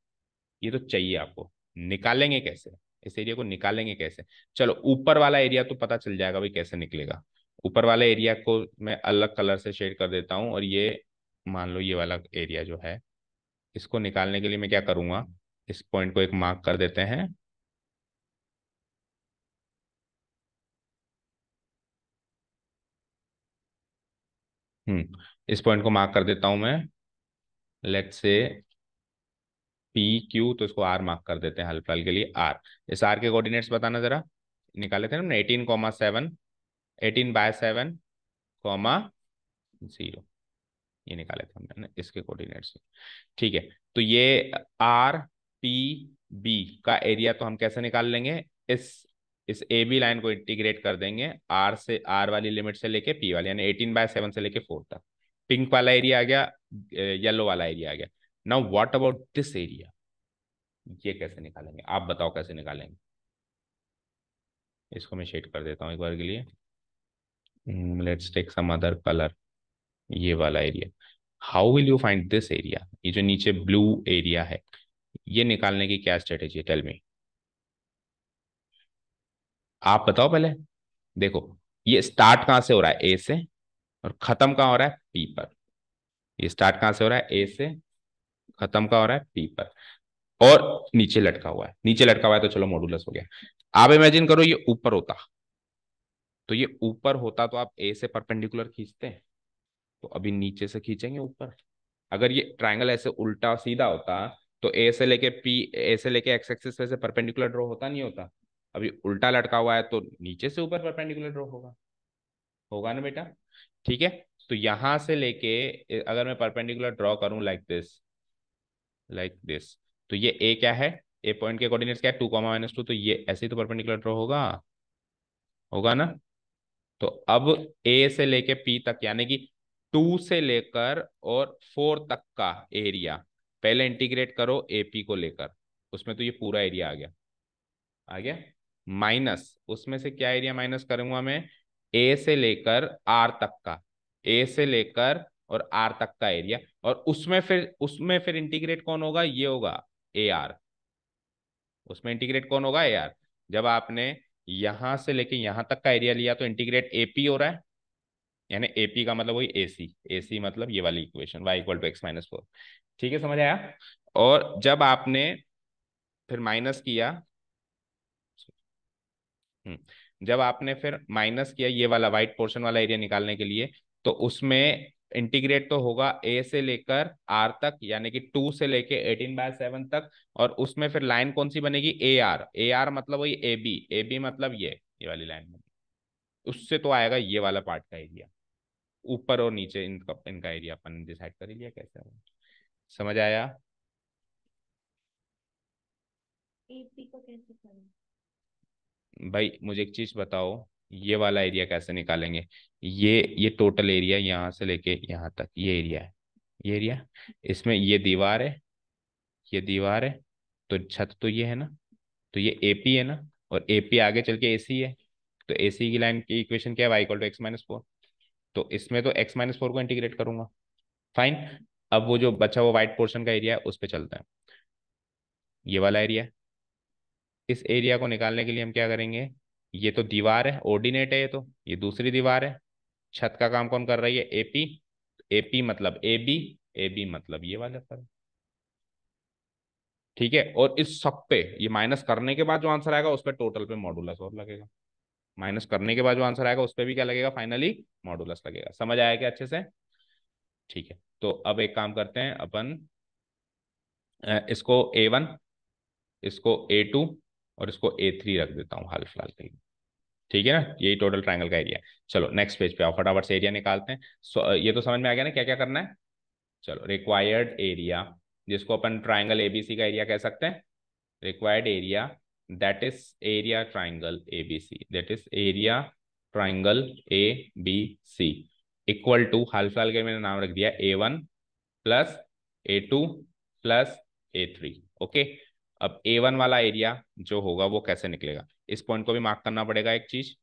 Speaker 1: ये तो चाहिए आपको निकालेंगे कैसे इस एरिया को निकालेंगे कैसे चलो ऊपर वाला एरिया तो पता चल जाएगा भाई कैसे निकलेगा ऊपर वाले एरिया को मैं अलग कलर से शेड कर देता हूँ और ये मान लो ये वाला एरिया जो है इसको निकालने के लिए मैं क्या करूँगा इस पॉइंट को एक मार्क कर देते हैं हम्म इस पॉइंट को मार्क कर देता हूं मैं लेट से पी क्यू तो इसको आर मार्क कर देते हैं हाल फिलहाल के लिए आर इस आर के कोऑर्डिनेट्स बताना जरा निकाले थे ना eighteen comma seven eighteen by seven comma zero ये निकाले थे हमने इसके कोऑर्डिनेट्स ठीक है तो ये आर पी बी का एरिया तो हम कैसे निकाल लेंगे इस इस ए बी लाइन को इंटीग्रेट कर देंगे आर से आर वाली लिमिट से लेके पी वाली यानी एटीन बाय सेवन से लेके फोर तक पिंक वाला एरिया आ गया येलो वाला एरिया आ गया now what about this area ये कैसे निकालेंगे आप बताओ कैसे निकालेंगे इसको मैं शेड कर देता हूँ एक बार के लिए let's take some other colour ये वाला area how will you find this area ये जो नीचे ब्लू एरिया है ये निकालने की क्या स्ट्रेटेजी है टेल मी आप बताओ पहले देखो ये स्टार्ट कहां से हो रहा है ए से और खत्म कहां हो रहा है पी पर ये स्टार्ट कहां से हो रहा है ए से खत्म कहा हो रहा है पी पर और नीचे लटका हुआ है नीचे लटका हुआ है तो चलो मॉडुलस हो गया आप इमेजिन करो ये ऊपर होता तो ये ऊपर होता तो आप ए से परपेंडिकुलर खींचते हैं तो अभी नीचे से खींचेंगे ऊपर अगर ये ट्राइंगल ऐसे उल्टा सीधा होता तो ए से लेके पी ए से लेके एक्स एक्सिस से परपेंडिकुलर ड्रॉ होता नहीं होता अभी उल्टा लटका हुआ है तो नीचे से ऊपर परपेंडिकुलर ड्रॉ होगा होगा ना बेटा ठीक है तो यहां से लेके अगर मैं परपेंडिकुलर ड्रॉ करूं लाइक दिस लाइक दिस तो ये ए क्या है ए पॉइंट के कोऑर्डिनेट्स क्या है टू कॉमा माइनस टू तो ये ऐसे ही तो परपेंडिकुलर ड्रॉ होगा होगा ना तो अब ए से लेके पी तक यानी कि टू से लेकर और फोर तक का एरिया पहले इंटीग्रेट करो एपी को लेकर उसमें तो ये पूरा एरिया आ गया आ गया माइनस उसमें से क्या एरिया माइनस करूंगा मैं ए से लेकर आर तक का ए से लेकर और आर तक का एरिया और उसमें फिर उसमें फिर इंटीग्रेट कौन होगा ये होगा ए आर उसमें इंटीग्रेट कौन होगा ए आर जब आपने यहां से लेके यहां तक का एरिया लिया तो इंटीग्रेट एपी हो रहा है यानी एपी का मतलब वही ए सी ए सी मतलब ये वाली equation Y equal to x minus four ठीक है समझ आया और जब आपने फिर माइनस किया हम्म, जब आपने फिर माइनस किया ये वाला व्हाइट पोर्शन वाला एरिया निकालने के लिए तो उसमें इंटीग्रेट तो होगा ए से लेकर आर तक यानी कि टू से लेके एटीन बाय सेवन तक और उसमें फिर लाइन कौन सी बनेगी ए आर ए आर मतलब वही ए बी ए बी मतलब ये ये वाली लाइन बनेगी उससे तो आएगा ये वाला पार्ट का एरिया ऊपर और नीचे इनका इनका एरिया अपन डिसाइड कर लिया कैसे है? समझ आया को कैसे भाई मुझे एक चीज बताओ ये वाला एरिया कैसे निकालेंगे ये ये टोटल एरिया यहाँ से लेके यहाँ तक ये एरिया है ये एरिया इसमें ये दीवार है ये दीवार है तो छत तो ये है ना तो ये एपी है ना और एपी आगे चल के सी है तो सी की लाइन की इक्वेशन क्या है equal to x minus four तो इसमें तो एक्स माइनस फोर को इंटीग्रेट करूंगा फाइन अब वो जो बचा वो व्हाइट पोर्शन का एरिया है उस पर चलता है ये वाला एरिया इस एरिया को निकालने के लिए हम क्या करेंगे ये तो दीवार है ऑर्डिनेट है ये तो ये दूसरी दीवार है छत का काम कौन कर रही है एपी एपी मतलब ए बी ए बी मतलब ये वाला पर ठीक है और इस सब पे ये माइनस करने के बाद जो आंसर आएगा उस पर टोटल पे मॉडुलस और लगेगा माइनस करने के बाद जो आंसर आएगा उस पर भी क्या लगेगा फाइनली मॉडुलस लगेगा समझ आया क्या अच्छे से ठीक है तो अब एक काम करते हैं अपन इसको ए वन इसको ए टू और इसको ए थ्री रख देता हूँ हाल फिलहाल के लिए ठीक है ना यही टोटल ट्राइंगल का एरिया चलो नेक्स्ट पेज पे आओ फटाफट से एरिया निकालते हैं सो ये तो समझ में आ गया ना क्या क्या करना है चलो रिक्वायर्ड एरिया जिसको अपन ट्राइंगल ए का एरिया कह सकते हैं required area that is area triangle C that is area triangle A B C equal to हाल फिलहाल के मैंने नाम रख दिया A one plus A two plus A three okay अब ए वन वाला एरिया जो होगा वो कैसे निकलेगा इस पॉइंट को भी मार्क करना पड़ेगा एक चीज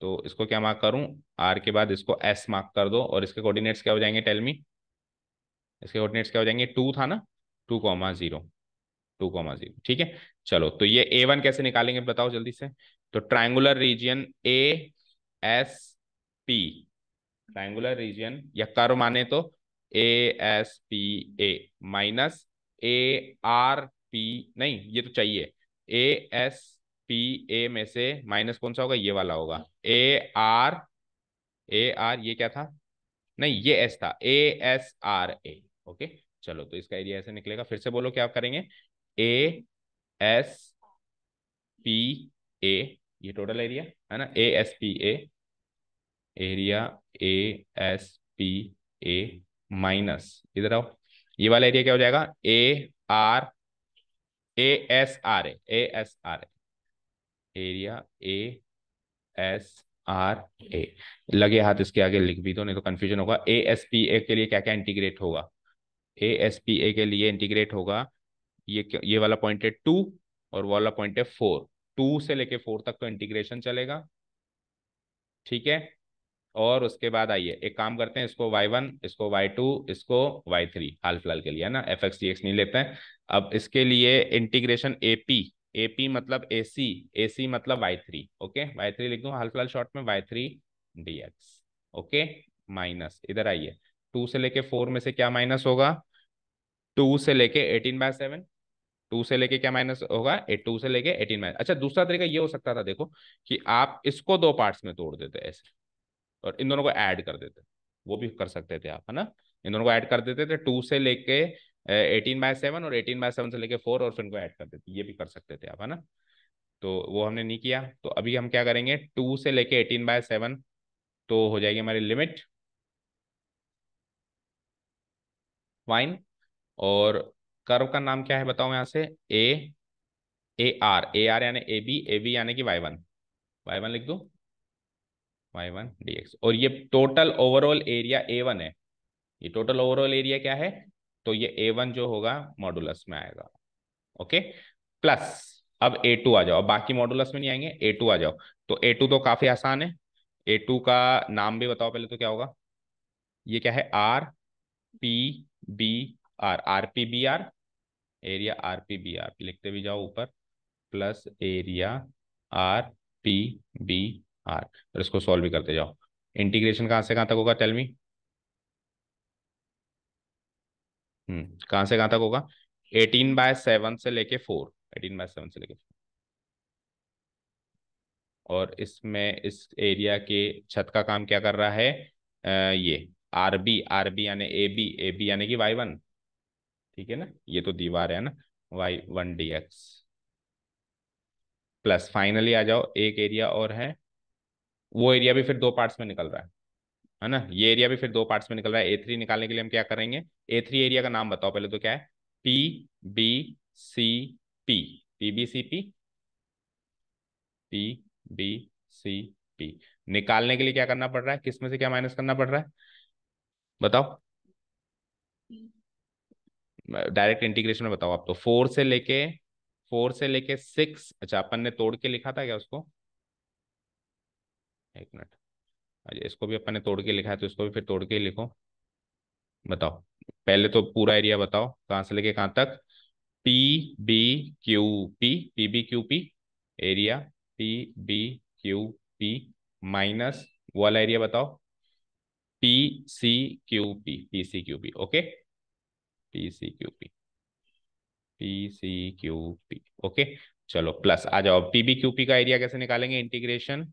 Speaker 1: तो इसको क्या मार्क करूं आर के बाद इसको एस मार्क कर दो और इसके कोऑर्डिनेट्स क्या हो जाएंगे टेलमी इसके कोऑर्डिनेट्स क्या हो जाएंगे टू था ना two comma zero two comma zero ठीक है चलो तो ये ए वन कैसे निकालेंगे बताओ जल्दी से तो triangular region A S P triangular region या कर माने तो A S P A minus A R P नहीं ये तो चाहिए ए एस पी ए में से माइनस कौन सा होगा ये वाला होगा ए आर ए आर ये क्या था नहीं ये एस था A S R A okay चलो तो इसका एरिया ऐसे निकलेगा फिर से बोलो क्या आप करेंगे ए एस पी ए ये टोटल एरिया है ना A S P A area A S P A minus इधर आओ ये वाला एरिया क्या हो जाएगा A R A S R A A S R area A S R A लगे हाथ इसके आगे लिख भी दो नहीं तो कंफ्यूजन होगा ए एस पी ए के लिए क्या क्या इंटीग्रेट होगा ए एस पी ए के लिए इंटीग्रेट होगा ये ये वाला पॉइंट है टू और वाला पॉइंट है फोर टू से लेके फोर तक तो इंटीग्रेशन चलेगा ठीक है और उसके बाद आइए एक काम करते हैं इसको वाई वन इसको वाई टू इसको वाई थ्री हाल फिलहाल के लिए है ना एफ एक्स डी एक्स नहीं लेते हैं अब इसके लिए integration A P A P मतलब ए सी ए सी मतलब Y three okay Y three लिख दू हाल फिलहाल शॉर्ट में Y three D x okay minus इधर आइए टू से लेके फोर में से क्या माइनस होगा टू से लेके एटीन बाय सेवन टू से लेके क्या माइनस होगा टू से लेके एटीन माइनस अच्छा दूसरा तरीका ये हो सकता था देखो कि आप इसको दो पार्ट्स में तोड़ देते ऐसे और इन दोनों को ऐड कर देते वो भी कर सकते थे आप है ना इन दोनों को ऐड कर देते थे टू से लेके एटीन बाय सेवन और एटीन बाय सेवन से लेके फोर और फिर इनको ऐड कर देते ये भी कर सकते थे आप है ना तो वो हमने नहीं किया तो अभी हम क्या करेंगे टू से लेके एटीन बाय सेवन तो हो जाएगी हमारी लिमिट फाइन और कर्व का नाम क्या है बताओ यहाँ से ए ए आर ए आर यानी ए बी ए बी यानी कि वाई वन वाई वन लिख दो वाई वन डी एक्स और ये total overall area A one है ये टोटल ओवरऑल एरिया क्या है तो ये ए वन जो होगा मॉडुलस में आएगा ओके प्लस अब ए टू आ जाओ अब बाकी मॉडुलस में नहीं आएंगे ए टू आ जाओ तो ए टू तो काफी आसान है ए टू का नाम भी बताओ पहले तो क्या होगा ये क्या है R P B R R P B R area R P B R लिखते भी जाओ ऊपर plus area R P B R हाँ, और तो इसको सॉल्व भी करते जाओ इंटीग्रेशन कहाँ से कहाँ तक होगा टेलमी हम्म कहाँ से कहाँ तक होगा एटीन बाय सेवन से लेके फोर एटीन बाय सेवन से लेके और इसमें इस एरिया के छत का काम क्या कर रहा है आ, ये आर बी आर बी यानी ए बी ए बी यानी कि वाई वन ठीक है ना ये तो दीवार है ना Y one D x plus finally आ जाओ एक एरिया और है वो एरिया भी फिर दो पार्ट्स में निकल रहा है है ना ये एरिया भी फिर दो पार्ट्स में निकल रहा है ए थ्री निकालने के लिए हम क्या करेंगे ए थ्री एरिया का नाम बताओ पहले तो क्या है P B C P P B C P P B C P निकालने के लिए क्या करना पड़ रहा है किसमें से क्या माइनस करना पड़ रहा है बताओ डायरेक्ट इंटीग्रेशन में बताओ आप तो फोर से लेके फोर से लेके सिक्स अच्छा अपन ने तोड़ के लिखा था क्या उसको एक मिनट अच्छा इसको भी अपन ने तोड़ के लिखा है तो इसको भी फिर तोड़ के लिखो बताओ पहले तो पूरा एरिया बताओ कहाँ से लेके कहाँ तक P B Q P P B Q P area P B Q P minus वाला एरिया बताओ P C Q P P C Q P okay P C Q P P C Q P okay चलो plus आ जाओ P B Q P का area कैसे निकालेंगे integration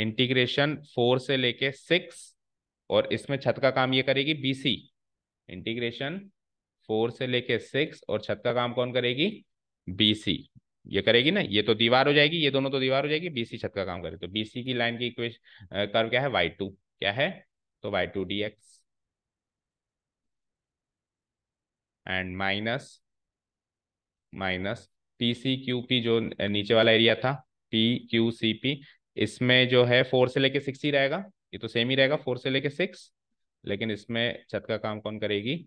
Speaker 1: integration four से लेके सिक्स और इसमें छत का काम ये करेगी बीसी इंटीग्रेशन फोर से लेके सिक्स और छत का काम कौन करेगी बीसी ये करेगी ना ये तो दीवार हो जाएगी ये दोनों तो दीवार हो जाएगी बीसी छत का काम करेगी तो बीसी की लाइन की इक्वेशन कर्व क्या है वाई टू क्या है तो Y two D x and minus minus P C Q P जो नीचे वाला एरिया था पी क्यू सी पी इसमें जो है फोर से लेके सिक्स ही रहेगा ये तो सेम ही रहेगा फोर से लेके सिक्स लेकिन इसमें छत का काम कौन करेगी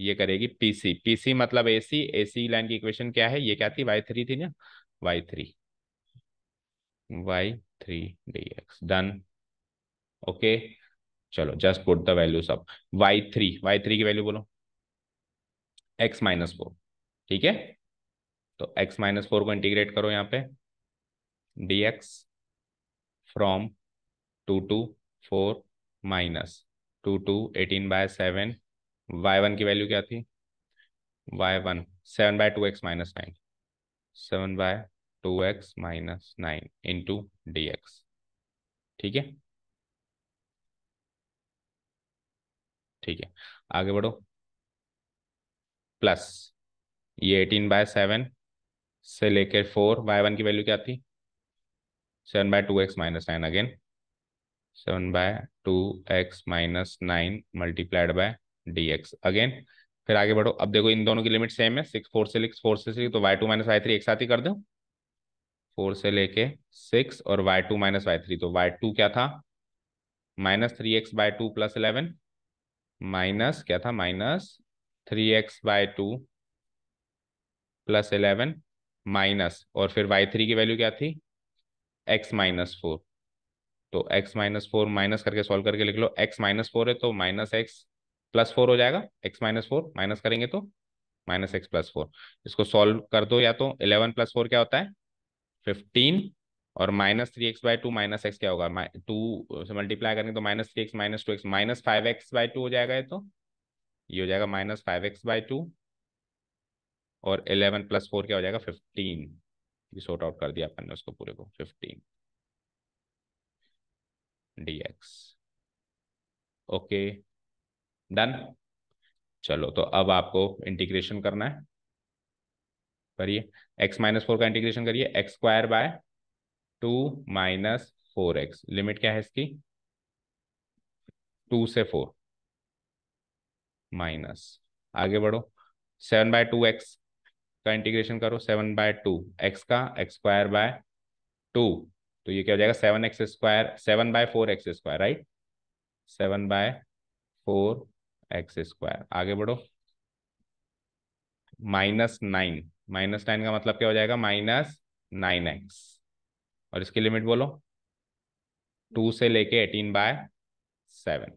Speaker 1: ये करेगी पीसी पीसी मतलब एसी एसी लाइन की इक्वेशन क्या है ये क्या थी वाई थ्री थी ना Y three Y three D X done okay चलो जस्ट पुट द वैल्यू सब वाई थ्री वाई थ्री की वैल्यू बोलो एक्स माइनस फोर ठीक है तो एक्स माइनस फोर को इंटीग्रेट करो यहाँ पे D X from two to four minus two to eighteen by seven Y one की वैल्यू क्या थी Y one seven by two x minus nine seven by two x minus nine into D x ठीक है ठीक है आगे बढ़ो plus ये एटीन बाय सेवन से लेकर फोर वाई वन की वैल्यू क्या थी 7 by 2x minus 9 again. 7 by 2x minus 9 multiplied by dx again फिर आगे बढ़ो अब देखो इन दोनों की लिमिट सेम है सिक्स फोर से लिक्स फोर से सिक्स तो Y two minus Y three एक साथ ही कर दो फोर से लेके सिक्स और Y two minus Y three तो वाई टू क्या था minus three x bye two plus eleven minus क्या था minus three x bye two plus eleven minus और फिर वाई थ्री की वैल्यू क्या थी एक्स माइनस फोर तो एक्स माइनस फोर माइनस करके सॉल्व करके लिख लो एक्स माइनस फोर है तो माइनस एक्स प्लस फोर हो जाएगा एक्स माइनस फोर माइनस करेंगे तो माइनस एक्स प्लस फोर इसको सॉल्व कर दो या तो इलेवन प्लस फोर क्या होता है फिफ्टीन और minus three x bye two minus x क्या होगा टू से मल्टीप्लाई करेंगे तो minus three x minus five x माइनस फाइव एक्स बाय टू हो जाएगा ये तो ये हो जाएगा minus five x bye two और इलेवन प्लस फोर क्या हो जाएगा फिफ्टीन ये सॉर्ट आउट कर दिया अपन ने उसको पूरे को fifteen d x okay done चलो तो अब आपको इंटीग्रेशन करना है करिए एक्स माइनस फोर का इंटीग्रेशन करिए x square by two minus four x limit क्या है इसकी टू से फोर माइनस आगे बढ़ो सेवन बाय टू एक्स का इंटीग्रेशन करो सेवन बाय टू एक्स का एक्स स्क्वायर बाय टू तो ये क्या हो जाएगा seven x square seven by four x square right seven by four x square आगे बढ़ो माइनस नाइन माइनस नाइन का मतलब क्या हो जाएगा माइनस नाइन एक्स और इसकी लिमिट बोलो टू से लेके एटीन बाय सेवन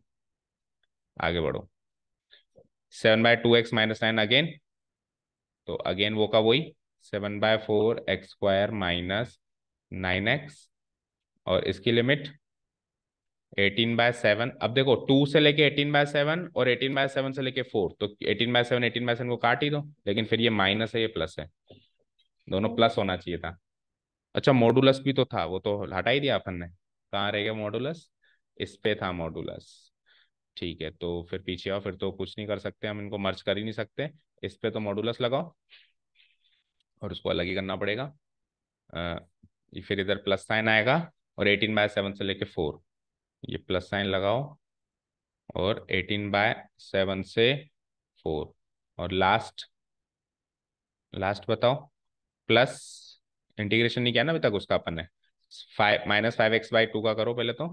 Speaker 1: आगे बढ़ो seven by two x minus nine again तो अगेन वो का वही seven by four x square minus nine x और इसकी लिमिट एटीन बाय सेवन अब देखो टू से लेके एटीन बाय सेवन और एटीन बाय सेवन से लेके फोर तो eighteen by seven eighteen by seven को काट ही दो लेकिन फिर ये माइनस है ये प्लस है दोनों प्लस होना चाहिए था अच्छा मॉडुलस भी तो था वो तो हटा ही दिया अपन ने कहाँ रहेगा मॉडुलस इस पे था मॉडुलस ठीक है तो फिर पीछे आओ फिर तो कुछ नहीं कर सकते हम इनको मर्ज कर ही नहीं सकते इस पे तो मॉडुलस लगाओ और उसको अलग ही करना पड़ेगा आ, फिर इधर प्लस साइन आएगा और एटीन बाय सेवन से लेके फोर ये प्लस साइन लगाओ और एटीन बाय सेवन से फोर और लास्ट लास्ट बताओ प्लस इंटीग्रेशन नहीं किया ना अभी तक उसका अपन ने five minus five x by two का करो पहले तो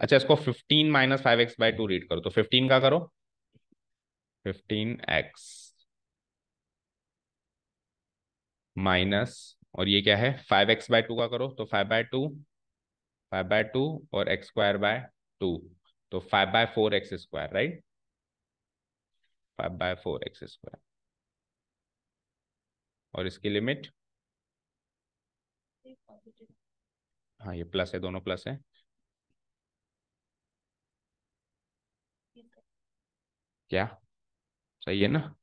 Speaker 1: अच्छा इसको fifteen minus five x by two read करो तो फिफ्टीन का करो फिफ्टीन एक्स माइनस और ये क्या है फाइव एक्स बाय टू का करो तो five by two five by two और एक्स स्क्वायर बाय टू तो five by four x square right five by four x square और इसकी लिमिट हाँ ये प्लस है दोनों प्लस है क्या सही है ना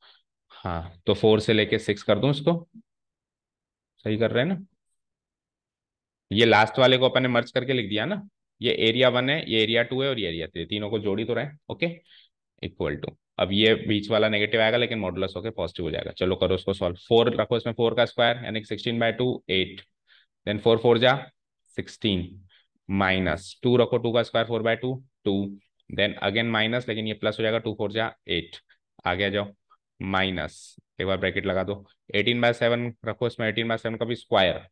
Speaker 1: हाँ तो फोर से लेके सिक्स कर दू इसको सही कर रहे हैं ना ये लास्ट वाले को अपन ने मर्ज करके लिख दिया ना ये एरिया वन है ये एरिया टू है और ये एरिया थ्री तीनों को जोड़ी तो रहे ओके इक्वल टू अब ये बीच वाला नेगेटिव आएगा लेकिन मॉडुलस होकर पॉजिटिव हो जाएगा चलो करो उसको सॉल्व फोर रखो इसमें फोर का स्क्वायर यानी sixteen by two eight then four four जा सिक्सटीन माइनस टू रखो टू का square four by two two then again minus लेकिन ये प्लस हो जाएगा टू फोर जा एट आगे आ जाओ माइनस एक बार ब्रैकेट लगा दो एटीन बाय सेवन रखो इसमें एटीन बाय सेवन का भी square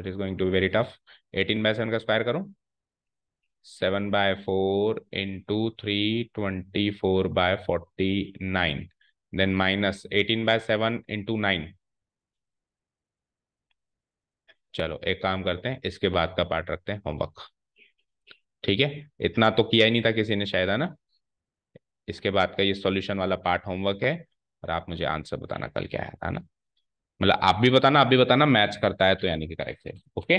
Speaker 1: it is going to be very tough eighteen by seven का स्क्वायर करो seven by four into three twenty four by forty nine then minus eighteen by seven into nine चलो एक काम करते हैं इसके बाद का पार्ट रखते हैं होमवर्क ठीक है इतना तो किया ही नहीं था किसी ने शायद है ना इसके बाद का ये सॉल्यूशन वाला पार्ट होमवर्क है और आप मुझे आंसर बताना कल क्या आया था ना मतलब आप भी बताना आप भी बताना मैच करता है तो यानी कि करेक्ट है ओके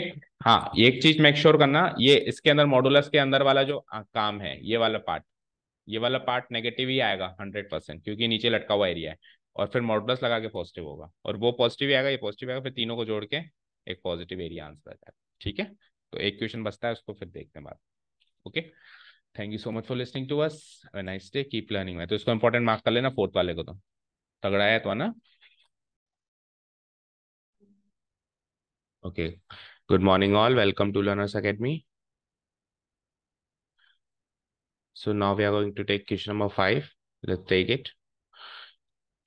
Speaker 1: हाँ एक चीज मेक श्योर करना ये इसके अंदर मॉडुलस के अंदर वाला जो काम है ये वाला पार्ट ये वाला पार्ट नेगेटिव ही आएगा हंड्रेड परसेंट क्योंकि नीचे लटका हुआ एरिया है और फिर मॉडुलस लगा के पॉजिटिव होगा और वो पॉजिटिव आएगा ये पॉजिटिव आएगा फिर तीनों को जोड़ के एक पॉजिटिव एरिया आंसर आ जाएगा ठीक है तो एक क्वेश्चन बचता है उसको फिर देखते हैं बात okay thank you so much for listening to us have a nice day keep learning mai to isko important mark kar lena fourth wale ko to tagda aaya tha okay good morning all welcome to learners academy so now we are going to take question number 5 let's take it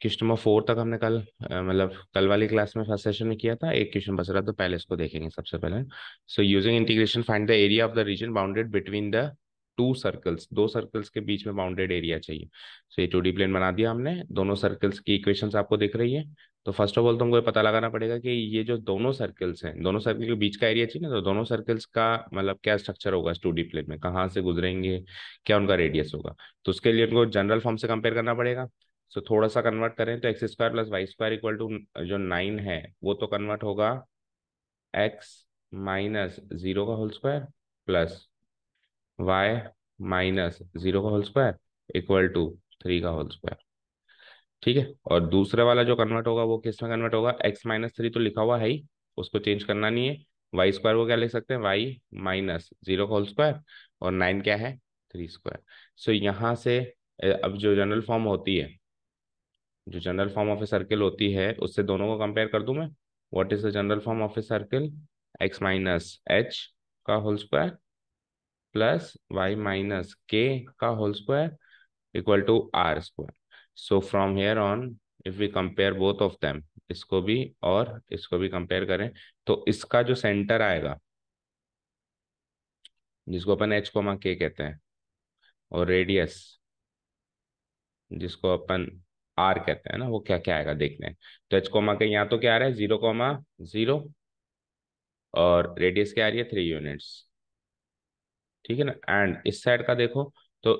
Speaker 1: question number four तक हमने कल मतलब कल वाली class में first session में किया था एक क्वेश्चन बस रहा तो पहले इसको देखेंगे सबसे पहले so using integration find the area of the region bounded between the two circles दो सर्कल्स के बीच में बाउंडेड एरिया चाहिए सो ये टू डी प्लेन बना दिया हमने दोनों सर्कल्स की इक्वेशन आपको दिख रही है तो फर्स्ट ऑफ ऑल तुमको पता लगाना पड़ेगा कि ये जो दोनों सर्कल्स हैं दोनों सर्कल के बीच का एरिया चाहिए ना तो दोनों सर्कल्स का मतलब क्या स्ट्रक्चर होगा टू डी प्लेन में कहाँ से गुजरेंगे क्या उनका रेडियस होगा तो उसके लिए उनको जनरल फॉर्म से कंपेयर करना पड़ेगा सो so, थोड़ा सा कन्वर्ट करें तो x square plus y square equal to जो नाइन है वो तो कन्वर्ट होगा एक्स माइनस जीरो का whole square plus y minus zero का whole square equal to three का होल स्क्वायर ठीक है और दूसरे वाला जो कन्वर्ट होगा वो किस में कन्वर्ट होगा एक्स माइनस थ्री तो लिखा हुआ है ही उसको चेंज करना नहीं है वाई स्क्वायर को क्या लिख सकते हैं वाई माइनस जीरो का होल स्क्वायर और नाइन क्या है थ्री स्क्वायर सो यहाँ से अब जो जनरल फॉर्म होती है जो general form of a circle होती है उससे दोनों को कंपेयर कर दू मैं what is the general form of a circle x minus h का whole square plus y minus k का whole square equal to r square so from here on if we compare both of them इसको भी और इसको भी compare करें तो इसका जो सेंटर आएगा जिसको अपन एच कोमा के कहते हैं और रेडियस जिसको अपन आर कहते हैं ना वो क्या क्या आएगा देखने तो एच कोमा के यहाँ तो क्या आ रहा है जीरो कोमा जीरो और रेडियस क्या आ रही है थ्री यूनिट्स ठीक है ना एंड इस साइड का देखो तो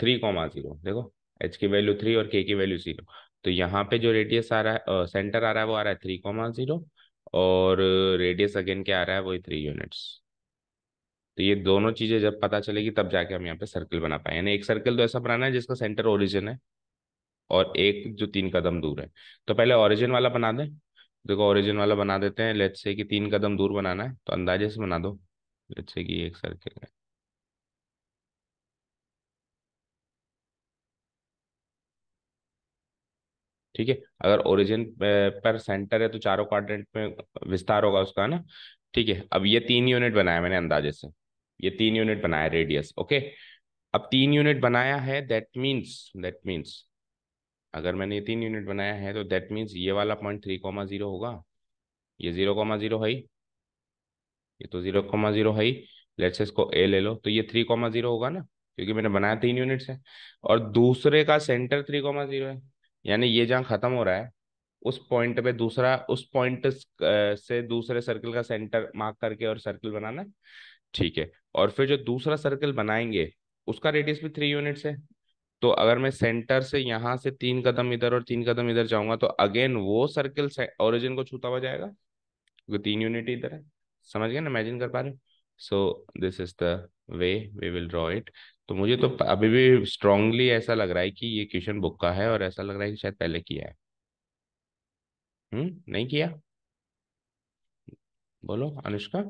Speaker 1: थ्री कोमा जीरो देखो एच की वैल्यू थ्री और के की वैल्यू जीरो तो यहाँ पे जो रेडियस आ रहा है सेंटर आ रहा है वो आ रहा है थ्री कोमा जीरो और रेडियस अगेन क्या आ रहा है वही थ्री यूनिट्स तो ये दोनों चीजें जब पता चलेगी तब जाके हम यहाँ पे सर्कल बना पाए यानी एक सर्कल तो ऐसा बनाना है जिसका सेंटर ओरिजिन है और एक जो तीन कदम दूर है तो पहले ओरिजिन वाला बना दें देखो ओरिजिन वाला बना देते हैं लेट से कि तीन कदम दूर बनाना है तो अंदाजे से बना दो लेट से कि एक सर्किल है ठीक है अगर ओरिजिन पर सेंटर है तो चारों क्वाड्रेंट में विस्तार होगा उसका ना ठीक है अब ये तीन यूनिट बनाया मैंने अंदाजे से ये तीन यूनिट बनाया रेडियस ओके अब तीन यूनिट बनाया है दैट मीन्स दैट मीन्स अगर मैंने तीन यूनिट बनाया है तो दैट मीन्स ये वाला पॉइंट थ्री कॉमा जीरो होगा ये जीरो कॉमा जीरो है ये तो जीरो कॉमा जीरो है लेट्स इसको ए ले लो तो ये थ्री कॉमा जीरो होगा ना क्योंकि मैंने बनाया तीन यूनिट्स है और दूसरे का सेंटर थ्री कॉमा जीरो है यानी ये जहाँ खत्म हो रहा है उस पॉइंट पे दूसरा उस पॉइंट से दूसरे सर्कल का सेंटर मार्क करके और सर्कल बनाना ठीक है और फिर जो दूसरा सर्कल बनाएंगे उसका रेडियस भी थ्री यूनिट है तो अगर मैं सेंटर से यहाँ से तीन कदम इधर और तीन कदम इधर जाऊंगा तो अगेन वो सर्किल ओरिजिन को छूता हुआ जाएगा क्योंकि तीन यूनिट इधर है समझ गए ना इमेजिन कर पा रहे so this is the way we will draw it तो मुझे तो हम्म। अभी भी स्ट्रांगली ऐसा लग रहा है कि ये क्वेश्चन बुक का है और ऐसा लग रहा है कि शायद पहले किया है हम्म नहीं किया बोलो अनुष्का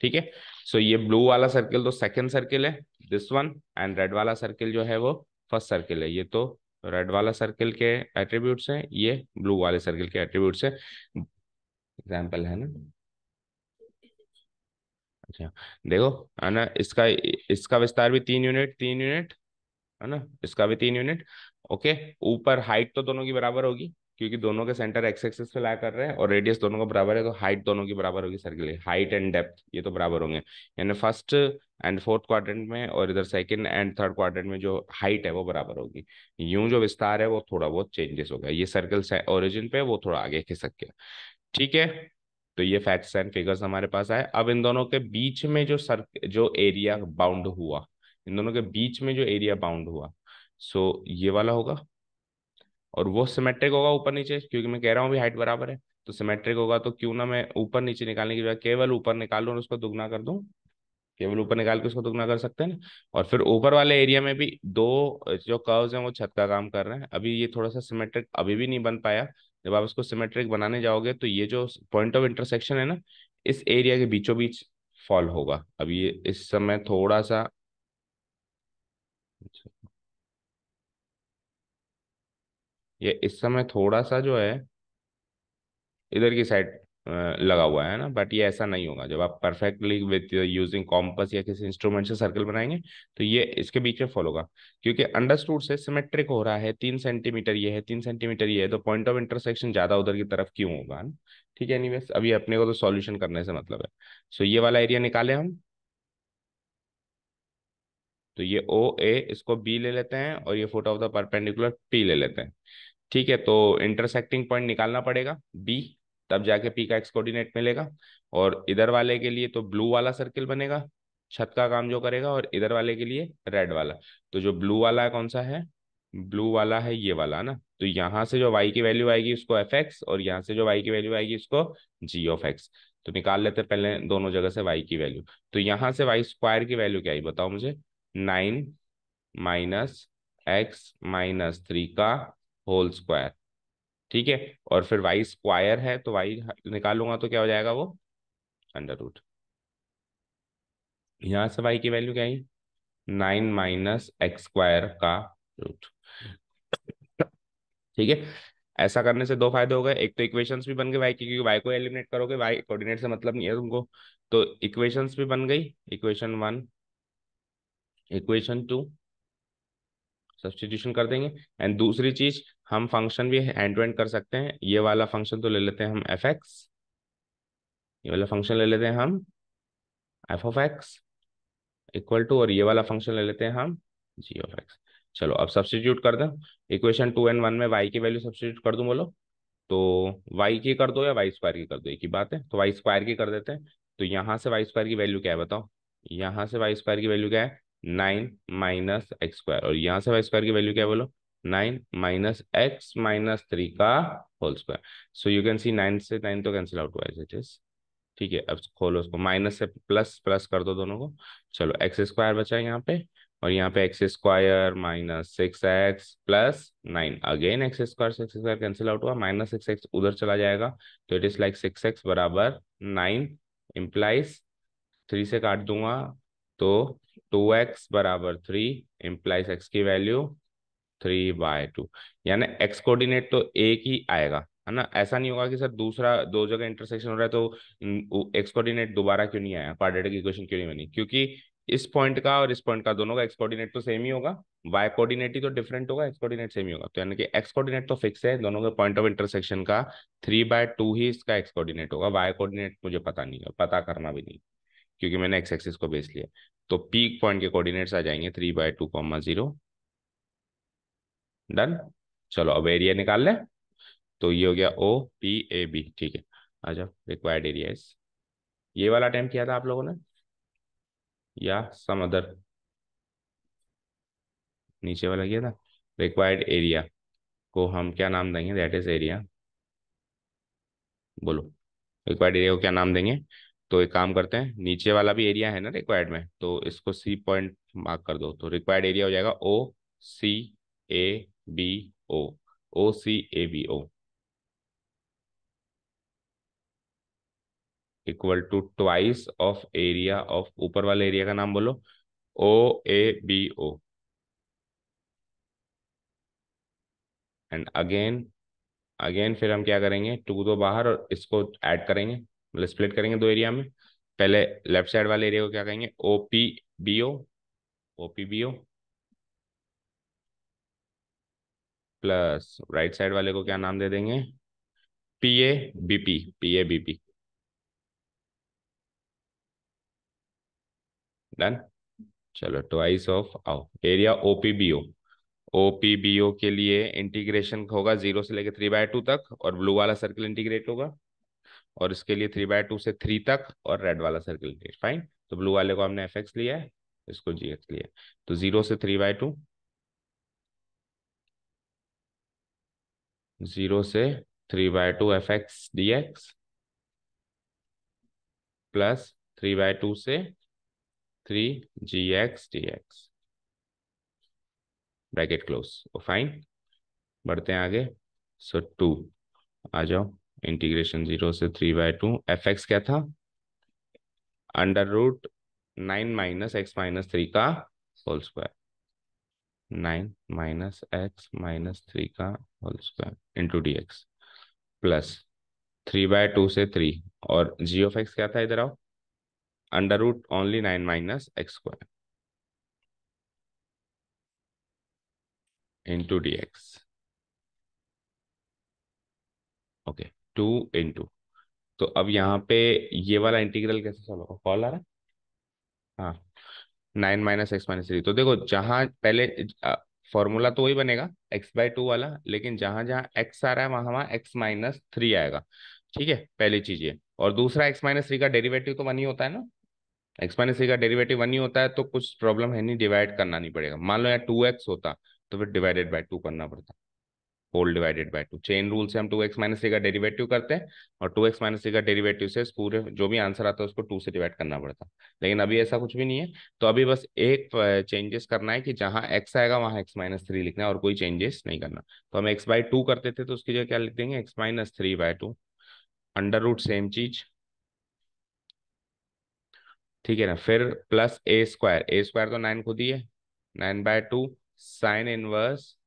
Speaker 1: ठीक है सो ये ब्लू वाला सर्किल तो सेकेंड सर्किल है दिस वन एंड रेड वाला सर्किल जो है वो फर्स्ट सर्किल है ये तो रेड वाला सर्किल के एट्रीब्यूट्स हैं ये ब्लू वाले सर्किल के एट्रीब्यूट्स हैं एग्जाम्पल है ना अच्छा देखो है ना इसका इसका विस्तार भी तीन यूनिट तीन यूनिट है ना इसका भी तीन यूनिट ओके ऊपर हाइट तो दोनों की बराबर होगी क्योंकि दोनों के सेंटर एक्स एक्सेस पे लाया कर रहे हैं और रेडियस दोनों का बराबर है तो हाइट दोनों की बराबर होगी सर्किल हाइट एंड डेप्थ ये तो बराबर होंगे यानी फर्स्ट एंड फोर्थ क्वाड्रेंट में और इधर सेकंड एंड थर्ड क्वाड्रेंट में जो हाइट है वो बराबर होगी यूं जो विस्तार है वो थोड़ा बहुत चेंजेस हो गया ये सर्कल ओरिजिन पे वो थोड़ा आगे खिसक गया ठीक है तो ये फैक्ट्स एंड फिगर्स हमारे पास आए अब इन दोनों के बीच में जो सर जो एरिया बाउंड हुआ इन दोनों के बीच में जो एरिया बाउंड हुआ सो ये वाला होगा और वो सिमेट्रिक होगा ऊपर नीचे क्योंकि मैं कह रहा हूँ भी हाइट बराबर है तो सिमेट्रिक होगा तो क्यों ना मैं ऊपर नीचे निकालने की बजाय केवल ऊपर निकालू और उसको दुगना कर दूँ केवल ऊपर निकाल के उसको दुगना कर सकते हैं ना और फिर ऊपर वाले एरिया में भी दो जो कर्व्स हैं वो छत का काम कर रहे हैं अभी ये थोड़ा सा सिमेट्रिक अभी भी नहीं बन पाया जब आप इसको सिमेट्रिक बनाने जाओगे तो ये जो पॉइंट ऑफ इंटरसेक्शन है ना इस एरिया के बीचों बीच फॉल होगा अभी ये इस समय थोड़ा सा ये इस समय थोड़ा सा जो है इधर की साइड लगा हुआ है ना बट ये ऐसा नहीं होगा जब आप परफेक्टली विथ यूजिंग कॉम्पस या किसी इंस्ट्रूमेंट से सर्कल बनाएंगे तो ये इसके बीच में फॉलो होगा क्योंकि अंडरस्टूड से सिमेट्रिक हो रहा है तीन सेंटीमीटर ये है तीन सेंटीमीटर ये है तो पॉइंट ऑफ इंटरसेक्शन ज्यादा उधर की तरफ क्यों होगा ना ठीक है एनीवेज अभी अपने को तो सोल्यूशन करने से मतलब है सो ये वाला एरिया निकाले हम तो ये ओ ए इसको बी ले लेते हैं और ये foot of the perpendicular P ले लेते हैं ठीक है तो इंटरसेक्टिंग पॉइंट निकालना पड़ेगा बी तब जाके पी का एक्स कोऑर्डिनेट मिलेगा और इधर वाले के लिए तो ब्लू वाला सर्किल बनेगा छत का काम जो करेगा और इधर वाले के लिए रेड वाला तो जो ब्लू वाला है कौन सा है ब्लू वाला है ये वाला ना तो यहाँ से जो वाई की वैल्यू आएगी उसको एफ एक्स और यहाँ से जो वाई की वैल्यू आएगी उसको जी ऑफ एक्स तो निकाल लेते पहले दोनों जगह से वाई की वैल्यू तो यहाँ से वाई स्क्वायर की वैल्यू क्या आई बताओ मुझे nine minus x minus three का होल स्क्वायर ठीक है और फिर वाई स्क्वायर है तो वाई निकालूंगा तो क्या हो जाएगा वो अंडर रूट यहां से वाई की वैल्यू क्या आई नाइन माइनस एक्स स्क्वायर का रूट ठीक है ऐसा करने से दो फायदे हो गए एक तो इक्वेशंस भी बन गए वाई की क्योंकि वाई को एलिमिनेट करोगे वाई कोऑर्डिनेट से मतलब नहीं है तुमको तो इक्वेशंस भी बन गई equation one equation two substitution कर देंगे एंड दूसरी चीज हम फंक्शन भी एंड टू एंड कर सकते हैं ये वाला फंक्शन तो ले लेते हैं हम एफ एक्स ये वाला फंक्शन ले लेते हैं हम f of x equal to और ये वाला फंक्शन ले लेते हैं हम जी ऑफ एक्स चलो अब सब्सटीट्यूट कर दें इक्वेशन टू एंड वन में वाई की वैल्यू सब्सटीट्यूट कर दूं बोलो तो वाई की कर दो या वाई स्क्वायर की कर दो एक ही बात है तो वाई स्क्वायर की कर देते हैं तो यहाँ से वाई स्क्वायर की वैल्यू क्या है बताओ यहाँ से वाई स्क्वायर की वैल्यू क्या है नाइन माइनस एक्स स्क्वायर और यहां से वाई स्क्वायर की वैल्यू क्या बोलो nine minus x minus three का whole square so you can see nine से नाइन तो कैंसिल आउट हुआ ठीक है अब खोलो उसको माइनस से प्लस प्लस कर दो दोनों को चलो एक्स स्क्वायर बचा यहाँ पे और यहाँ पे x square minus six x plus nine again x square से एक्स स्क्वायर कैंसिल आउट हुआ माइनस सिक्स एक्स उधर चला जाएगा तो it is like six x बराबर नाइन इम्प्लाइज थ्री से काट दूंगा तो टू एक्स बराबर थ्री इम्प्लाइज एक्स की वैल्यू थ्री बाय टू यानी एक्स कोऑर्डिनेट तो एक ही आएगा है ना ऐसा नहीं होगा कि सर दूसरा दो जगह इंटरसेक्शन हो रहा है तो एक्स कोऑर्डिनेट दोबारा क्यों नहीं आया क्वाड्रेटिक इक्वेशन क्यों नहीं बनी क्योंकि इस पॉइंट का और इस पॉइंट का दोनों का एक्स कोऑर्डिनेट तो सेम ही होगा वाई कोऑर्डिनेट ही तो डिफरेंट होगा एक्स कोऑर्डिनेट सेम ही होगा तो यानी कि एक्स कोऑर्डिनेट तो फिक्स है दोनों के पॉइंट ऑफ इंटरसेक्शन का थ्री बाय टू ही इसका एक्स कोऑर्डिनेट होगा वाई कोऑर्डिनेट मुझे पता नहीं है पता करना भी नहीं क्योंकि मैंने एक्स एक्सिस को बेच लिया तो पीक पॉइंट के कोऑर्डिनेट्स आ जाएंगे three by two comma zero done चलो अब एरिया निकाल लें तो ये हो गया ओ पी ए बी ठीक है आ जाओ रिक्वायर्ड एरिया ये वाला अटैम्प्ट किया था आप लोगों ने या सम अदर नीचे वाला किया था रिक्वायर्ड एरिया को हम क्या नाम देंगे दैट इज एरिया बोलो रिक्वायर्ड एरिया को क्या नाम देंगे तो एक काम करते हैं नीचे वाला भी एरिया है ना रिक्वायर्ड में तो इसको सी पॉइंट मार्क कर दो तो रिक्वायर्ड एरिया हो जाएगा O C A B O O C A B O equal to twice of area of ऊपर वाले एरिया का नाम बोलो O A B O and again again फिर हम क्या करेंगे टू दो तो बाहर और इसको ऐड करेंगे मतलब स्प्लिट करेंगे दो एरिया में पहले लेफ्ट साइड वाले एरिया को क्या कहेंगे OP BO OP BO plus right side वाले को क्या नाम दे देंगे P A BP P A BP done चलो ट्वाइस ऑफ आओ एरिया ओपीबीओ ओपीबीओ के लिए इंटीग्रेशन होगा जीरो से लेकर थ्री बाय टू तक और ब्लू वाला सर्कल इंटीग्रेट होगा और इसके लिए थ्री बाय टू से थ्री तक और रेड वाला सर्किल फाइन तो ब्लू वाले को हमने एफ एक्स लिया है इसको जी एक्स लिया तो जीरो से थ्री बाय टू जीरो से three by two f x d x plus three by two से three g x d x bracket close fine बढ़ते हैं आगे सो so, टू आ जाओ इंटीग्रेशन जीरो से three by two f x क्या था under root nine minus x minus three का whole square nine minus x minus three का whole square into D x plus three by two से three और g of x क्या था इधर आओ under root only nine minus x square into D x okay Okay. Two into तो अब यहाँ पे ये वाला इंटीग्रल कैसे सॉल्व होगा कॉल आ रहा है हाँ nine minus x minus three तो देखो जहां पहले फॉर्मूला तो वही बनेगा एक्स बाय टू वाला लेकिन जहां जहां एक्स आ रहा है वहां वहां एक्स माइनस थ्री आएगा ठीक है पहली चीज ये और दूसरा एक्स माइनस थ्री का डेरिवेटिव तो वन ही होता है ना एक्स माइनस थ्री का डेरिवेटिव वन ही होता है तो कुछ प्रॉब्लम है नहीं डिवाइड करना नहीं पड़ेगा मान लो यहाँ टू एक्स होता तो फिर डिवाइडेड बाई टू करना पड़ता whole divided by two chain rule से हम टू एक्स माइनस थ्री का डेरिवेटिव करते हैं और टू एक्स माइनस थ्री का डेरिवेटिव से पूरे जो भी आंसर आता है उसको टू से डिवाइड करना पड़ता है लेकिन अभी ऐसा कुछ भी नहीं है तो अभी बस एक चेंजेस करना है कि जहां एक्स आएगा वहां एक्स माइनस थ्री लिखना है और कोई चेंजेस नहीं करना तो हम एक्स बाय टू करते थे तो उसकी जगह क्या लिख देंगे x minus three by two under root same चीज ठीक है ना फिर plus a square a square तो नाइन खुद ही है nine by two sine inverse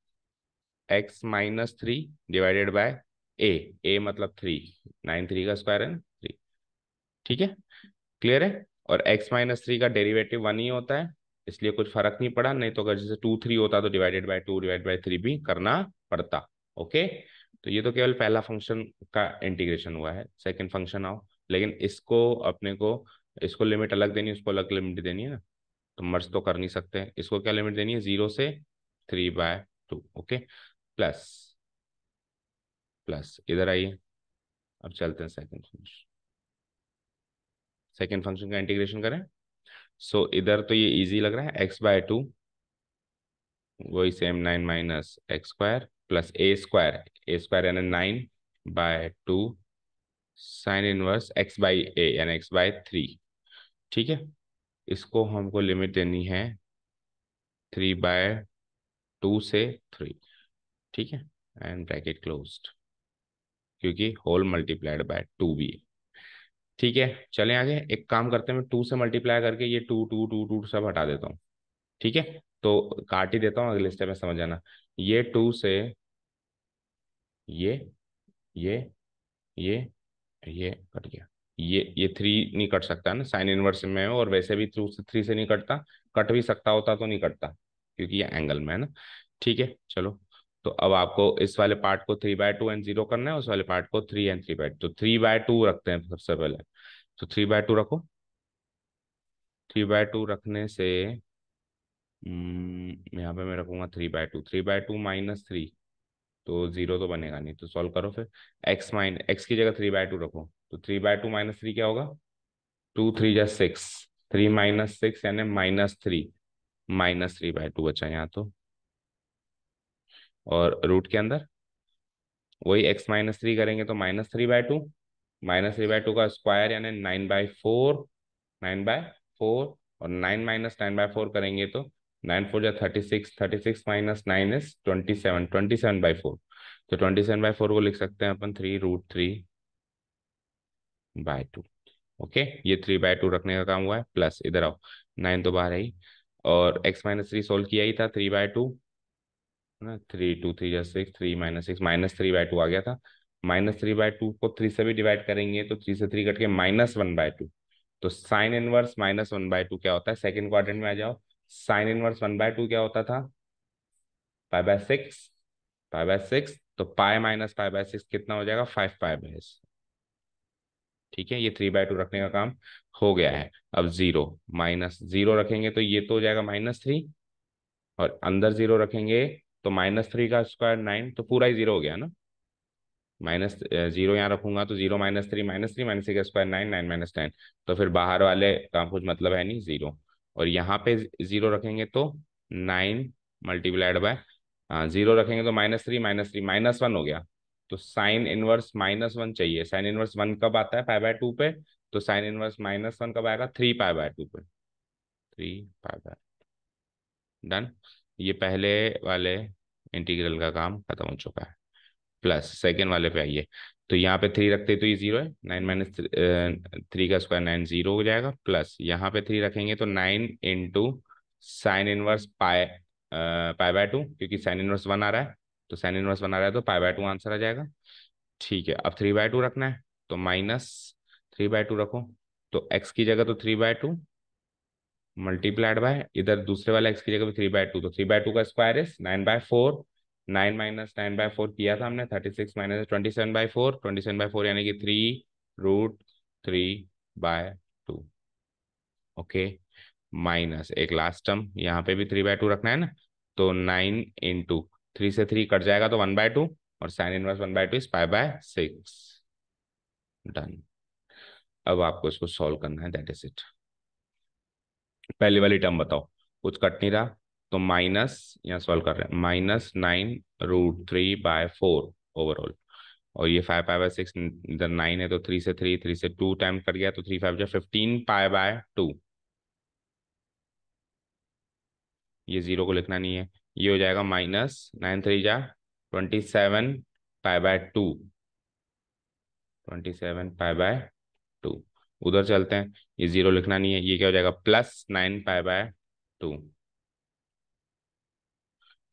Speaker 1: x minus three divided by a a मतलब थ्री नाइन थ्री का स्क्वायर है ना थ्री ठीक है क्लियर है और एक्स माइनस थ्री का डेरिवेटिव वन ही होता है इसलिए कुछ फर्क नहीं पड़ा नहीं तो अगर जैसे टू थ्री होता तो divided by two divide by three भी करना पड़ता ओके तो ये तो केवल पहला फंक्शन का इंटीग्रेशन हुआ है सेकेंड फंक्शन आओ लेकिन इसको अपने को इसको लिमिट अलग देनी है उसको अलग लिमिट देनी है ना तो मर्ज तो कर नहीं सकते इसको क्या लिमिट देनी है जीरो से three by two okay plus plus इधर आइए अब चलते हैं सेकंड फंक्शन सेकंड फंक्शन का इंटीग्रेशन करें सो so, इधर तो ये इजी लग रहा है एक्स बाय टू वही same nine minus x square plus a square a square यानी nine by two sine inverse x by a यानी एक्स बाय थ्री ठीक है इसको हमको लिमिट देनी है थ्री बाय टू से थ्री ठीक है एंड ब्रैकेट क्लोज क्योंकि होल मल्टीप्लाइड बाय टू भी है ठीक है चले आगे एक काम करते हैं मैं टू से मल्टीप्लाई करके ये टू टू टू टू सब हटा देता हूँ ठीक है तो काट ही देता हूँ अगले स्टेप में समझ आना ये टू से ये ये ये ये कट गया ये ये थ्री नहीं कट सकता ना साइन इनवर्स में और वैसे भी टू से थ्री से नहीं कटता कट भी सकता होता तो नहीं कटता क्योंकि ये एंगल में है ना ठीक है चलो तो अब आपको इस वाले पार्ट को three by two and zero करना है उस वाले पार्ट को थ्री एंड थ्री बाय तो थ्री बाय टू रखते हैं सबसे पहले तो थ्री बाय टू रखो थ्री बाय टू रखने से यहाँ पे मैं रखूंगा three by two three by two minus three तो जीरो तो बनेगा नहीं तो सॉल्व करो फिर एक्स माइन एक्स की जगह थ्री बाय टू रखो तो three by two minus three क्या होगा टू थ्री या सिक्स थ्री माइनस सिक्स यानी minus three minus three by two बचा यहाँ तो और रूट के अंदर वही एक्स माइनस थ्री करेंगे तो minus three by two minus three by two का स्क्वायर यानी nine by four nine by four और nine minus nine by four करेंगे तो नाइन फोर या thirty six thirty six minus nine is twenty seven twenty seven by four तो twenty seven by four को लिख सकते हैं अपन three root three by two okay ये थ्री बाय टू रखने का काम हुआ है प्लस इधर आओ नाइन तो बाहर आई और एक्स माइनस थ्री सोल्व किया ही था थ्री बाय टू ना थ्री टू थ्री या six three minus six minus three by two आ गया था माइनस थ्री बाय टू को थ्री से भी डिवाइड करेंगे तो थ्री से थ्री कट के माइनस वन बाय टू तो sine inverse minus one by two क्या होता है सेकेंड क्वाड्रेंट में आ जाओ sine inverse one by two क्या होता था pi by six pi by six तो pi minus pi by six कितना हो जाएगा फाइव पाई बाय ठीक है ये थ्री बाय टू रखने का काम हो गया है अब जीरो माइनस जीरो रखेंगे तो ये तो हो जाएगा माइनस थ्री और अंदर जीरो रखेंगे तो माइनस थ्री का स्क्वायर नाइन तो पूरा ही जीरो हो गया ना माइनस जीरो यहाँ रखूंगा तो zero minus three minus three minus three का square nine nine minus nine तो फिर बाहर वाले का कुछ मतलब है नहीं जीरो और यहाँ पे जीरो रखेंगे तो नाइन मल्टीप्लाइड बाय जीरो रखेंगे तो minus three minus three minus one हो गया तो साइन इनवर्स माइनस वन चाहिए साइन इनवर्स वन कब आता है पाई बाय टू पे तो साइन इनवर्स माइनस वन कब आएगा थ्री पाई बाय टू पे थ्री पाई बाय डन ये पहले वाले इंटीग्रल का काम खत्म हो चुका है प्लस सेकेंड वाले पे आइए तो यहाँ पे थ्री रखते तो ये जीरो है नाइन माइनस थ्री का स्क्वायर नाइन जीरो हो जाएगा प्लस यहाँ पे थ्री रखेंगे तो nine into sine inverse pi pi by two क्योंकि साइन इनवर्स वन आ रहा है तो साइन इनवर्स वन आ रहा है तो पाए बाय टू आंसर आ जाएगा ठीक है अब थ्री बाय टू रखना है तो माइनस थ्री बाय टू रखो तो एक्स की जगह तो three by two multiplied by इधर दूसरे वाला एक्स की जगह थ्री बाय टू तो थ्री बाय टू का square is nine by four nine minus nine by four किया था हमने thirty six minus twenty seven by four twenty seven by four यानी कि three root three by two okay minus एक last term यहाँ पे भी थ्री बाय टू रखना है ना तो नाइन इन टू थ्री से थ्री कट जाएगा तो वन बाय टू और sine inverse one by two is five by six done अब आपको इसको सॉल्व करना है दैट इज इट पहली वाली टर्म बताओ कुछ कट नहीं रहा तो माइनस यहाँ सॉल्व कर रहे हैं minus nine root three by four overall और ये फाइव पाई बाय सिक्स इधर नाइन है तो थ्री से थ्री थ्री से टू टाइम कर गया तो थ्री फाइव जो फिफ्टीन पाए बाय टू ये जीरो को लिखना नहीं है ये हो जाएगा माइनस नाइन थ्री जा twenty seven pi by two twenty seven pi by two उधर चलते हैं ये जीरो लिखना नहीं है ये क्या हो जाएगा plus nine pi by two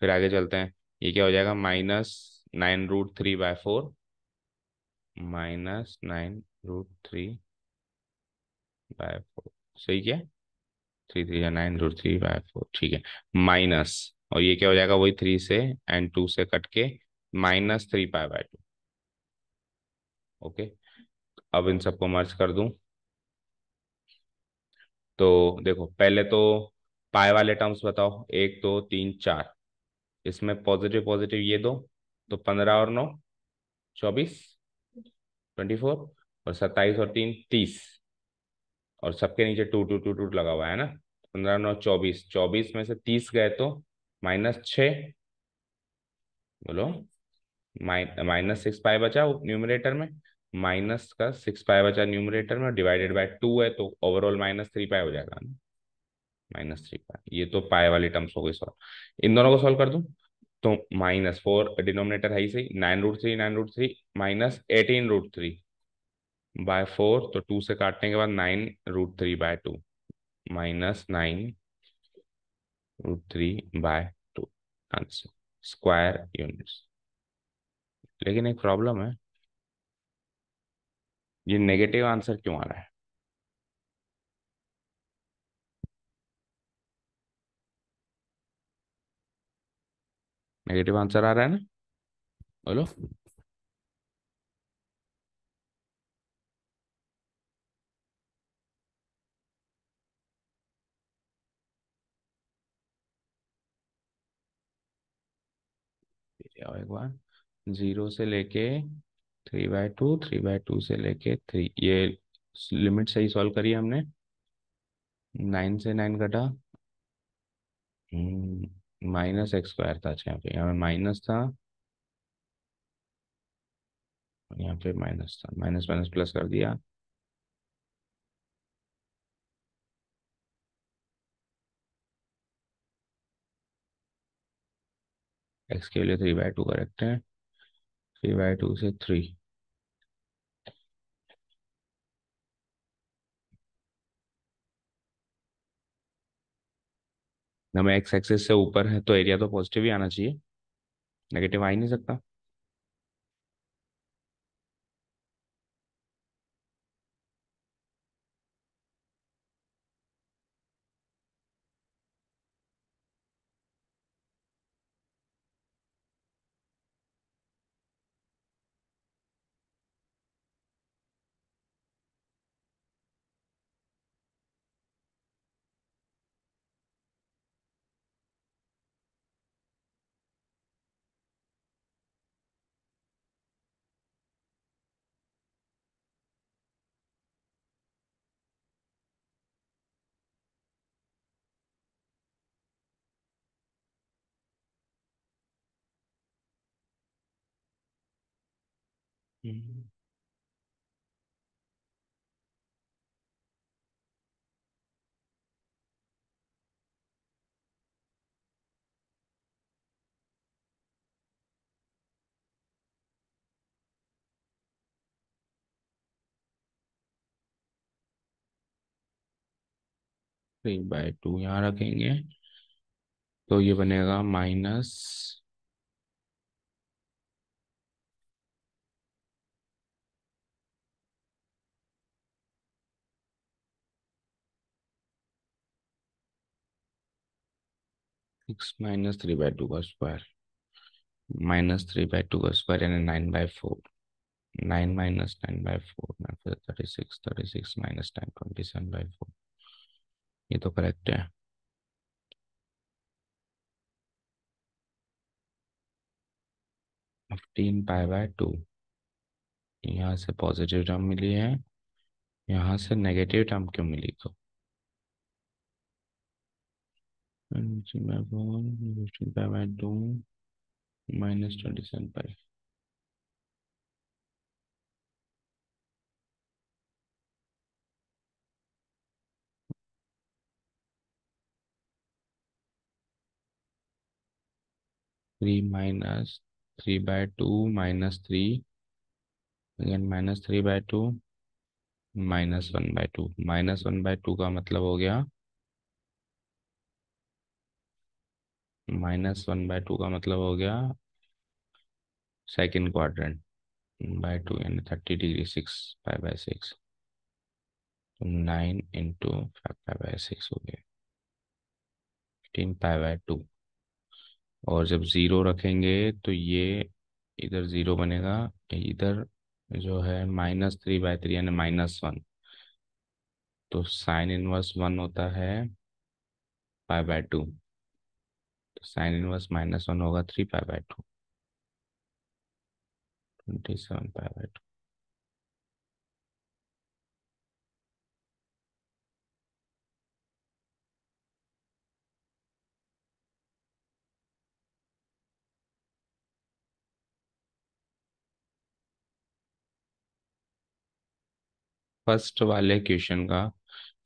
Speaker 1: फिर आगे चलते हैं ये क्या हो जाएगा minus nine root three by four minus nine root three by four सही क्या थ्री थ्री या nine root three by four ठीक है माइनस और ये क्या हो जाएगा वही थ्री से एंड टू से कट के minus three pi by two okay अब इन सबको मर्ज कर दूं तो देखो पहले तो पाए वाले टर्म्स बताओ एक दो तीन चार इसमें पॉजिटिव पॉजिटिव ये दो तो पंद्रह और नौ चौबीस ट्वेंटी फोर और सत्ताईस और तीन तीस और सबके नीचे टू टू टू टू लगा हुआ है ना पंद्रह नौ चौबीस चौबीस में से तीस गए तो माइनस छ बोलो माइनस सिक्स पाए बचा न्यूमिनेटर में माइनस का सिक्स पाई बचा न्यूमरेटर में डिवाइडेड बाय टू है तो ओवरऑल माइनस थ्री पाई हो जाएगा ना माइनस थ्री पाई ये तो पाई वाली टर्म्स हो गई सॉल्व इन दोनों को सॉल्व कर दू तो माइनस फोर डिनोमिनेटर है ही सही nine root three nine root three minus eighteen root three by four तो टू से काटने के बाद nine root three by two minus nine root three by two answer square units लेकिन एक प्रॉब्लम है ये नेगेटिव आंसर क्यों आ रहा है नेगेटिव आंसर आ रहा है ना बोलो एक बार जीरो से लेके three by two three by two से लेके थ्री ये लिमिट सही सॉल्व करी हमने नाइन से नाइन कटा हम्म, माइनस एक्स स्क्वायर था अच्छा यहाँ पे यहाँ पे माइनस था यहाँ पे माइनस था माइनस माइनस प्लस कर दिया एक्स के लिए थ्री बाय टू करेक्ट है थ्री बाय टू से थ्री हमें एक्स एक्सेस से ऊपर है तो एरिया तो पॉजिटिव ही आना चाहिए नेगेटिव आ ही नहीं सकता थ्री mm-hmm. तो बाय टू यहाँ रखेंगे तो ये बनेगा minus six minus three by two का square minus three by two का स्क्वायर यानी nine by four nine minus nine by four फिर thirty six thirty six minus nine twenty seven by four ये तो करेक्ट है fifteen pi by to यहाँ से positive term मिली है यहाँ से नेगेटिव टर्म क्यों मिली तो three minus three by two minus three again minus three by two minus one by two minus one by two का मतलब हो गया माइनस वन बाय टू का मतलब हो गया सेकेंड क्वाड्रेंट बाय टू यानी thirty degree six five by six तो nine into five five by six हो गया फिफ्टीन फाइव बाय टू और जब ज़ीरो रखेंगे तो ये इधर ज़ीरो बनेगा इधर जो है माइनस थ्री बाय थ्री यानी माइनस वन तो साइन इनवर्स वन होता है five by two sine inverse minus one होगा three pi by two twenty seven pi by two first वाले क्वेश्चन का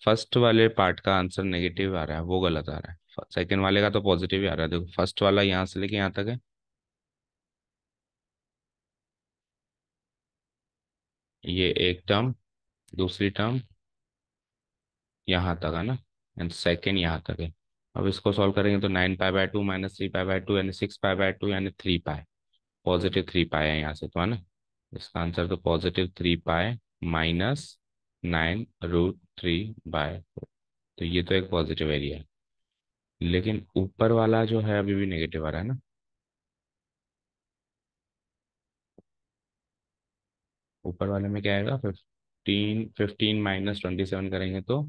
Speaker 1: फर्स्ट वाले पार्ट का आंसर नेगेटिव आ रहा है वो गलत आ रहा है सेकेंड वाले का तो पॉजिटिव ही आ रहा है देखो फर्स्ट वाला यहाँ से लेके यहाँ तक है ये एक टर्म दूसरी टर्म यहाँ तक है ना एंड सेकेंड यहाँ तक है अब इसको सॉल्व करेंगे तो nine pi by two minus three pi by two यानी सिक्स पाई बाय टू यानी three pi positive three pi है यहाँ से तो है ना इसका आंसर तो positive three pi minus nine root three by four तो ये तो एक पॉजिटिव एरिया है लेकिन ऊपर वाला जो है अभी भी नेगेटिव आ रहा है ना ऊपर वाले में क्या आएगा fifteen fifteen minus twenty seven करेंगे तो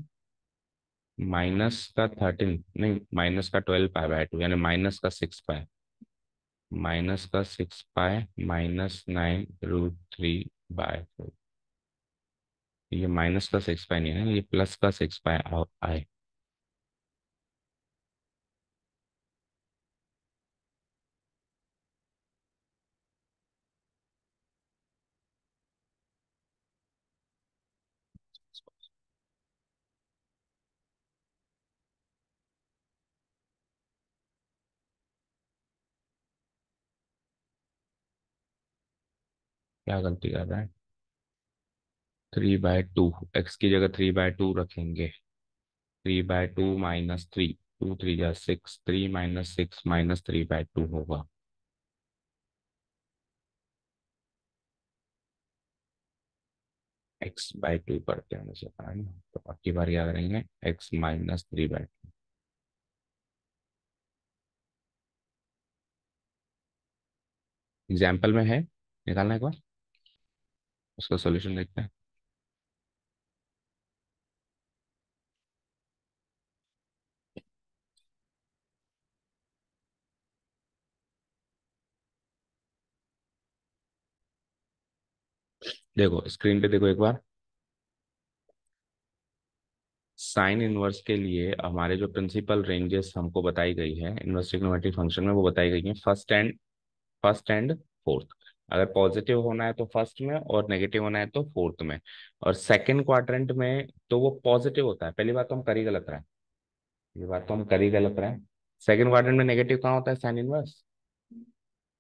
Speaker 1: माइनस का थर्टीन नहीं माइनस का ट्वेल्व पाए बाय टू यानी माइनस का सिक्स पाए माइनस का six pi minus nine root three by four ये माइनस का सिक्स पाई नहीं है ये प्लस का सिक्स पाई आए क्या गलती कर रहा है थ्री बाय टू एक्स की जगह थ्री बाय टू रखेंगे three by two minus three two three या six three minus six minus three by two होगा एक्स बाय टू करते हैं मुझे तो आपकी बार याद रहेंगे x minus three by two example में है निकालना एक बार उसका सोल्यूशन देखते हैं देखो स्क्रीन पे देखो एक बार साइन इनवर्स के लिए हमारे जो प्रिंसिपल रेंजेस हमको बताई गई है इनवर्स ट्रिग्नोमेट्रिक फंक्शन में वो बताई गई है first and first and fourth अगर पॉजिटिव होना है तो फर्स्ट में और नेगेटिव होना है तो फोर्थ में और सेकंड क्वाड्रेंट में तो वो पॉजिटिव होता है पहली बात तो हम कर ही गलत रहे ये बात तो हम करी गलत रहे सेकंड क्वाड्रेंट में नेगेटिव कहाँ होता है साइन इनवर्स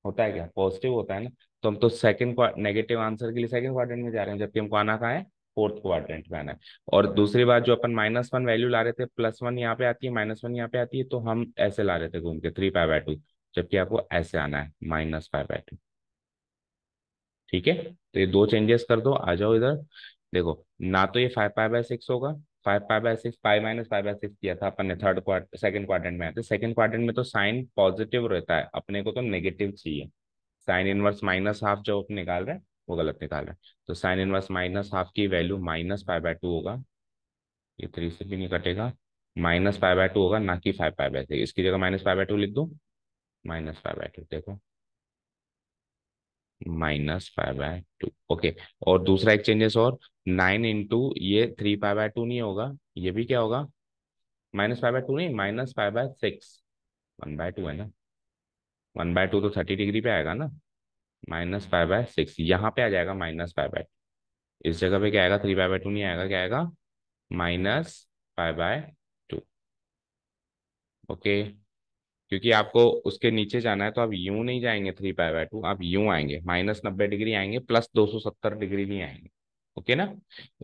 Speaker 1: होता है क्या पॉजिटिव होता है ना तो हम तो सेकंड नेगेटिव आंसर के लिए सेकंड क्वाड्रेंट में जा रहे हैं जबकि हमको आना कहा है फोर्थ क्वाड्रेंट में आना है और दूसरी बात जो अपन माइनस वन वैल्यू ला रहे थे प्लस वन यहाँ पे आती है माइनस वन यहाँ पे आती है तो हम ऐसे ला रहे थे घूम के थ्री फाइव बाय टू जबकि आपको ऐसे आना है माइनस फाइव बाय टू ठीक है तो ये दो चेंजेस कर दो आ जाओ इधर देखो ना तो ये फाइव फाइव बाय सिक्स होगा five five by six five minus five by six किया था अपन ने थर्ड क्वार्टर सेकंड क्वार्टर में तो सेकंड क्वार्टर में तो साइन पॉजिटिव रहता है अपने को तो नेगेटिव चाहिए साइन इनवर्स माइनस हाफ जो निकाल रहे हैं वो गलत निकाल रहे हैं तो साइन इनवर्स माइनस हाफ की value minus five by two होगा ये थ्री से भी नहीं कटेगा माइनस फाइव बाई टू होगा ना कि फाइव फाइव बाई सिक्स इसकी जगह माइनस फाइव बाई टू लिख दो माइनस फाइव बाई टू देखो minus five by two okay और दूसरा एक चेंजेस और नाइन इंटू ये थ्री फाइव बाय टू नहीं होगा ये भी क्या होगा माइनस फाइव बाय टू नहीं minus five by six one by two है ना वन बाय टू तो थर्टी डिग्री पे आएगा ना माइनस फाइव बाय सिक्स यहाँ पे आ जाएगा माइनस फाइव बाय टू इस जगह पे क्या आएगा थ्री फाइव बाय टू नहीं आएगा क्या आएगा minus five by two okay क्योंकि आपको उसके नीचे जाना है तो आप यू नहीं जाएंगे थ्री पाई बाय टू आप यू आएंगे माइनस नब्बे डिग्री आएंगे प्लस दो सौ सत्तर डिग्री नहीं आएंगे ओके ना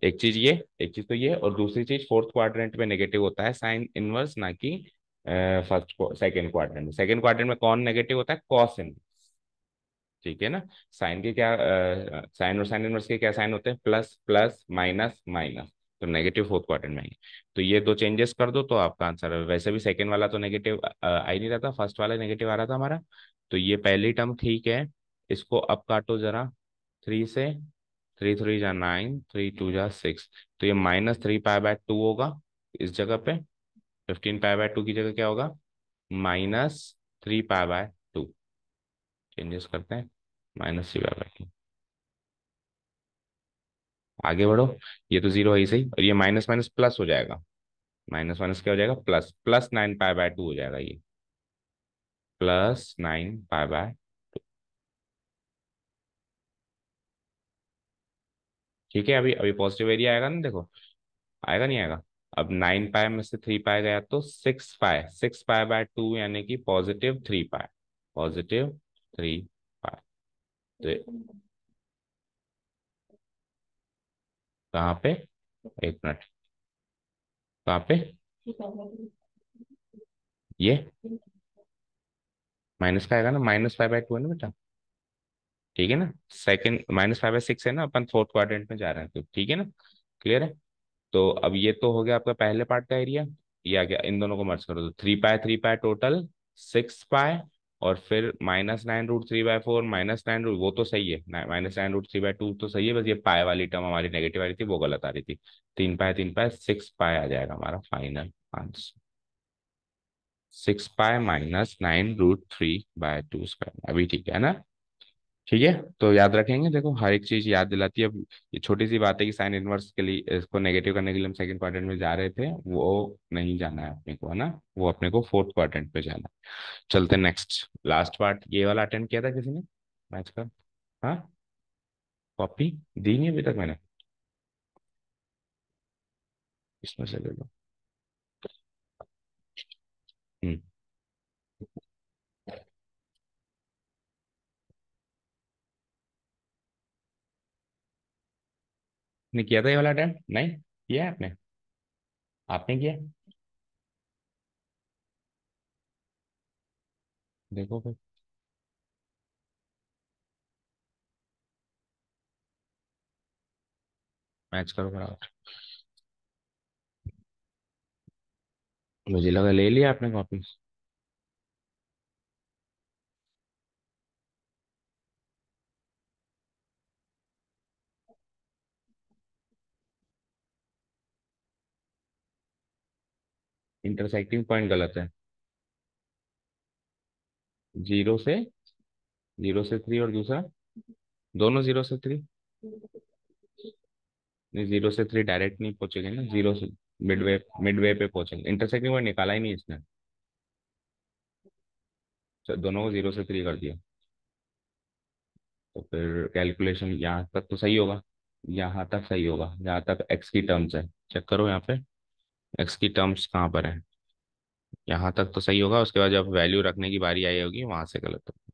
Speaker 1: एक चीज ये एक चीज तो ये और दूसरी चीज फोर्थ क्वाड्रेंट में नेगेटिव होता है साइन इनवर्स ना कि फर्स्ट सेकेंड क्वाड्रेंट में सेकेंड क्वाड्रेंट में कौन नेगेटिव होता है कॉस इनवर्स ठीक है ना साइन के क्या साइन और साइन इनवर्स के क्या साइन होते हैं प्लस प्लस माइनस माइनस तो नेगेटिव फोर्थ क्वार्टर में आएंगे तो ये दो चेंजेस कर दो तो आपका आंसर है वैसे भी सेकेंड वाला तो नेगेटिव आ ही नहीं रहा था फर्स्ट वाला नेगेटिव आ रहा था हमारा तो ये पहली टर्म ठीक है इसको अब काटो जरा थ्री से थ्री थ्री जा नाइन थ्री टू जा सिक्स तो ये minus three pi by two होगा इस जगह पे फिफ्टीन पाए बाय टू की जगह क्या होगा minus three pi by two changes करते हैं minus three pi by two आगे बढ़ो ये तो जीरो है ही सही और ये माइनस माइनस प्लस हो जाएगा माइनस माइनस क्या हो जाएगा plus plus nine pi by to हो जाएगा ये प्लस नाइन पाई बाय ठीक है अभी अभी पॉजिटिव एरिया आएगा ना देखो आएगा नहीं आएगा अब नाइन पाए में से थ्री पाए गया तो six pi six pi by two यानी कि positive three pi positive three pi तो कहाँ पे एक मिनट कहाँ पे ये माइनस का आएगा ना माइनस फाइव बाई टू है ना बेटा ठीक है ना second minus five by six है ना अपन फोर्थ क्वाड्रेंट में जा रहे हैं तो ठीक है ना क्लियर है तो अब ये तो हो गया आपका पहले पार्ट का एरिया ये आ गया इन दोनों को मर्ज करो तो थ्री पाए थ्री पाए टोटल सिक्स पाए और फिर minus nine root three by four minus nine root वो तो सही है minus nine root three by two तो सही है बस ये पाए वाली टर्म हमारी नेगेटिव आ रही थी वो गलत आ रही थी तीन पाए तीन पाए सिक्स पाए आ जाएगा हमारा final answer six pi minus nine root three by two square अभी ठीक है ना ठीक है तो याद रखेंगे देखो हर एक चीज याद दिलाती है अब ये छोटी सी बात है कि साइन इनवर्स के लिए इसको नेगेटिव करने के लिए हम सेकंड क्वाड्रेंट में जा रहे थे वो नहीं जाना है अपने को है ना वो अपने को फोर्थ क्वाड्रेंट पे जाना है चलते नेक्स्ट लास्ट पार्ट ये वाला अटेंड किया था किसी ने मैच का हाँ कॉपी दी नहीं अभी तक मैंने इसमें से ले लो हम्म आपने किया था ये वाला अटैम्प्ट नहीं किया है आपने आपने किया देखो फिर मैच करो बराबर मुझे लगा ले लिया आपने कॉपी इंटरसेक्टिंग पॉइंट गलत है जीरो से जीरो से थ्री और दूसरा दोनों जीरो से थ्री नहीं जीरो से थ्री डायरेक्ट नहीं पहुंचेगा ना जीरो से मिडवे मिडवे पे पहुंचेंगे इंटरसेक्टिंग पॉइंट निकाला ही नहीं इसने तो दोनों को जीरो से थ्री कर दिया तो फिर कैलकुलेशन यहाँ तक तो सही होगा यहाँ तक सही होगा यहाँ तक एक्स की टर्म्स है चेक करो यहाँ पे एक्स की टर्म्स कहाँ पर है यहाँ तक तो सही होगा उसके बाद जब वैल्यू रखने की बारी आई होगी वहां से गलत होगी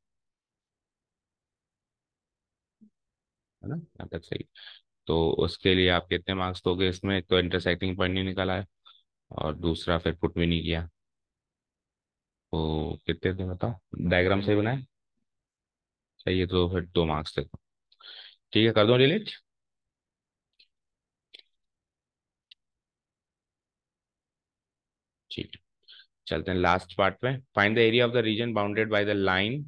Speaker 1: है ना यहाँ तक सही तो उसके लिए आप कितने मार्क्स दोगे इसमें तो इंटरसेक्टिंग पॉइंट नहीं निकला है और दूसरा फिर पुट भी नहीं किया तो कितने दिन बताओ डायग्राम सही बनाए चाहिए तो फिर दो मार्क्स देखो ठीक है कर दो डिलीट ठीक है चलते हैं लास्ट पार्ट पे find the area of the region bounded by the line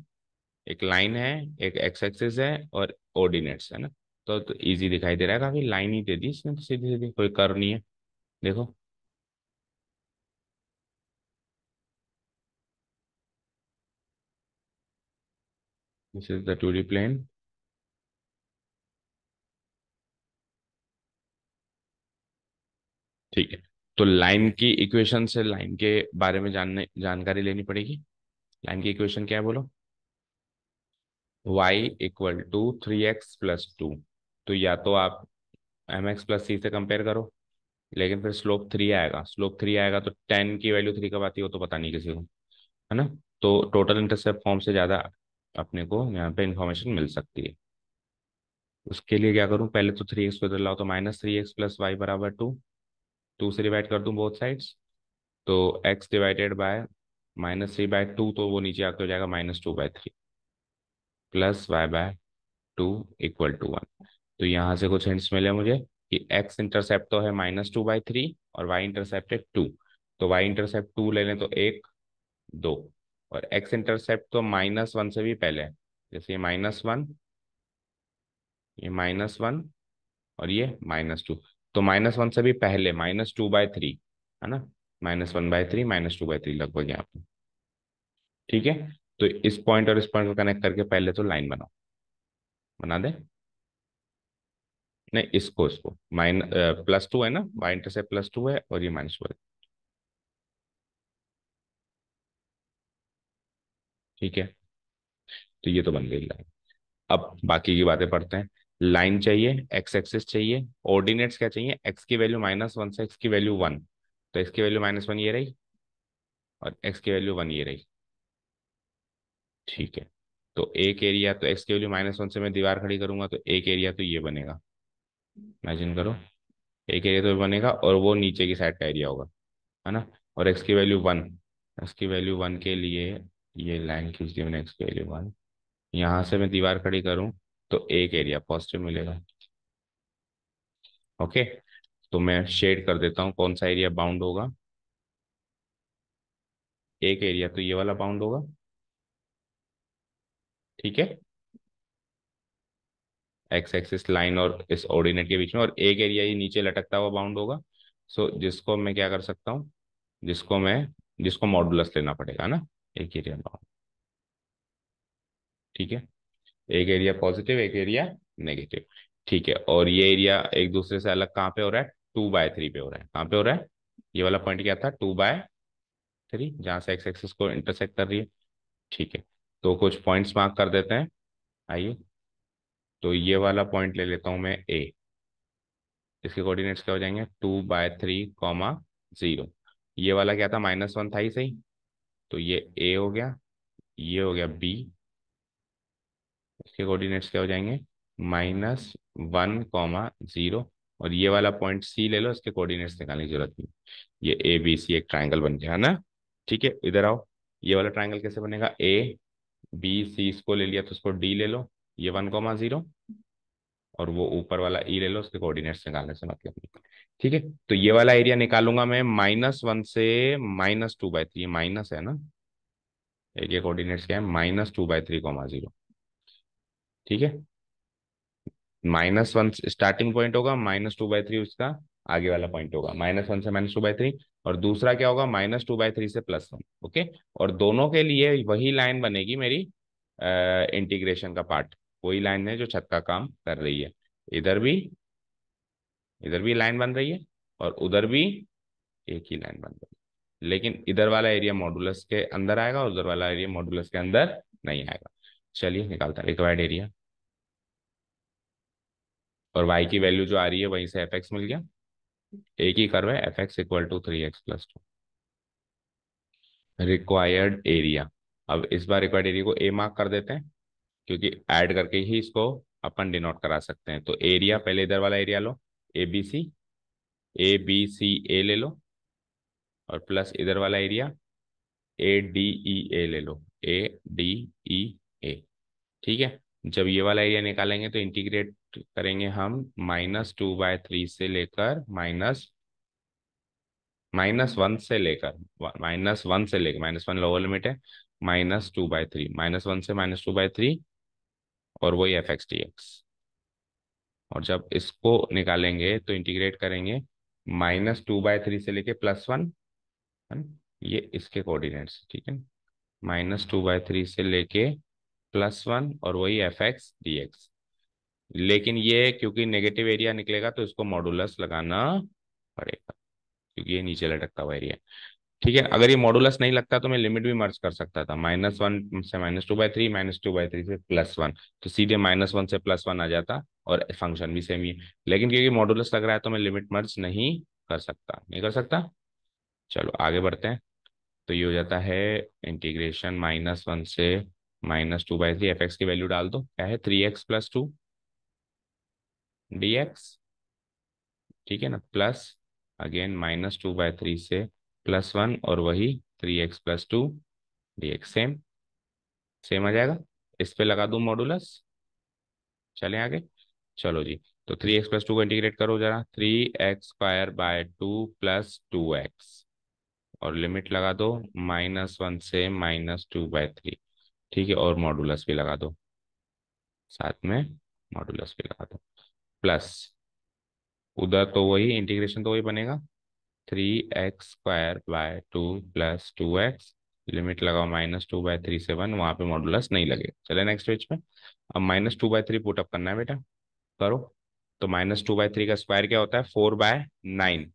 Speaker 1: एक लाइन है एक एक्स एक्सिस है और ऑर्डिनेट्स है ना तो, तो इजी दिखाई दे रहा है काफी लाइन ही दे दी इसमें तो सीधी सीधी कोई कर नहीं है देखो दिस इज द टूरी प्लेन तो लाइन की इक्वेशन से लाइन के बारे में जानने जानकारी लेनी पड़ेगी लाइन की इक्वेशन क्या है बोलो y equal to three x plus two तो या तो आप एम एक्स प्लस सी से कंपेयर करो लेकिन फिर स्लोप थ्री आएगा स्लोप थ्री आएगा तो टेन की वैल्यू थ्री कब आती हो तो पता नहीं किसी को
Speaker 2: है ना
Speaker 1: तो टोटल इंटरसेप्ट फॉर्म से ज़्यादा अपने को यहाँ पे इंफॉर्मेशन मिल सकती है उसके लिए क्या करूँ पहले तो थ्री एक्स बदल लाओ तो minus three x plus y बराबर टू टू से डिवाइड कर दूँ बोथ साइड्स तो x divided by minus three by two तो वो नीचे आकर हो जाएगा minus two by three plus y by two equal to one तो यहाँ से कुछ हिंट्स मिले मुझे कि एक्स इंटरसेप्ट तो है माइनस टू बाई थ्री और वाई इंटरसेप्ट है टू तो वाई इंटरसेप्ट टू ले लें तो एक दो और एक्स इंटरसेप्ट तो माइनस वन से भी पहले है जैसे ये माइनस वन ये माइनस वन और ये माइनस टू तो माइनस वन से भी पहले माइनस टू बाय थ्री है ना minus one by three minus two by three लगभग यहाँ पे ठीक है तो इस पॉइंट और इस पॉइंट को कनेक्ट करके पहले तो लाइन बनाओ बना दे नहीं इसको इसको माइन प्लस टू है ना वाई से प्लस टू है और ये माइनस टू है ठीक है तो ये तो बन गई लाइन अब बाकी की बातें पढ़ते हैं लाइन चाहिए एक्स एक्सिस चाहिए ऑर्डिनेट्स क्या चाहिए एक्स की वैल्यू माइनस वन से एक्स की वैल्यू वन तो एक्स की वैल्यू माइनस वन ये रही और एक्स की वैल्यू वन ये रही ठीक है तो एक एरिया तो एक्स की वैल्यू माइनस वन से मैं दीवार खड़ी करूंगा तो एक एरिया तो ये बनेगा इमेजिन करो एक एरिया तो बनेगा और वो नीचे की साइड का एरिया होगा है ना और एक्स की वैल्यू वन एक्स की वैल्यू वन के लिए ये लाइन खींच दी मैंने एक्स की वैल्यू वन यहाँ से मैं दीवार खड़ी करूँ तो एक एरिया पॉजिटिव मिलेगा ओके तो मैं शेड कर देता हूं कौन सा एरिया बाउंड होगा एक एरिया तो ये वाला बाउंड होगा ठीक है एक्स एक्सिस लाइन और इस ऑर्डिनेट के बीच में और एक एरिया ये नीचे लटकता हुआ बाउंड होगा सो so, जिसको मैं क्या कर सकता हूं जिसको मैं जिसको मॉडुलस लेना पड़ेगा ना एक एरिया बाउंड ठीक है एक एरिया पॉजिटिव एक एरिया नेगेटिव ठीक है और ये एरिया एक दूसरे से अलग कहाँ पे हो रहा है टू बाय थ्री पे हो रहा है कहाँ पे हो रहा है ये वाला पॉइंट क्या था टू बाय थ्री जहाँ से एक्स एक्सिस को इंटरसेक्ट कर रही है ठीक है तो कुछ पॉइंट्स मार्क कर देते हैं आइए तो ये वाला पॉइंट ले लेता हूँ मैं ए इसके कोऑर्डिनेट्स क्या हो जाएंगे two by three comma zero ये वाला क्या था माइनस वन था ही सही तो ये ए हो गया ये हो गया बी इसके कोऑर्डिनेट्स क्या हो जाएंगे माइनस वन कॉमा जीरो और ये वाला पॉइंट सी ले लो इसके कोऑर्डिनेट्स निकालने की जरूरत नहीं ये ए बी सी एक ट्राइंगल बन गया है ना ठीक है इधर आओ ये वाला ट्राइंगल कैसे बनेगा ए बी सी इसको ले लिया तो उसको डी ले लो ये वन कॉमा जीरो और वो ऊपर वाला ई e ले लो उसके कोऑर्डिनेट्स निकालने से मतलब ठीक है तो ये वाला एरिया निकालूंगा मैं माइनस वन से minus two by three minus है ना एरिया कोऑर्डिनेट्स क्या है minus two by three comma zero ठीक है माइनस वन स्टार्टिंग पॉइंट होगा माइनस टू बाई थ्री उसका आगे वाला पॉइंट होगा माइनस वन से माइनस टू बाई थ्री और दूसरा क्या होगा माइनस टू बाई थ्री से प्लस वन ओके और दोनों के लिए वही लाइन बनेगी मेरी इंटीग्रेशन का पार्ट वही लाइन है जो छत का काम कर रही है इधर भी इधर भी लाइन बन रही है और उधर भी एक ही लाइन बन रही है लेकिन इधर वाला एरिया मॉडुलस के अंदर आएगा और उधर वाला एरिया मॉडुलस के अंदर नहीं आएगा चलिए निकालता रिक्वायर्ड एरिया और वाई की वैल्यू जो आ रही है वहीं से एफ एक्स मिल गया एक ही कर्व है f x equal to three x plus two required area अब इस बार रिक्वायर्ड एरिया को ए मार्क कर देते हैं क्योंकि ऐड करके ही इसको अपन डिनोट करा सकते हैं तो एरिया पहले इधर वाला एरिया लो A B C A B C A ले लो और प्लस इधर वाला एरिया ए डी ई ए ले लो ए डी ई ए ठीक है जब ये वाला एरिया निकालेंगे तो इंटीग्रेट करेंगे हम माइनस टू बाय थ्री से लेकर माइनस माइनस वन से लेकर माइनस वन से लेकर माइनस वन लोअर लिमिट है minus two by three minus one से माइनस टू बाय थ्री और वही एफ एक्स डी एक्स और जब इसको निकालेंगे तो इंटीग्रेट करेंगे माइनस टू बाय थ्री से लेके प्लस वन ये इसके कोऑर्डिनेट्स ठीक है माइनस टू बाय थ्री से लेके प्लस वन और वही एफ एक्स डी एक्स लेकिन ये क्योंकि नेगेटिव एरिया निकलेगा तो इसको मॉडुलस लगाना पड़ेगा क्योंकि ये नीचे लटकता हुआ एरिया ठीक है अगर ये मॉडुलस नहीं लगता तो मैं लिमिट भी मर्ज कर सकता था माइनस वन से minus two by three minus two by three से प्लस वन तो सीधे माइनस वन से प्लस वन आ जाता और फंक्शन भी सेम ही है लेकिन क्योंकि मॉडुलस लग रहा है तो मैं लिमिट मर्ज नहीं कर सकता नहीं कर सकता चलो आगे बढ़ते हैं तो ये हो जाता है इंटीग्रेशन माइनस वन से minus two by three f x की वैल्यू डाल दो क्या है three x plus two D x ठीक है ना plus again minus two by three से प्लस वन और वही three x plus two D x same same आ जाएगा इस पे लगा दू मॉडुलस चले आगे चलो जी तो थ्री एक्स प्लस टू को इंटीग्रेट करो जरा three x square by two plus two x और लिमिट लगा दो माइनस वन से माइनस टू बाय थ्री ठीक है और मॉडुलस भी लगा दो साथ में मॉडुलस भी लगा दो प्लस उधर तो वही इंटीग्रेशन तो वही बनेगा three x square by two plus two x limit लगाओ माइनस टू बाय थ्री से वन पे मॉडुलस नहीं लगे चले नेक्स्ट पेज पे अब minus two by three put up करना है बेटा करो तो माइनस टू बाय थ्री का स्क्वायर क्या होता है four by nine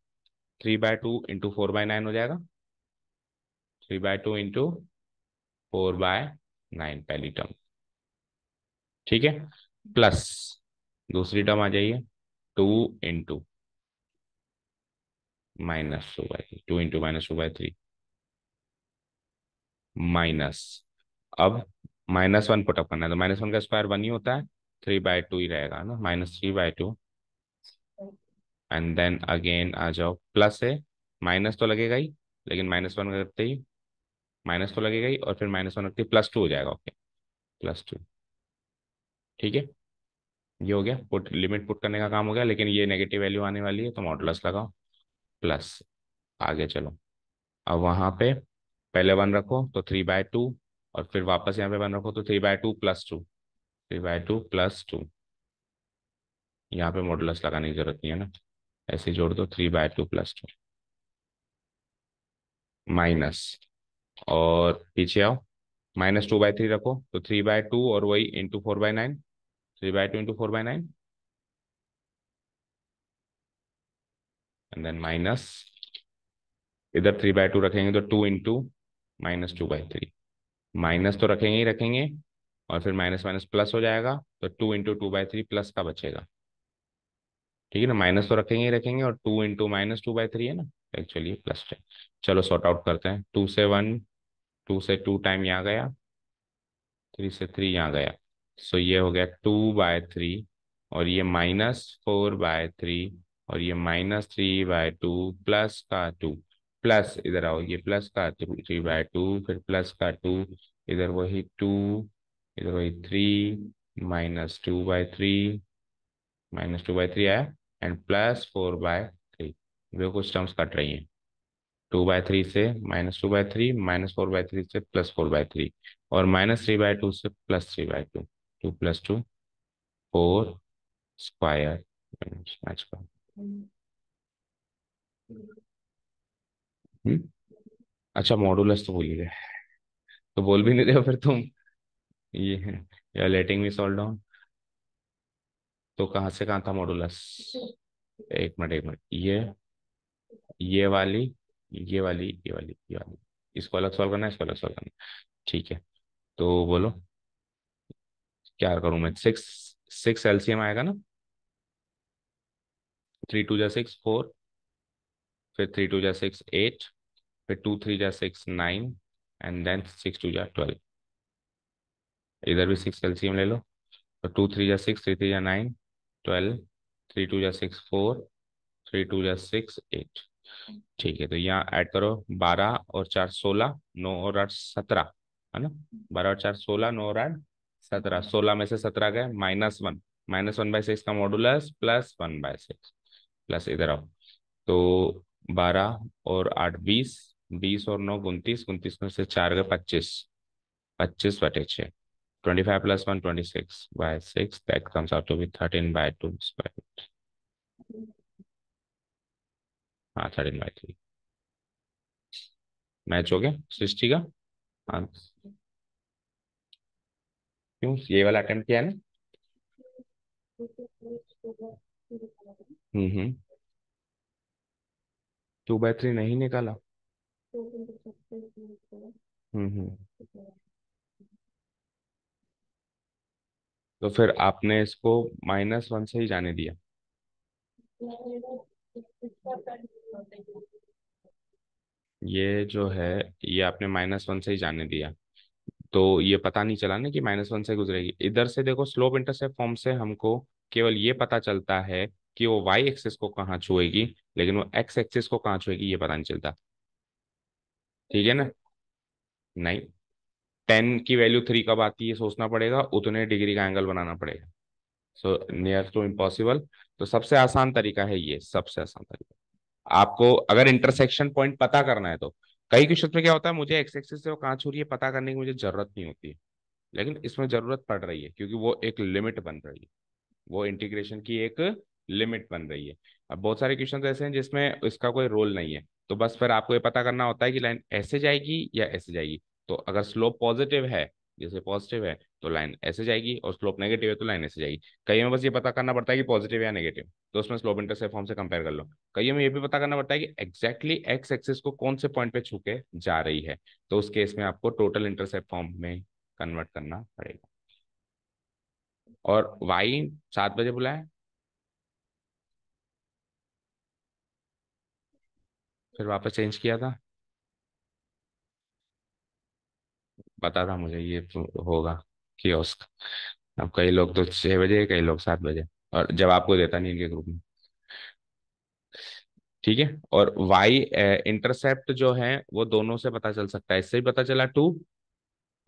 Speaker 1: three by two into four by nine हो जाएगा three by two into four by nine पहली टर्म ठीक है प्लस दूसरी टर्म आ जाइए two into minus two by two into minus two by three minus अब minus one put up करना है तो माइनस वन का स्क्वायर वन ही होता है थ्री बाय टू ही रहेगा ना minus three by two and then again आ जाओ प्लस है माइनस तो लगेगा ही लेकिन माइनस वन करते ही माइनस तो लगेगा ही और फिर माइनस वन रखते प्लस टू हो जाएगा ओके प्लस टू ठीक है ये हो गया पुट लिमिट पुट करने का काम हो गया लेकिन ये नेगेटिव वैल्यू आने वाली है तो मॉडलस लगाओ प्लस आगे चलो अब वहां पे पहले वन रखो तो थ्री बाय टू और फिर वापस यहाँ पे वन रखो तो three by two plus two three by two plus two यहाँ पे मॉडलस लगाने की जरूरत नहीं है ना ऐसे जोड़ दो three by two plus two minus और पीछे आओ माइनस टू बाय थ्री रखो तो थ्री बाय टू और वही into four by nine three by two into four by nine and then minus इधर थ्री बाय टू रखेंगे तो two into minus two by three minus तो रखेंगे ही रखेंगे और फिर माइनस माइनस प्लस हो जाएगा तो two into two by three plus का बचेगा ठीक है ना माइनस तो रखेंगे ही रखेंगे और two into minus two by three है ना एक्चुअली प्लस टेन चलो सॉर्ट आउट करते हैं टू से वन टू से टू टाइम यहाँ गया थ्री से थ्री यहाँ गया सो ये हो गया टू बाय थ्री और ये माइनस फोर बाय थ्री और ये minus three by two plus का टू प्लस इधर आओ ये प्लस का थ्री बाय टू फिर प्लस का टू इधर वही टू इधर वही three minus two by three minus two by three आया and plus four by three वे कुछ टर्म्स कट रही हैं टू बाय थ्री से minus two by three minus four by three से प्लस फोर बाय थ्री और minus three by two से plus three by two two plus two four square hmm? अच्छा modulus तो बोल गए तो बोल भी नहीं रहे फिर तुम ये है या लेटिंग मी सॉल्व डाउन तो कहाँ से कहाँ था मॉडुलस एक मिनट एक मिनट ये ये वाली ये वाली ये वाली ये वाली इसको अलग सॉल्व करना है इसको अलग सॉल्व करना ठीक है तो बोलो क्या करूं मैं सिक्स सिक्स एलसीएम आएगा ना थ्री टू जा सिक्स फोर फिर थ्री टू जा सिक्स एट फिर टू थ्री जा six nine and then six two जा ट्वेल्व इधर भी सिक्स एलसीएम ले लो तो टू थ्री जा सिक्स थ्री थ्री जा नाइन ट्वेल्व थ्री टू जा सिक्स फोर थ्री टू जा सिक्स एट ठीक है तो यहाँ ऐड करो बारह और चार सोलह नौ और आठ सत्रह है ना बारह और चार सोलह नौ और आठ सत्रह सोलह में से सत्रह गए minus one minus one by six का modulus plus one by six plus इधर आओ तो बारह और आठ बीस बीस और नौ उन्तीस उन्तीस में से चार गए पच्चीस पच्चीस बटे छः twenty five plus one twenty six by six that comes out to be thirteen by two square हाँ थर्टीन बाय थ्री मैच हो गया सृष्टि का हाँ क्यों ये वाला अटेम्प्ट किया ना hmm, hmm two by three नहीं निकाला हम्म, हम्म। तो फिर आपने इसको माइनस वन से ही जाने दिया ये जो है ये आपने माइनस वन से ही जाने दिया तो ये पता नहीं चला ना कि माइनस वन से गुजरेगी इधर से देखो स्लोप इंटरसेप्ट फॉर्म से हमको केवल ये पता चलता है कि वो वाई एक्सिस को कहाँ छुएगी लेकिन वो एक्स एक्सिस को कहाँ छुएगी ये पता नहीं चलता ठीक है ना नहीं टेन की वैल्यू थ्री कब आती है सोचना पड़ेगा उतने डिग्री का एंगल बनाना पड़ेगा सो नियर टू इम्पॉसिबल तो सबसे आसान तरीका है ये सबसे आसान तरीका आपको अगर इंटरसेक्शन पॉइंट पता करना है तो कई क्वेश्चन में क्या होता है मुझे एक्स एक्सिस से वो कहाँ छू रही है पता करने की मुझे जरूरत नहीं होती लेकिन इसमें जरूरत पड़ रही है क्योंकि वो एक लिमिट बन रही है वो इंटीग्रेशन की एक लिमिट बन रही है अब बहुत सारे क्वेश्चन ऐसे हैं जिसमें इसका कोई रोल नहीं है तो बस फिर आपको ये पता करना होता है कि लाइन ऐसे जाएगी या ऐसे जाएगी तो अगर स्लोप पॉजिटिव है जैसे पॉजिटिव है तो लाइन ऐसे जाएगी और स्लोप नेगेटिव है तो लाइन ऐसे जाएगी कहीं में बस ये पता करना पड़ता है कि पॉजिटिव या नेगेटिव तो उसमें स्लोप इंटरसेप्ट फॉर्म से कंपेयर कर लो कहीं में ये भी पता करना पड़ता है कि एक्जैक्टली एक्स एक्सिस को कौन से पॉइंट पे छू के जा रही है तो उस केस में आपको टोटल इंटरसेप्ट फॉर्म में कन्वर्ट करना पड़ेगा और वाई सात बजे बुलाए फिर वापस चेंज किया था पता था मुझे ये तो होगा कियोस्क अब कई लोग तो छह बजे कई लोग सात बजे और जब आपको देता नहीं इनके ग्रुप में ठीक है और वाई इंटरसेप्ट जो है वो दोनों से पता चल सकता है इससे भी पता चला टू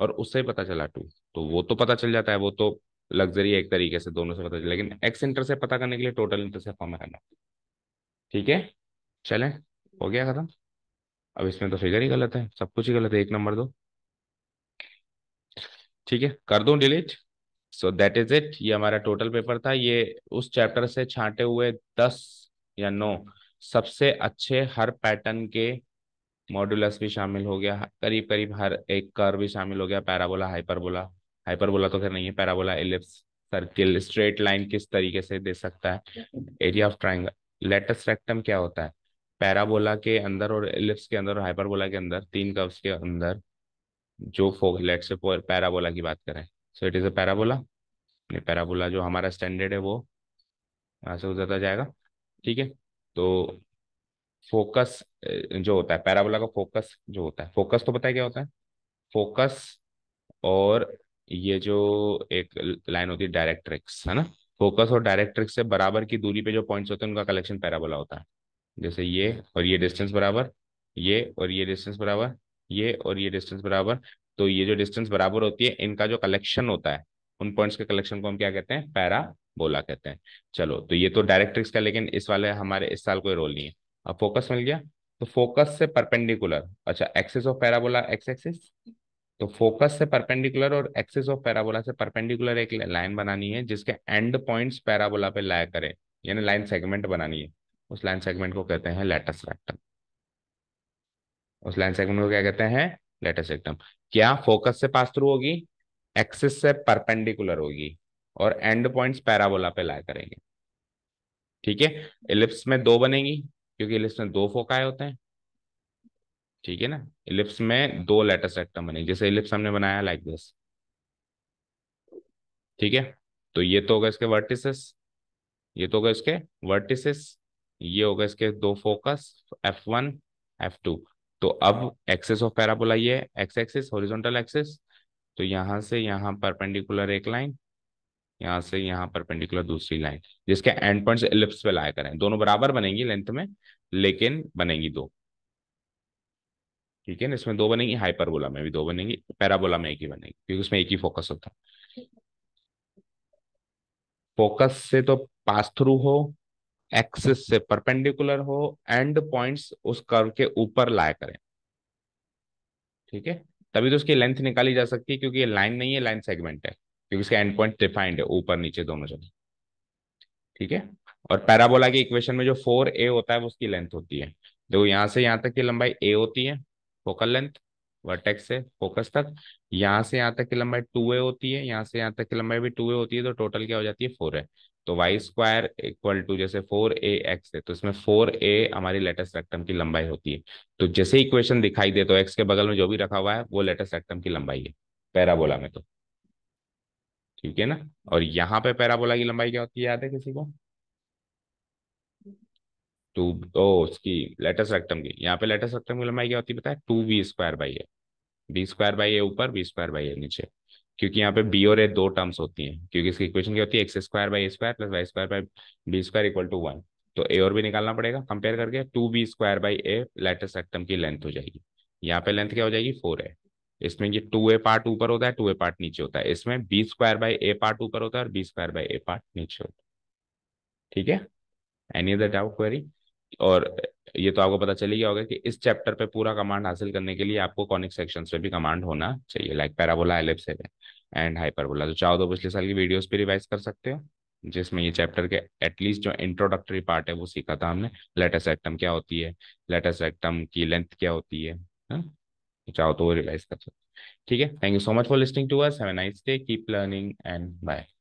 Speaker 1: और उससे भी पता चला टू तो वो तो पता चल जाता है वो तो लग्जरी एक तरीके से दोनों से पता चल लेकिन एक्स इंटरसेप्ट पता करने के लिए टोटल इंटरसेप्ट हमें करना ठीक है चले हो गया खत्म अब इसमें तो फिगर ही गलत है सब कुछ ही गलत है एक नंबर दो ठीक है कर दूं delete so that is it ये हमारा टोटल पेपर था ये उस चैप्टर से छांटे हुए दस या नौ सबसे अच्छे हर पैटर्न के मॉड्यूलस भी शामिल हो गया करीब करीब हर एक कर भी शामिल हो गया पैराबोला हाइपरबोला हाइपरबोला तो खैर नहीं है parabola ellipse circle straight line किस तरीके से दे सकता है area of triangle latus rectum क्या होता है पैराबोला के अंदर और एलिप्स के अंदर और हाइपरबोला के अंदर तीन कर्व्स के अंदर जो फोक लेट्स से पैराबोला की बात करें so it is a parabola parabola जो हमारा स्टैंडर्ड है वो यहाँ से गुजरता जाएगा ठीक है तो फोकस जो होता है पैराबोला का फोकस जो होता है फोकस तो पता है क्या होता है फोकस और ये जो एक लाइन होती है डायरेक्ट्रिक्स है ना फोकस और डायरेक्ट्रिक्स से बराबर की दूरी पे जो पॉइंट्स होते हैं उनका कलेक्शन पैराबोला होता है जैसे ये और ये डिस्टेंस बराबर ये और ये डिस्टेंस बराबर ये और ये डिस्टेंस बराबर तो ये जो डिस्टेंस बराबर होती है इनका जो कलेक्शन होता है उन पॉइंट्स के कलेक्शन को हम क्या कहते हैं पैराबोला कहते हैं चलो तो ये तो डायरेक्ट्रिक्स का लेकिन इस वाले हमारे इस साल कोई रोल नहीं है अब फोकस मिल गया तो फोकस से परपेंडिकुलर अच्छा axis of parabola x axis तो फोकस से परपेंडिकुलर और एक्सेस ऑफ पैराबोला से परपेंडिकुलर एक लाइन बनानी है जिसके एंड पॉइंट्स पैराबोला पे लाया करें यानी लाइन सेगमेंट बनानी है उस लाइन सेगमेंट को कहते हैं लेटस रेक्टम उस लाइन सेगमेंट को क्या कहते हैं लेटर सेक्टम क्या फोकस से पास थ्रू होगी एक्सिस से परपेंडिकुलर होगी और एंड पॉइंट्स पैराबोला पे लाया करेंगे ठीक है इलिप्स में दो बनेगी क्योंकि इलिप्स में दो फोकाए होते हैं ठीक है ना इलिप्स में दो लेटर सेक्टम बनेगी जैसे इलिप्स हमने बनाया लाइक दिस ठीक है तो ये तो होगा इसके वर्टिसेस ये तो होगा इसके वर्टिसेस ये होगा इसके दो focus f one f two तो अब एक्सेस ऑफ पैराबोला ये एक्स एक्सेस हॉरिजॉन्टल एक्सेस तो यहां से यहाँ परपेंडिकुलर एक लाइन यहां से यहाँ परपेंडिकुलर दूसरी लाइन जिसके एंड पॉइंट्स इलिप्स पे लाया करें दोनों बराबर बनेंगी लेंथ में लेकिन बनेंगी दो ठीक है ना इसमें दो बनेंगी हाइपरबोला में भी दो बनेंगी पैराबोला में एक ही बनेगी क्योंकि उसमें एक ही फोकस होता है फोकस से तो पास थ्रू हो एक्सिस से परपेंडिकुलर हो एंड पॉइंट्स उस कर्व के ऊपर लाया करें ठीक है तभी तो उसकी लेंथ निकाली जा सकती है क्योंकि ये लाइन नहीं है लाइन सेगमेंट है क्योंकि इसका एंड पॉइंट डिफाइंड है ऊपर नीचे दोनों जगह ठीक है और पैराबोला की इक्वेशन में जो फोर ए होता है वो उसकी लेंथ होती है देखो यहां से यहाँ तक की लंबाई ए होती है फोकल लेंथ वर्टेक्स से फोकस तक यहाँ से यहां तक की लंबाई टू ए होती है यहाँ से यहाँ तक की लंबाई भी टू ए होती है तो टोटल क्या हो जाती है फोर ए तो वाई स्क्वायर इक्वल टू जैसे फोर ए एक्स है तो इसमें फोर ए हमारी लेटेस्ट रेक्टम की लंबाई होती है तो जैसे इक्वेशन दिखाई दे तो एक्स के बगल में जो भी रखा हुआ है वो लेटेस्ट रेक्टम की लंबाई है पैराबोला में तो ठीक है ना और यहाँ पे पैराबोला की लंबाई क्या होती है याद है किसी को टू ओ उसकी लेटेस्ट रेक्टम की यहाँ पे लेटेस्ट रेक्टम की लंबाई क्या होती है बताया टू बी स्क्वायर बाई है बी स्क्वायर बाई है ऊपर बी स्क्वायर बाई है नीचे क्योंकि यहाँ पे बी और ए दो टर्म्स होती हैं क्योंकि इसकी इक्वेशन क्या होती है x square by a square plus y square by b square equal to one तो ए और भी निकालना पड़ेगा कंपेयर करके two b square by a latus rectum की लेंथ हो जाएगी यहाँ पे लेंथ क्या हो जाएगी फोर ए इसमें ये टू ए पार्ट ऊपर होता है टू ए पार्ट नीचे होता है इसमें b square by a part ऊपर होता है और b square by a part नीचे होता है ठीक है एनी अदर डाउट क्वेरी और ये तो आपको पता चल ही होगा कि इस चैप्टर पे पूरा कमांड हासिल करने के लिए आपको कॉनिक सेक्शंस पे भी कमांड होना चाहिए like parabola ellipse and hyperbola तो चाहो तो पिछले साल की वीडियोस पे रिवाइज कर सकते हो जिसमें ये चैप्टर के एटलीस्ट जो इंट्रोडक्टरी पार्ट है वो सीखा था हमने लेटेस्ट एक्टम क्या होती है लेटेस्ट एक्टम की लेंथ क्या होती है हा? तो चाहो तो वो रिवाइज कर सकते ठीक है thank you so much for listening to us have a nice day keep learning and bye